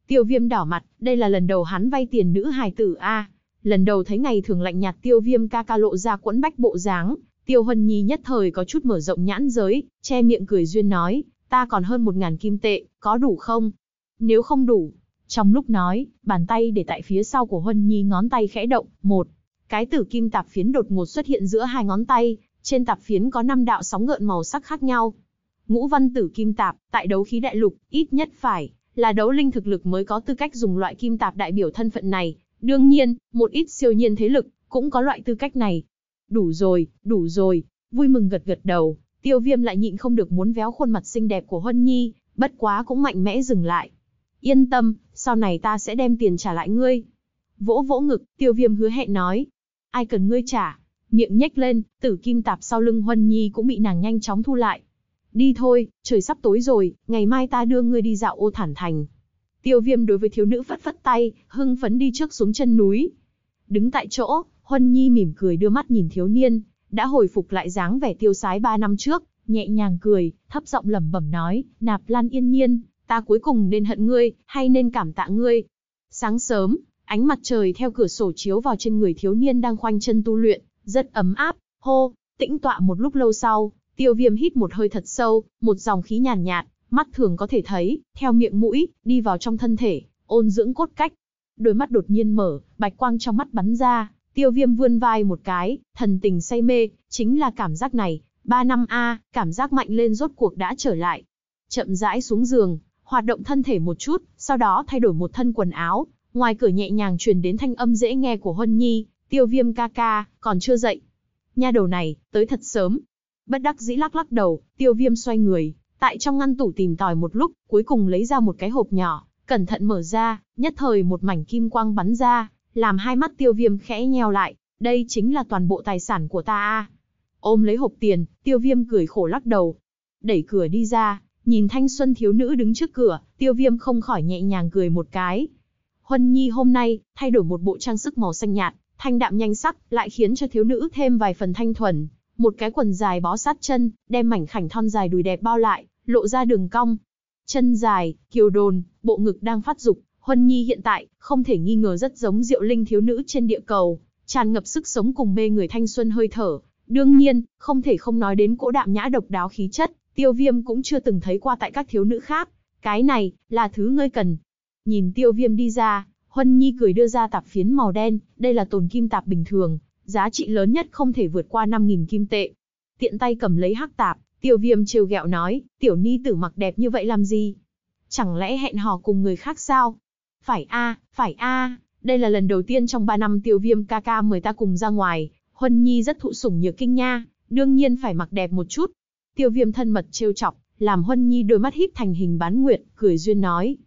Tiêu viêm đỏ mặt, đây là lần đầu hắn vay tiền nữ hài tử A. lần đầu thấy ngày thường lạnh nhạt tiêu viêm ca ca lộ ra quẫn bách bộ dáng. Tiêu Huân Nhi nhất thời có chút mở rộng nhãn giới, che miệng cười duyên nói, ta còn hơn một ngàn kim tệ, có đủ không? nếu không đủ. Trong lúc nói, bàn tay để tại phía sau của Huân Nhi ngón tay khẽ động, một. Cái tử kim tạp phiến đột ngột xuất hiện giữa hai ngón tay, trên tạp phiến có năm đạo sóng gợn màu sắc khác nhau. Ngũ văn tử kim tạp, tại đấu khí đại lục, ít nhất phải là đấu linh thực lực mới có tư cách dùng loại kim tạp đại biểu thân phận này. Đương nhiên, một ít siêu nhiên thế lực cũng có loại tư cách này. Đủ rồi, đủ rồi, vui mừng gật gật đầu, tiêu viêm lại nhịn không được muốn véo khuôn mặt xinh đẹp của Huân Nhi, bất quá cũng mạnh mẽ dừng lại. Yên tâm, sau này ta sẽ đem tiền trả lại ngươi. Vỗ vỗ ngực, tiêu viêm hứa hẹn nói. Ai cần ngươi trả? Miệng nhếch lên, tử kim tạp sau lưng Huân Nhi cũng bị nàng nhanh chóng thu lại. Đi thôi, trời sắp tối rồi, ngày mai ta đưa ngươi đi dạo ô thản thành. Tiêu viêm đối với thiếu nữ phất phất tay, hưng phấn đi trước xuống chân núi. Đứng tại chỗ, Huân Nhi mỉm cười đưa mắt nhìn thiếu niên, đã hồi phục lại dáng vẻ tiêu sái ba năm trước, nhẹ nhàng cười, thấp giọng lẩm bẩm nói, nạp lan yên nhiên, ta cuối cùng nên hận ngươi, hay nên cảm tạ ngươi? Sáng sớm, ánh mặt trời theo cửa sổ chiếu vào trên người thiếu niên đang khoanh chân tu luyện, rất ấm áp, hô, tĩnh tọa một lúc lâu sau, tiêu viêm hít một hơi thật sâu, một dòng khí nhàn nhạt, nhạt, mắt thường có thể thấy, theo miệng mũi, đi vào trong thân thể, ôn dưỡng cốt cách. Đôi mắt đột nhiên mở, bạch quang trong mắt bắn ra, tiêu viêm vươn vai một cái, thần tình say mê, chính là cảm giác này, ba năm A, cảm giác mạnh lên rốt cuộc đã trở lại. Chậm rãi xuống giường, hoạt động thân thể một chút, sau đó thay đổi một thân quần áo, ngoài cửa nhẹ nhàng truyền đến thanh âm dễ nghe của Huân Nhi, tiêu viêm ca ca, còn chưa dậy. Nha đầu này, tới thật sớm. Bất đắc dĩ lắc lắc đầu, tiêu viêm xoay người, tại trong ngăn tủ tìm tòi một lúc, cuối cùng lấy ra một cái hộp nhỏ, cẩn thận mở ra, nhất thời một mảnh kim quang bắn ra, làm hai mắt tiêu viêm khẽ nheo lại, đây chính là toàn bộ tài sản của ta Ôm lấy hộp tiền, tiêu viêm cười khổ lắc đầu, đẩy cửa đi ra, Nhìn thanh xuân thiếu nữ đứng trước cửa, tiêu viêm không khỏi nhẹ nhàng cười một cái. Huân Nhi hôm nay, thay đổi một bộ trang sức màu xanh nhạt, thanh đạm nhanh sắc, lại khiến cho thiếu nữ thêm vài phần thanh thuần. Một cái quần dài bó sát chân, đem mảnh khảnh thon dài đùi đẹp bao lại, lộ ra đường cong. Chân dài, kiều đồn, bộ ngực đang phát dục. Huân Nhi hiện tại, không thể nghi ngờ rất giống diệu linh thiếu nữ trên địa cầu, tràn ngập sức sống cùng mê người thanh xuân hơi thở. Đương nhiên, không thể không nói đến cỗ đạm nhã độc đáo khí chất, tiêu viêm cũng chưa từng thấy qua tại các thiếu nữ khác. Cái này, là thứ ngươi cần. Nhìn tiêu viêm đi ra, Huân Nhi cười đưa ra tạp phiến màu đen, đây là tồn kim tạp bình thường, giá trị lớn nhất không thể vượt qua 5.000 kim tệ. Tiện tay cầm lấy hắc tạp, tiêu viêm trêu gẹo nói, tiểu ni tử mặc đẹp như vậy làm gì? Chẳng lẽ hẹn hò cùng người khác sao? Phải a, phải a, đây là lần đầu tiên trong 3 năm tiêu viêm ca ca mời ta cùng ra ngoài, Huân Nhi rất thụ sủng nhược kinh nha, đương nhiên phải mặc đẹp một chút, Tiêu viêm thân mật trêu chọc, làm Huân Nhi đôi mắt híp thành hình bán nguyệt, cười duyên nói.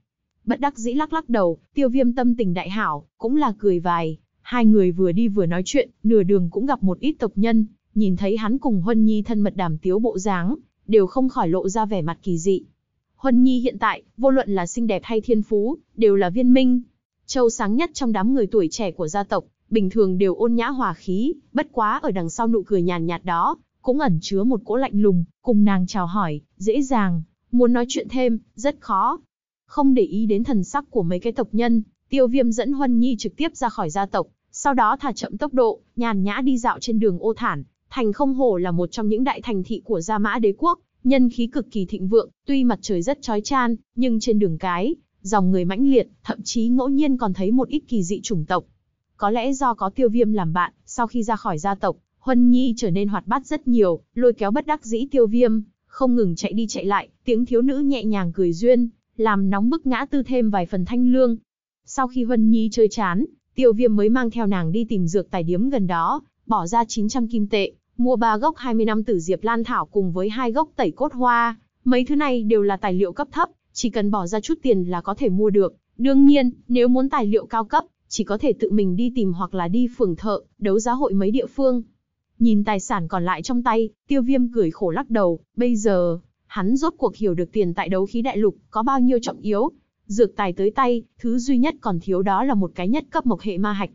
Bất đắc dĩ lắc lắc đầu, tiêu viêm tâm tình đại hảo, cũng là cười vài. Hai người vừa đi vừa nói chuyện, nửa đường cũng gặp một ít tộc nhân, nhìn thấy hắn cùng Huân Nhi thân mật đàm tiếu bộ dáng, đều không khỏi lộ ra vẻ mặt kỳ dị. Huân Nhi hiện tại, vô luận là xinh đẹp hay thiên phú, đều là viên minh. Châu sáng nhất trong đám người tuổi trẻ của gia tộc, bình thường đều ôn nhã hòa khí, bất quá ở đằng sau nụ cười nhàn nhạt đó, cũng ẩn chứa một cỗ lạnh lùng, cùng nàng chào hỏi, dễ dàng, muốn nói chuyện thêm, rất khó. Không để ý đến thần sắc của mấy cái tộc nhân, tiêu viêm dẫn Huân Nhi trực tiếp ra khỏi gia tộc, sau đó thả chậm tốc độ, nhàn nhã đi dạo trên đường ô thản, thành không hổ là một trong những đại thành thị của Gia Mã Đế Quốc, nhân khí cực kỳ thịnh vượng, tuy mặt trời rất chói chan, nhưng trên đường cái, dòng người mãnh liệt, thậm chí ngẫu nhiên còn thấy một ít kỳ dị chủng tộc. Có lẽ do có tiêu viêm làm bạn, sau khi ra khỏi gia tộc, Huân Nhi trở nên hoạt bát rất nhiều, lôi kéo bất đắc dĩ tiêu viêm, không ngừng chạy đi chạy lại, tiếng thiếu nữ nhẹ nhàng cười duyên, làm nóng bức ngã tư thêm vài phần thanh lương. Sau khi Huân Nhi chơi chán, tiêu viêm mới mang theo nàng đi tìm dược tài điếm gần đó, bỏ ra 900 kim tệ, mua ba gốc 20 năm tử diệp lan thảo cùng với hai gốc tẩy cốt hoa. Mấy thứ này đều là tài liệu cấp thấp, chỉ cần bỏ ra chút tiền là có thể mua được. Đương nhiên, nếu muốn tài liệu cao cấp, chỉ có thể tự mình đi tìm hoặc là đi phường thợ, đấu giá hội mấy địa phương. Nhìn tài sản còn lại trong tay, tiêu viêm cười khổ lắc đầu, bây giờ, hắn rốt cuộc hiểu được tiền tại đấu khí đại lục có bao nhiêu trọng yếu. Dược tài tới tay, thứ duy nhất còn thiếu đó là một cái nhất cấp mộc hệ ma hạch.